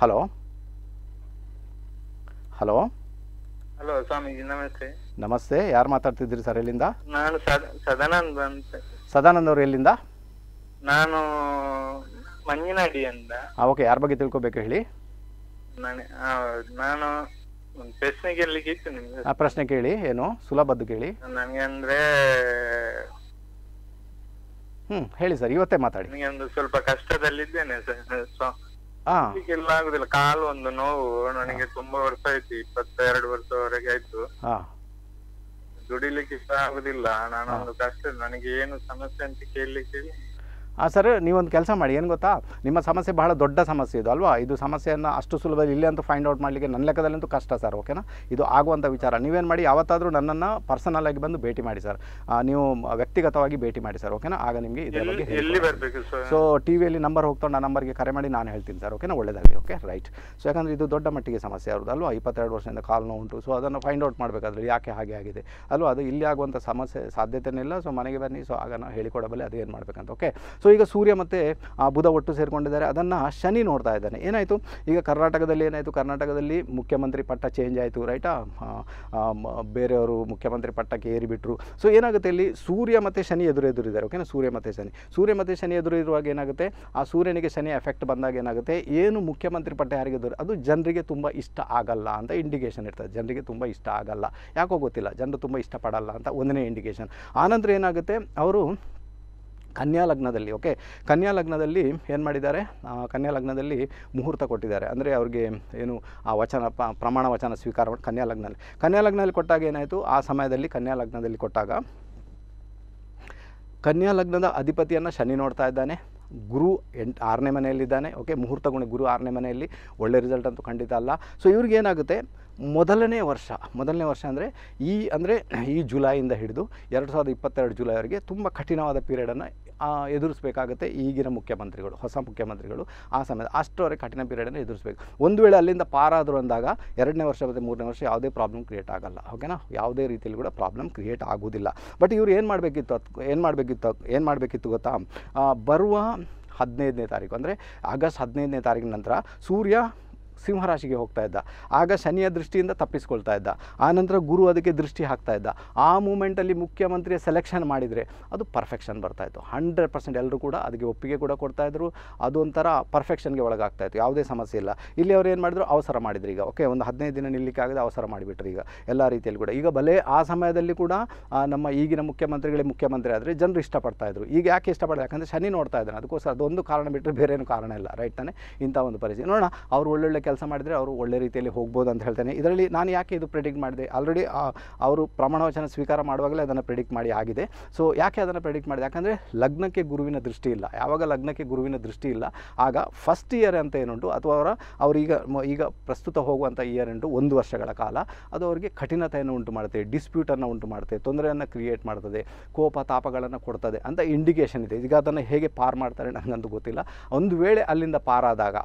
ಹಲೋ ಹಲೋ ಹಲೋ ಸ್ವಾಮೀಜಿ ನಮಸ್ತೆ ನಮಸ್ತೆ ಯಾರು ಮಾತಾಡ್ತಿದ್ದೀರಿ ಸರ್ ಎಲ್ಲಿಂದ ನಾನು ಸದಾನಂದ ಅಂತ ಸದಾನಂದ್ ಅವರು ಎಲ್ಲಿಂದ ನಾನು ಅಂತ ಓಕೆ ಯಾರ ಬಗ್ಗೆ ತಿಳ್ಕೊಬೇಕು ಹೇಳಿ ನಾನು ಪ್ರಶ್ನೆ ಕೇಳಲಿಕ್ಕಿತ್ತು ಆ ಪ್ರಶ್ನೆ ಕೇಳಿ ಏನು ಸುಲಭದ್ದು ಕೇಳಿ ನನಗೆ ಅಂದ್ರೆ ಹ್ಮ್ ಹೇಳಿ ಸರ್ ಇವತ್ತೇ ಮಾತಾಡಿ ನನಗೆ ಒಂದು ಸ್ವಲ್ಪ ಕಷ್ಟದಲ್ಲಿದ್ದೇನೆ ಸರ್ ಆಗುದಿಲ್ಲ ಕಾಲು ಒಂದು ನೋವು ನನಗೆ ತುಂಬಾ ವರ್ಷ ಆಯ್ತು ಇಪ್ಪತ್ತೆರಡು ವರ್ಷವರೆಗೆ ಆಯ್ತು ದುಡಿಲಿಕ್ಕೆ ಇಷ್ಟ ಆಗುದಿಲ್ಲ ನಾನು ಒಂದು ಕಷ್ಟ ನನಗೆ ಏನು ಸಮಸ್ಯೆ ಅಂತ ಕೇಳಲಿಕ್ಕೆ ಹಾಂ ಸರ್ ನೀವೊಂದು ಕೆಲಸ ಮಾಡಿ ಏನು ಗೊತ್ತಾ ನಿಮ್ಮ ಸಮಸ್ಯೆ ಬಹಳ ದೊಡ್ಡ ಸಮಸ್ಯೆ ಇದು ಅಲ್ವಾ ಇದು ಸಮಸ್ಯೆಯನ್ನು ಅಷ್ಟು ಸುಲಭದಲ್ಲಿ ಇಲ್ಲೇ ಅಂತ ಫೈಂಡ್ ಔಟ್ ಮಾಡಲಿಕ್ಕೆ ನನ್ನ ಲೆಕ್ಕದಲ್ಲಂತೂ ಕಷ್ಟ ಸರ್ ಓಕೆನಾ ಇದು ಆಗುವಂಥ ವಿಚಾರ ನೀವೇನು ಮಾಡಿ ಯಾವತ್ತಾದರೂ ನನ್ನನ್ನು ಪರ್ಸನಲ್ ಆಗಿ ಬಂದು ಭೇಟಿ ಮಾಡಿ ಸರ್ ನೀವು ವ್ಯಕ್ತಿಗತವಾಗಿ ಭೇಟಿ ಮಾಡಿ ಸರ್ ಓಕೆನಾ ಆಗ ನಿಮಗೆ ಇದರ ಬಗ್ಗೆ ಸೊ ಟಿ ವಿಯಲ್ಲಿ ನಂಬರ್ ಹೋಗ್ತಾ ನಂಬರ್ಗೆ ಕರೆ ಮಾಡಿ ನಾನು ಹೇಳ್ತೀನಿ ಸರ್ ಓಕೆನಾ ಒಳ್ಳೆಯದಾಗಲಿ ಓಕೆ ರೈಟ್ ಸೊ ಯಾಕಂದರೆ ಇದು ದೊಡ್ಡ ಮಟ್ಟಿಗೆ ಸಮಸ್ಯೆ ಅವ್ರದ್ದು ಅಲ್ವಾ ಇಪ್ಪತ್ತೆರಡು ವರ್ಷದಿಂದ ಕಾಲ್ ನೋವು ಉಂಟು ಸೊ ಅದನ್ನು ಫೈಂಡ್ ಔಟ್ ಮಾಡಬೇಕಾದ್ರೆ ಯಾಕೆ ಹಾಗೆ ಆಗಿದೆ ಅಲ್ವಾ ಅದು ಇಲ್ಲಿ ಆಗುವಂಥ ಸಮಸ್ಯೆ ಸಾಧ್ಯತೆಯೇ ಇಲ್ಲ ಸೊ ಮನೆಗೆ ಬನ್ನಿ ಸೊ ಆಗ ನಾನು ಹೇಳಿಕೊಡಬಲ್ಲ ಅದು ಏನು ಮಾಡಬೇಕಂತ ಓಕೆ ಸೊ ಈಗ ಸೂರ್ಯ ಮತ್ತು ಬುಧ ಒಟ್ಟು ಸೇರಿಕೊಂಡಿದ್ದಾರೆ ಅದನ್ನು ಶನಿ ನೋಡ್ತಾ ಇದ್ದಾನೆ ಏನಾಯಿತು ಈಗ ಕರ್ನಾಟಕದಲ್ಲಿ ಏನಾಯಿತು ಕರ್ನಾಟಕದಲ್ಲಿ ಮುಖ್ಯಮಂತ್ರಿ ಪಟ್ಟ ಚೇಂಜ್ ಆಯಿತು ರೈಟಾ ಬೇರೆಯವರು ಮುಖ್ಯಮಂತ್ರಿ ಪಟ್ಟಕ್ಕೆ ಏರಿಬಿಟ್ರು ಸೊ ಏನಾಗುತ್ತೆ ಇಲ್ಲಿ ಸೂರ್ಯ ಮತ್ತು ಶನಿ ಎದುರಿದ್ದಾರೆ ಓಕೆನಾ ಸೂರ್ಯ ಮತ್ತು ಶನಿ ಸೂರ್ಯ ಮತ್ತು ಶನಿ ಇರುವಾಗ ಏನಾಗುತ್ತೆ ಆ ಸೂರ್ಯನಿಗೆ ಶನಿ ಎಫೆಕ್ಟ್ ಬಂದಾಗ ಏನಾಗುತ್ತೆ ಏನು ಮುಖ್ಯಮಂತ್ರಿ ಪಟ್ಟ ಯಾರಿಗೆ ಎದುರು ಅದು ಜನರಿಗೆ ತುಂಬ ಇಷ್ಟ ಆಗಲ್ಲ ಅಂತ ಇಂಡಿಕೇಷನ್ ಇರ್ತದೆ ಜನರಿಗೆ ತುಂಬ ಇಷ್ಟ ಆಗಲ್ಲ ಯಾಕೋ ಗೊತ್ತಿಲ್ಲ ಜನರು ತುಂಬ ಇಷ್ಟಪಡಲ್ಲ ಅಂತ ಒಂದನೇ ಇಂಡಿಕೇಷನ್ ಆನಂತರ ಏನಾಗುತ್ತೆ ಅವರು ಕನ್ಯಾ ಲಗ್ನದಲ್ಲಿ ಓಕೆ ಕನ್ಯಾ ಲಗ್ನದಲ್ಲಿ ಏನು ಮಾಡಿದ್ದಾರೆ ಕನ್ಯಾ ಲಗ್ನದಲ್ಲಿ ಮುಹೂರ್ತ ಕೊಟ್ಟಿದ್ದಾರೆ ಅಂದರೆ ಅವ್ರಿಗೆ ಏನು ಆ ವಚನ ಪ್ರಮಾಣ ವಚನ ಸ್ವೀಕಾರ ಮಾಡಿ ಕನ್ಯಾ ಲಗ್ನದಲ್ಲಿ ಕನ್ಯಾ ಲಗ್ನದಲ್ಲಿ ಕೊಟ್ಟಾಗ ಏನಾಯಿತು ಆ ಸಮಯದಲ್ಲಿ ಕನ್ಯಾ ಲಗ್ನದಲ್ಲಿ ಕೊಟ್ಟಾಗ ಕನ್ಯಾ ಲಗ್ನದ ಅಧಿಪತಿಯನ್ನು ಶನಿ ನೋಡ್ತಾ ಇದ್ದಾನೆ ಗುರು ಎಂಟು ಆರನೇ ಮನೆಯಲ್ಲಿದ್ದಾನೆ ಓಕೆ ಮುಹೂರ್ತ ಗುಣ ಗುರು ಆರನೇ ಮನೆಯಲ್ಲಿ ಒಳ್ಳೆ ರಿಸಲ್ಟ್ ಅಂತೂ ಖಂಡಿತ ಅಲ್ಲ ಸೊ ಇವ್ರಿಗೇನಾಗುತ್ತೆ ಮೊದಲನೇ ವರ್ಷ ಮೊದಲನೇ ವರ್ಷ ಅಂದರೆ ಈ ಅಂದರೆ ಈ ಜುಲೈಯಿಂದ ಹಿಡಿದು ಎರಡು ಸಾವಿರದ ಇಪ್ಪತ್ತೆರಡು ಜುಲೈವರೆಗೆ ತುಂಬ ಕಠಿಣವಾದ ಪೀರಿಯಡನ್ನು ಎದುರಿಸಬೇಕಾಗುತ್ತೆ ಈಗಿನ ಮುಖ್ಯಮಂತ್ರಿಗಳು ಹೊಸ ಮುಖ್ಯಮಂತ್ರಿಗಳು ಆ ಸಮಯದ ಅಷ್ಟುವರೆಗೆ ಕಠಿಣ ಪೀರಿಯಡನ್ನು ಎದುರಿಸಬೇಕು ಒಂದು ವೇಳೆ ಅಲ್ಲಿಂದ ಪಾರಾದರು ಅಂದಾಗ ಎರಡನೇ ವರ್ಷ ಮತ್ತು ಮೂರನೇ ವರ್ಷ ಯಾವುದೇ ಪ್ರಾಬ್ಲಮ್ ಕ್ರಿಯೇಟ್ ಆಗಲ್ಲ ಓಕೆನಾ ಯಾವುದೇ ರೀತಿಯಲ್ಲಿ ಕೂಡ ಪ್ರಾಬ್ಲಮ್ ಕ್ರಿಯೇಟ್ ಆಗೋದಿಲ್ಲ ಬಟ್ ಇವರು ಏನು ಮಾಡಬೇಕಿತ್ತು ಏನು ಮಾಡಬೇಕಿತ್ತು ಏನು ಮಾಡಬೇಕಿತ್ತು ಗೊತ್ತಾ ಬರುವ ಹದಿನೈದನೇ ತಾರೀಕು ಅಂದರೆ ಆಗಸ್ಟ್ ಹದಿನೈದನೇ ತಾರೀಕಿನ ನಂತರ ಸೂರ್ಯ ಸಿಂಹರಾಶಿಗೆ ಹೋಗ್ತಾ ಇದ್ದ ಆಗ ಶನಿಯ ದೃಷ್ಟಿಯಿಂದ ತಪ್ಪಿಸ್ಕೊಳ್ತಾ ಇದ್ದ ಆನಂತರ ಗುರು ಅದಕ್ಕೆ ದೃಷ್ಟಿ ಹಾಕ್ತಾ ಇದ್ದ ಆ ಮೂಮೆಂಟಲ್ಲಿ ಮುಖ್ಯಮಂತ್ರಿಯ ಸೆಲೆಕ್ಷನ್ ಮಾಡಿದರೆ ಅದು ಪರ್ಫೆಕ್ಷನ್ ಬರ್ತಾ ಇತ್ತು ಹಂಡ್ರೆಡ್ ಪರ್ಸೆಂಟ್ ಎಲ್ಲರೂ ಕೂಡ ಅದಕ್ಕೆ ಒಪ್ಪಿಗೆ ಕೂಡ ಕೊಡ್ತಾ ಇದ್ರು ಅದೊಂಥರ ಪರ್ಫೆಕ್ಷನ್ಗೆ ಒಳಗಾಗ್ತಾ ಇತ್ತು ಯಾವುದೇ ಸಮಸ್ಯೆ ಇಲ್ಲ ಇಲ್ಲಿ ಅವ್ರು ಏನು ಮಾಡಿದ್ರು ಅವಸರ ಮಾಡಿದ್ರು ಈಗ ಓಕೆ ಒಂದು ಹದಿನೈದು ದಿನ ನಿಲ್ಲಕ್ಕಾಗದೆ ಅವಸರ ಮಾಡಿಬಿಟ್ರು ಈಗ ಎಲ್ಲ ರೀತಿಯಲ್ಲಿ ಕೂಡ ಈಗ ಭಲೇ ಆ ಸಮಯದಲ್ಲಿ ಕೂಡ ನಮ್ಮ ಈಗಿನ ಮುಖ್ಯಮಂತ್ರಿಗಳೇ ಮುಖ್ಯಮಂತ್ರಿ ಆದರೆ ಜನರು ಇಷ್ಟಪಡ್ತಾ ಇದ್ರು ಈಗ ಯಾಕೆ ಇಷ್ಟಪಡಲ್ಲ ಯಾಕಂದರೆ ಶನಿ ನೋಡ್ತಾ ಇದ್ದಾನೆ ಅದಕ್ಕೋಸ್ಕರ ಅದೊಂದು ಕಾರಣ ಬಿಟ್ಟರೆ ಬೇರೇನು ಕಾರಣ ಇಲ್ಲ ರೈಟ್ ತಾನೆ ಇಂಥ ಒಂದು ಪರಿಸ್ಥಿತಿ ನೋಡೋಣ ಅವ್ರು ಒಳ್ಳೊಳ್ಳೆ ಕೆಲಸ ಮಾಡಿದರೆ ಅವರು ಒಳ್ಳೆ ರೀತಿಯಲ್ಲಿ ಹೋಗ್ಬೋದು ಅಂತ ಹೇಳ್ತೇನೆ ಇದರಲ್ಲಿ ನಾನು ಯಾಕೆ ಇದು ಪ್ರಿಡಿಕ್ಟ್ ಮಾಡಿದೆ ಆಲ್ರೆಡಿ ಅವರು ಪ್ರಮಾಣವಚನ ಸ್ವೀಕಾರ ಮಾಡುವಾಗಲೇ ಅದನ್ನು ಪ್ರಿಡಿಕ್ಟ್ ಮಾಡಿ ಆಗಿದೆ ಸೊ ಯಾಕೆ ಅದನ್ನು ಪ್ರಿಡಿಕ್ಟ್ ಮಾಡಿದೆ ಯಾಕಂದರೆ ಲಗ್ನಕ್ಕೆ ಗುರುವಿನ ದೃಷ್ಟಿ ಇಲ್ಲ ಯಾವಾಗ ಲಗ್ನಕ್ಕೆ ಗುರುವಿನ ದೃಷ್ಟಿ ಇಲ್ಲ ಆಗ ಫಸ್ಟ್ ಇಯರ್ ಅಂತ ಏನುಂಟು ಅಥವಾ ಅವರ ಅವರೀಗ ಈಗ ಪ್ರಸ್ತುತ ಹೋಗುವಂಥ ಇಯರ್ ಉಂಟು ಒಂದು ವರ್ಷಗಳ ಕಾಲ ಅದು ಅವರಿಗೆ ಕಠಿಣತೆಯನ್ನು ಉಂಟು ಮಾಡುತ್ತೆ ಡಿಸ್ಪ್ಯೂಟನ್ನು ಉಂಟು ಮಾಡುತ್ತೆ ತೊಂದರೆಯನ್ನು ಕ್ರಿಯೇಟ್ ಮಾಡ್ತದೆ ಕೋಪ ತಾಪಗಳನ್ನು ಕೊಡ್ತದೆ ಅಂತ ಇಂಡಿಕೇಷನ್ ಇದೆ ಈಗ ಅದನ್ನು ಹೇಗೆ ಪಾರ್ ಮಾಡ್ತಾರೆ ನನಗಂತೂ ಗೊತ್ತಿಲ್ಲ ಒಂದು ವೇಳೆ ಅಲ್ಲಿಂದ ಪಾರಾದಾಗ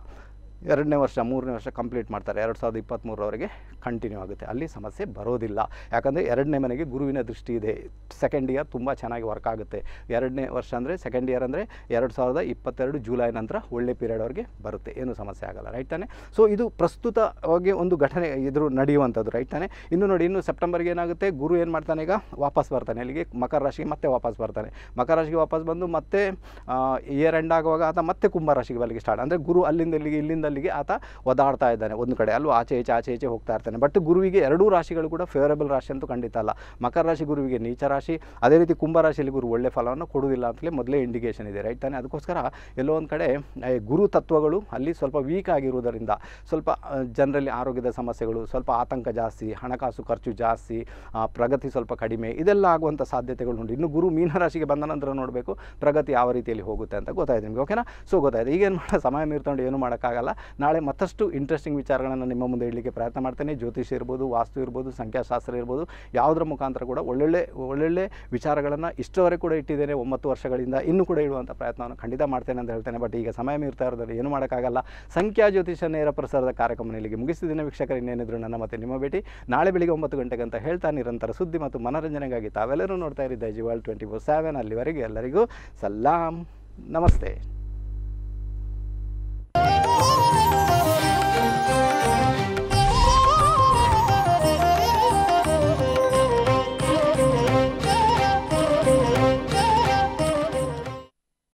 ಎರಡನೇ ವರ್ಷ ಮೂರನೇ ವರ್ಷ ಕಂಪ್ಲೀಟ್ ಮಾಡ್ತಾರೆ ಎರಡು ಸಾವಿರದ ಇಪ್ಪತ್ತ್ಮೂರವರೆಗೆ ಕಂಟಿನ್ಯೂ ಆಗುತ್ತೆ ಅಲ್ಲಿ ಸಮಸ್ಯೆ ಬರೋದಿಲ್ಲ ಯಾಕಂದರೆ ಎರಡನೇ ಮನೆಗೆ ಗುರುವಿನ ದೃಷ್ಟಿ ಇದೆ ಸೆಕೆಂಡ್ ಇಯರ್ ತುಂಬ ಚೆನ್ನಾಗಿ ವರ್ಕ್ ಆಗುತ್ತೆ ಎರಡನೇ ವರ್ಷ ಅಂದರೆ ಸೆಕೆಂಡ್ ಇಯರ್ ಅಂದರೆ ಎರಡು ಸಾವಿರದ ಇಪ್ಪತ್ತೆರಡು ಜುಲೈ ನಂತರ ಒಳ್ಳೆ ಅವರಿಗೆ ಬರುತ್ತೆ ಏನು ಸಮಸ್ಯೆ ಆಗಲ್ಲ ರೈಟ್ ತಾನೆ ಸೊ ಇದು ಪ್ರಸ್ತುತವಾಗಿ ಒಂದು ಘಟನೆ ಎದುರು ನಡೆಯುವಂಥದ್ದು ರೈಟ್ ತಾನೆ ಇನ್ನು ನೋಡಿ ಇನ್ನು ಸೆಪ್ಟೆಂಬರ್ಗೆ ಏನಾಗುತ್ತೆ ಗುರು ಏನು ಮಾಡ್ತಾನೆ ಈಗ ವಾಪಸ್ ಬರ್ತಾನೆ ಅಲ್ಲಿಗೆ ಮಕರ ರಾಶಿಗೆ ಮತ್ತೆ ವಾಪಸ್ ಬರ್ತಾನೆ ಮಕರ ರಾಶಿಗೆ ವಾಪಸ್ ಬಂದು ಮತ್ತೆ ಇಯರ್ ಎಂಡ್ ಆಗುವಾಗ ಆತ ಮತ್ತೆ ಕುಂಭ ರಾಶಿಗೆ ಬರಲಿಕ್ಕೆ ಸ್ಟಾರ್ಟ್ ಅಂದರೆ ಗುರು ಅಲ್ಲಿಂದ ಇಲ್ಲಿಗೆ ಇಲ್ಲಿಂದ ಅಲ್ಲಿಗೆ ಆತ ಒದಾಡ್ತಾ ಇದ್ದಾನೆ ಒಂದು ಕಡೆ ಅಲ್ವಾ ಆಚೆ ಈಚೆ ಆಚೆ ಈಚೆ ಹೋಗ್ತಾ ಇರ್ತಾನೆ ಬಟ್ ಗುರುವಿಗೆ ಎರಡೂ ರಾಶಿಗಳು ಕೂಡ ಫೇವರೇಬಲ್ ರಾಶಿ ಅಂತೂ ಖಂಡಿತ ಅಲ್ಲ ಮಕರ ರಾಶಿ ಗುರುವಿಗೆ ನೀಚ ರಾಶಿ ಅದೇ ರೀತಿ ಕುಂಭರಾಶಿಯಲ್ಲಿ ಗುರು ಒಳ್ಳೆ ಫಲವನ್ನು ಕೊಡುವುದಿಲ್ಲ ಅಂತಲೇ ಮೊದಲೇ ಇಂಡಿಕೇಷನ್ ಇದೆ ರೈಟ್ ತಾನೆ ಅದಕ್ಕೋಸ್ಕರ ಎಲ್ಲೋ ಒಂದು ಕಡೆ ಗುರು ತತ್ವಗಳು ಅಲ್ಲಿ ಸ್ವಲ್ಪ ವೀಕ್ ಆಗಿರುವುದರಿಂದ ಸ್ವಲ್ಪ ಜನರಲ್ಲಿ ಆರೋಗ್ಯದ ಸಮಸ್ಯೆಗಳು ಸ್ವಲ್ಪ ಆತಂಕ ಜಾಸ್ತಿ ಹಣಕಾಸು ಖರ್ಚು ಜಾಸ್ತಿ ಪ್ರಗತಿ ಸ್ವಲ್ಪ ಕಡಿಮೆ ಇದೆಲ್ಲ ಆಗುವಂಥ ಸಾಧ್ಯತೆಗಳು ಉಂಟು ಇನ್ನು ಗುರು ಮೀನರಾಶಿಗೆ ಬಂದ ನಂತರ ನೋಡಬೇಕು ಪ್ರಗತಿ ಯಾವ ರೀತಿಯಲ್ಲಿ ಹೋಗುತ್ತೆ ಅಂತ ಗೊತ್ತಾಯಿತು ನಿಮಗೆ ಓಕೆನಾ ಸೊ ಗೊತ್ತಾಯಿತು ಈಗೇನು ಮಾಡೋ ಸಮಯ ಮೀರ್ಕೊಂಡು ಏನು ಮಾಡೋಕ್ಕಾಗಲ್ಲ ನಾಳೆ ಮತ್ತಷ್ಟು ಇಂಟ್ರೆಸ್ಟಿಂಗ್ ವಿಚಾರಗಳನ್ನು ನಿಮ್ಮ ಮುಂದೆ ಇಡಲಿಕ್ಕೆ ಪ್ರಯತ್ನ ಮಾಡ್ತೇನೆ ಜ್ಯೋತಿಷ್ಯ ಇರ್ಬೋದು ವಾಸ್ತು ಇರ್ಬೋದು ಸಂಖ್ಯಾಶಾಸ್ತ್ರ ಇರ್ಬೋದು ಯಾವುದರ ಮುಖಾಂತರ ಕೂಡ ಒಳ್ಳೊಳ್ಳೆ ಒಳ್ಳೊಳ್ಳೆ ವಿಚಾರಗಳನ್ನು ಇಷ್ಟವರೆಗೆ ಕೂಡ ಇಟ್ಟಿದ್ದೇನೆ ಒಂಬತ್ತು ವರ್ಷಗಳಿಂದ ಇನ್ನೂ ಕೂಡ ಇಡುವಂಥ ಪ್ರಯತ್ನವನ್ನು ಖಂಡಿತ ಮಾಡ್ತೇನೆ ಅಂತ ಹೇಳ್ತೇನೆ ಬಟ್ ಈಗ ಸಮಯ ಮೀರ್ತಾ ಇರೋದ್ರಲ್ಲಿ ಏನು ಮಾಡೋಕ್ಕಾಗಲ್ಲ ಸಂಖ್ಯಾ ಜ್ಯೋತಿಷ್ಯ ನೇರ ಪ್ರಸಾರದ ಕಾರ್ಯಕ್ರಮ ಇಲ್ಲಿಗೆ ಮುಗಿಸಿದ್ದೇನೆ ವೀಕ್ಷಕರು ಇನ್ನೇನಿದ್ರು ನನ್ನ ಮತ್ತೆ ನಿಮ್ಮ ಭೇಟಿ ನಾಳೆ ಬೆಳಿಗ್ಗೆ ಒಂಬತ್ತು ಗಂಟೆಗೆ ಅಂತ ಹೇಳ್ತಾ ನಿರಂತರ ಸುದ್ದಿ ಮತ್ತು ಮನರಂಜನೆಗಾಗಿ ತಾವೆಲ್ಲರೂ ನೋಡ್ತಾ ಇರಿದ್ದ ಜಿವಾಲ್ ಟ್ವೆಂಟಿ ಫೋರ್ ಸೆವೆನ್ ಅಲ್ಲಿವರೆಗೂ ಎಲ್ಲರಿಗೂ ಸಲಾಂ ನಮಸ್ತೆ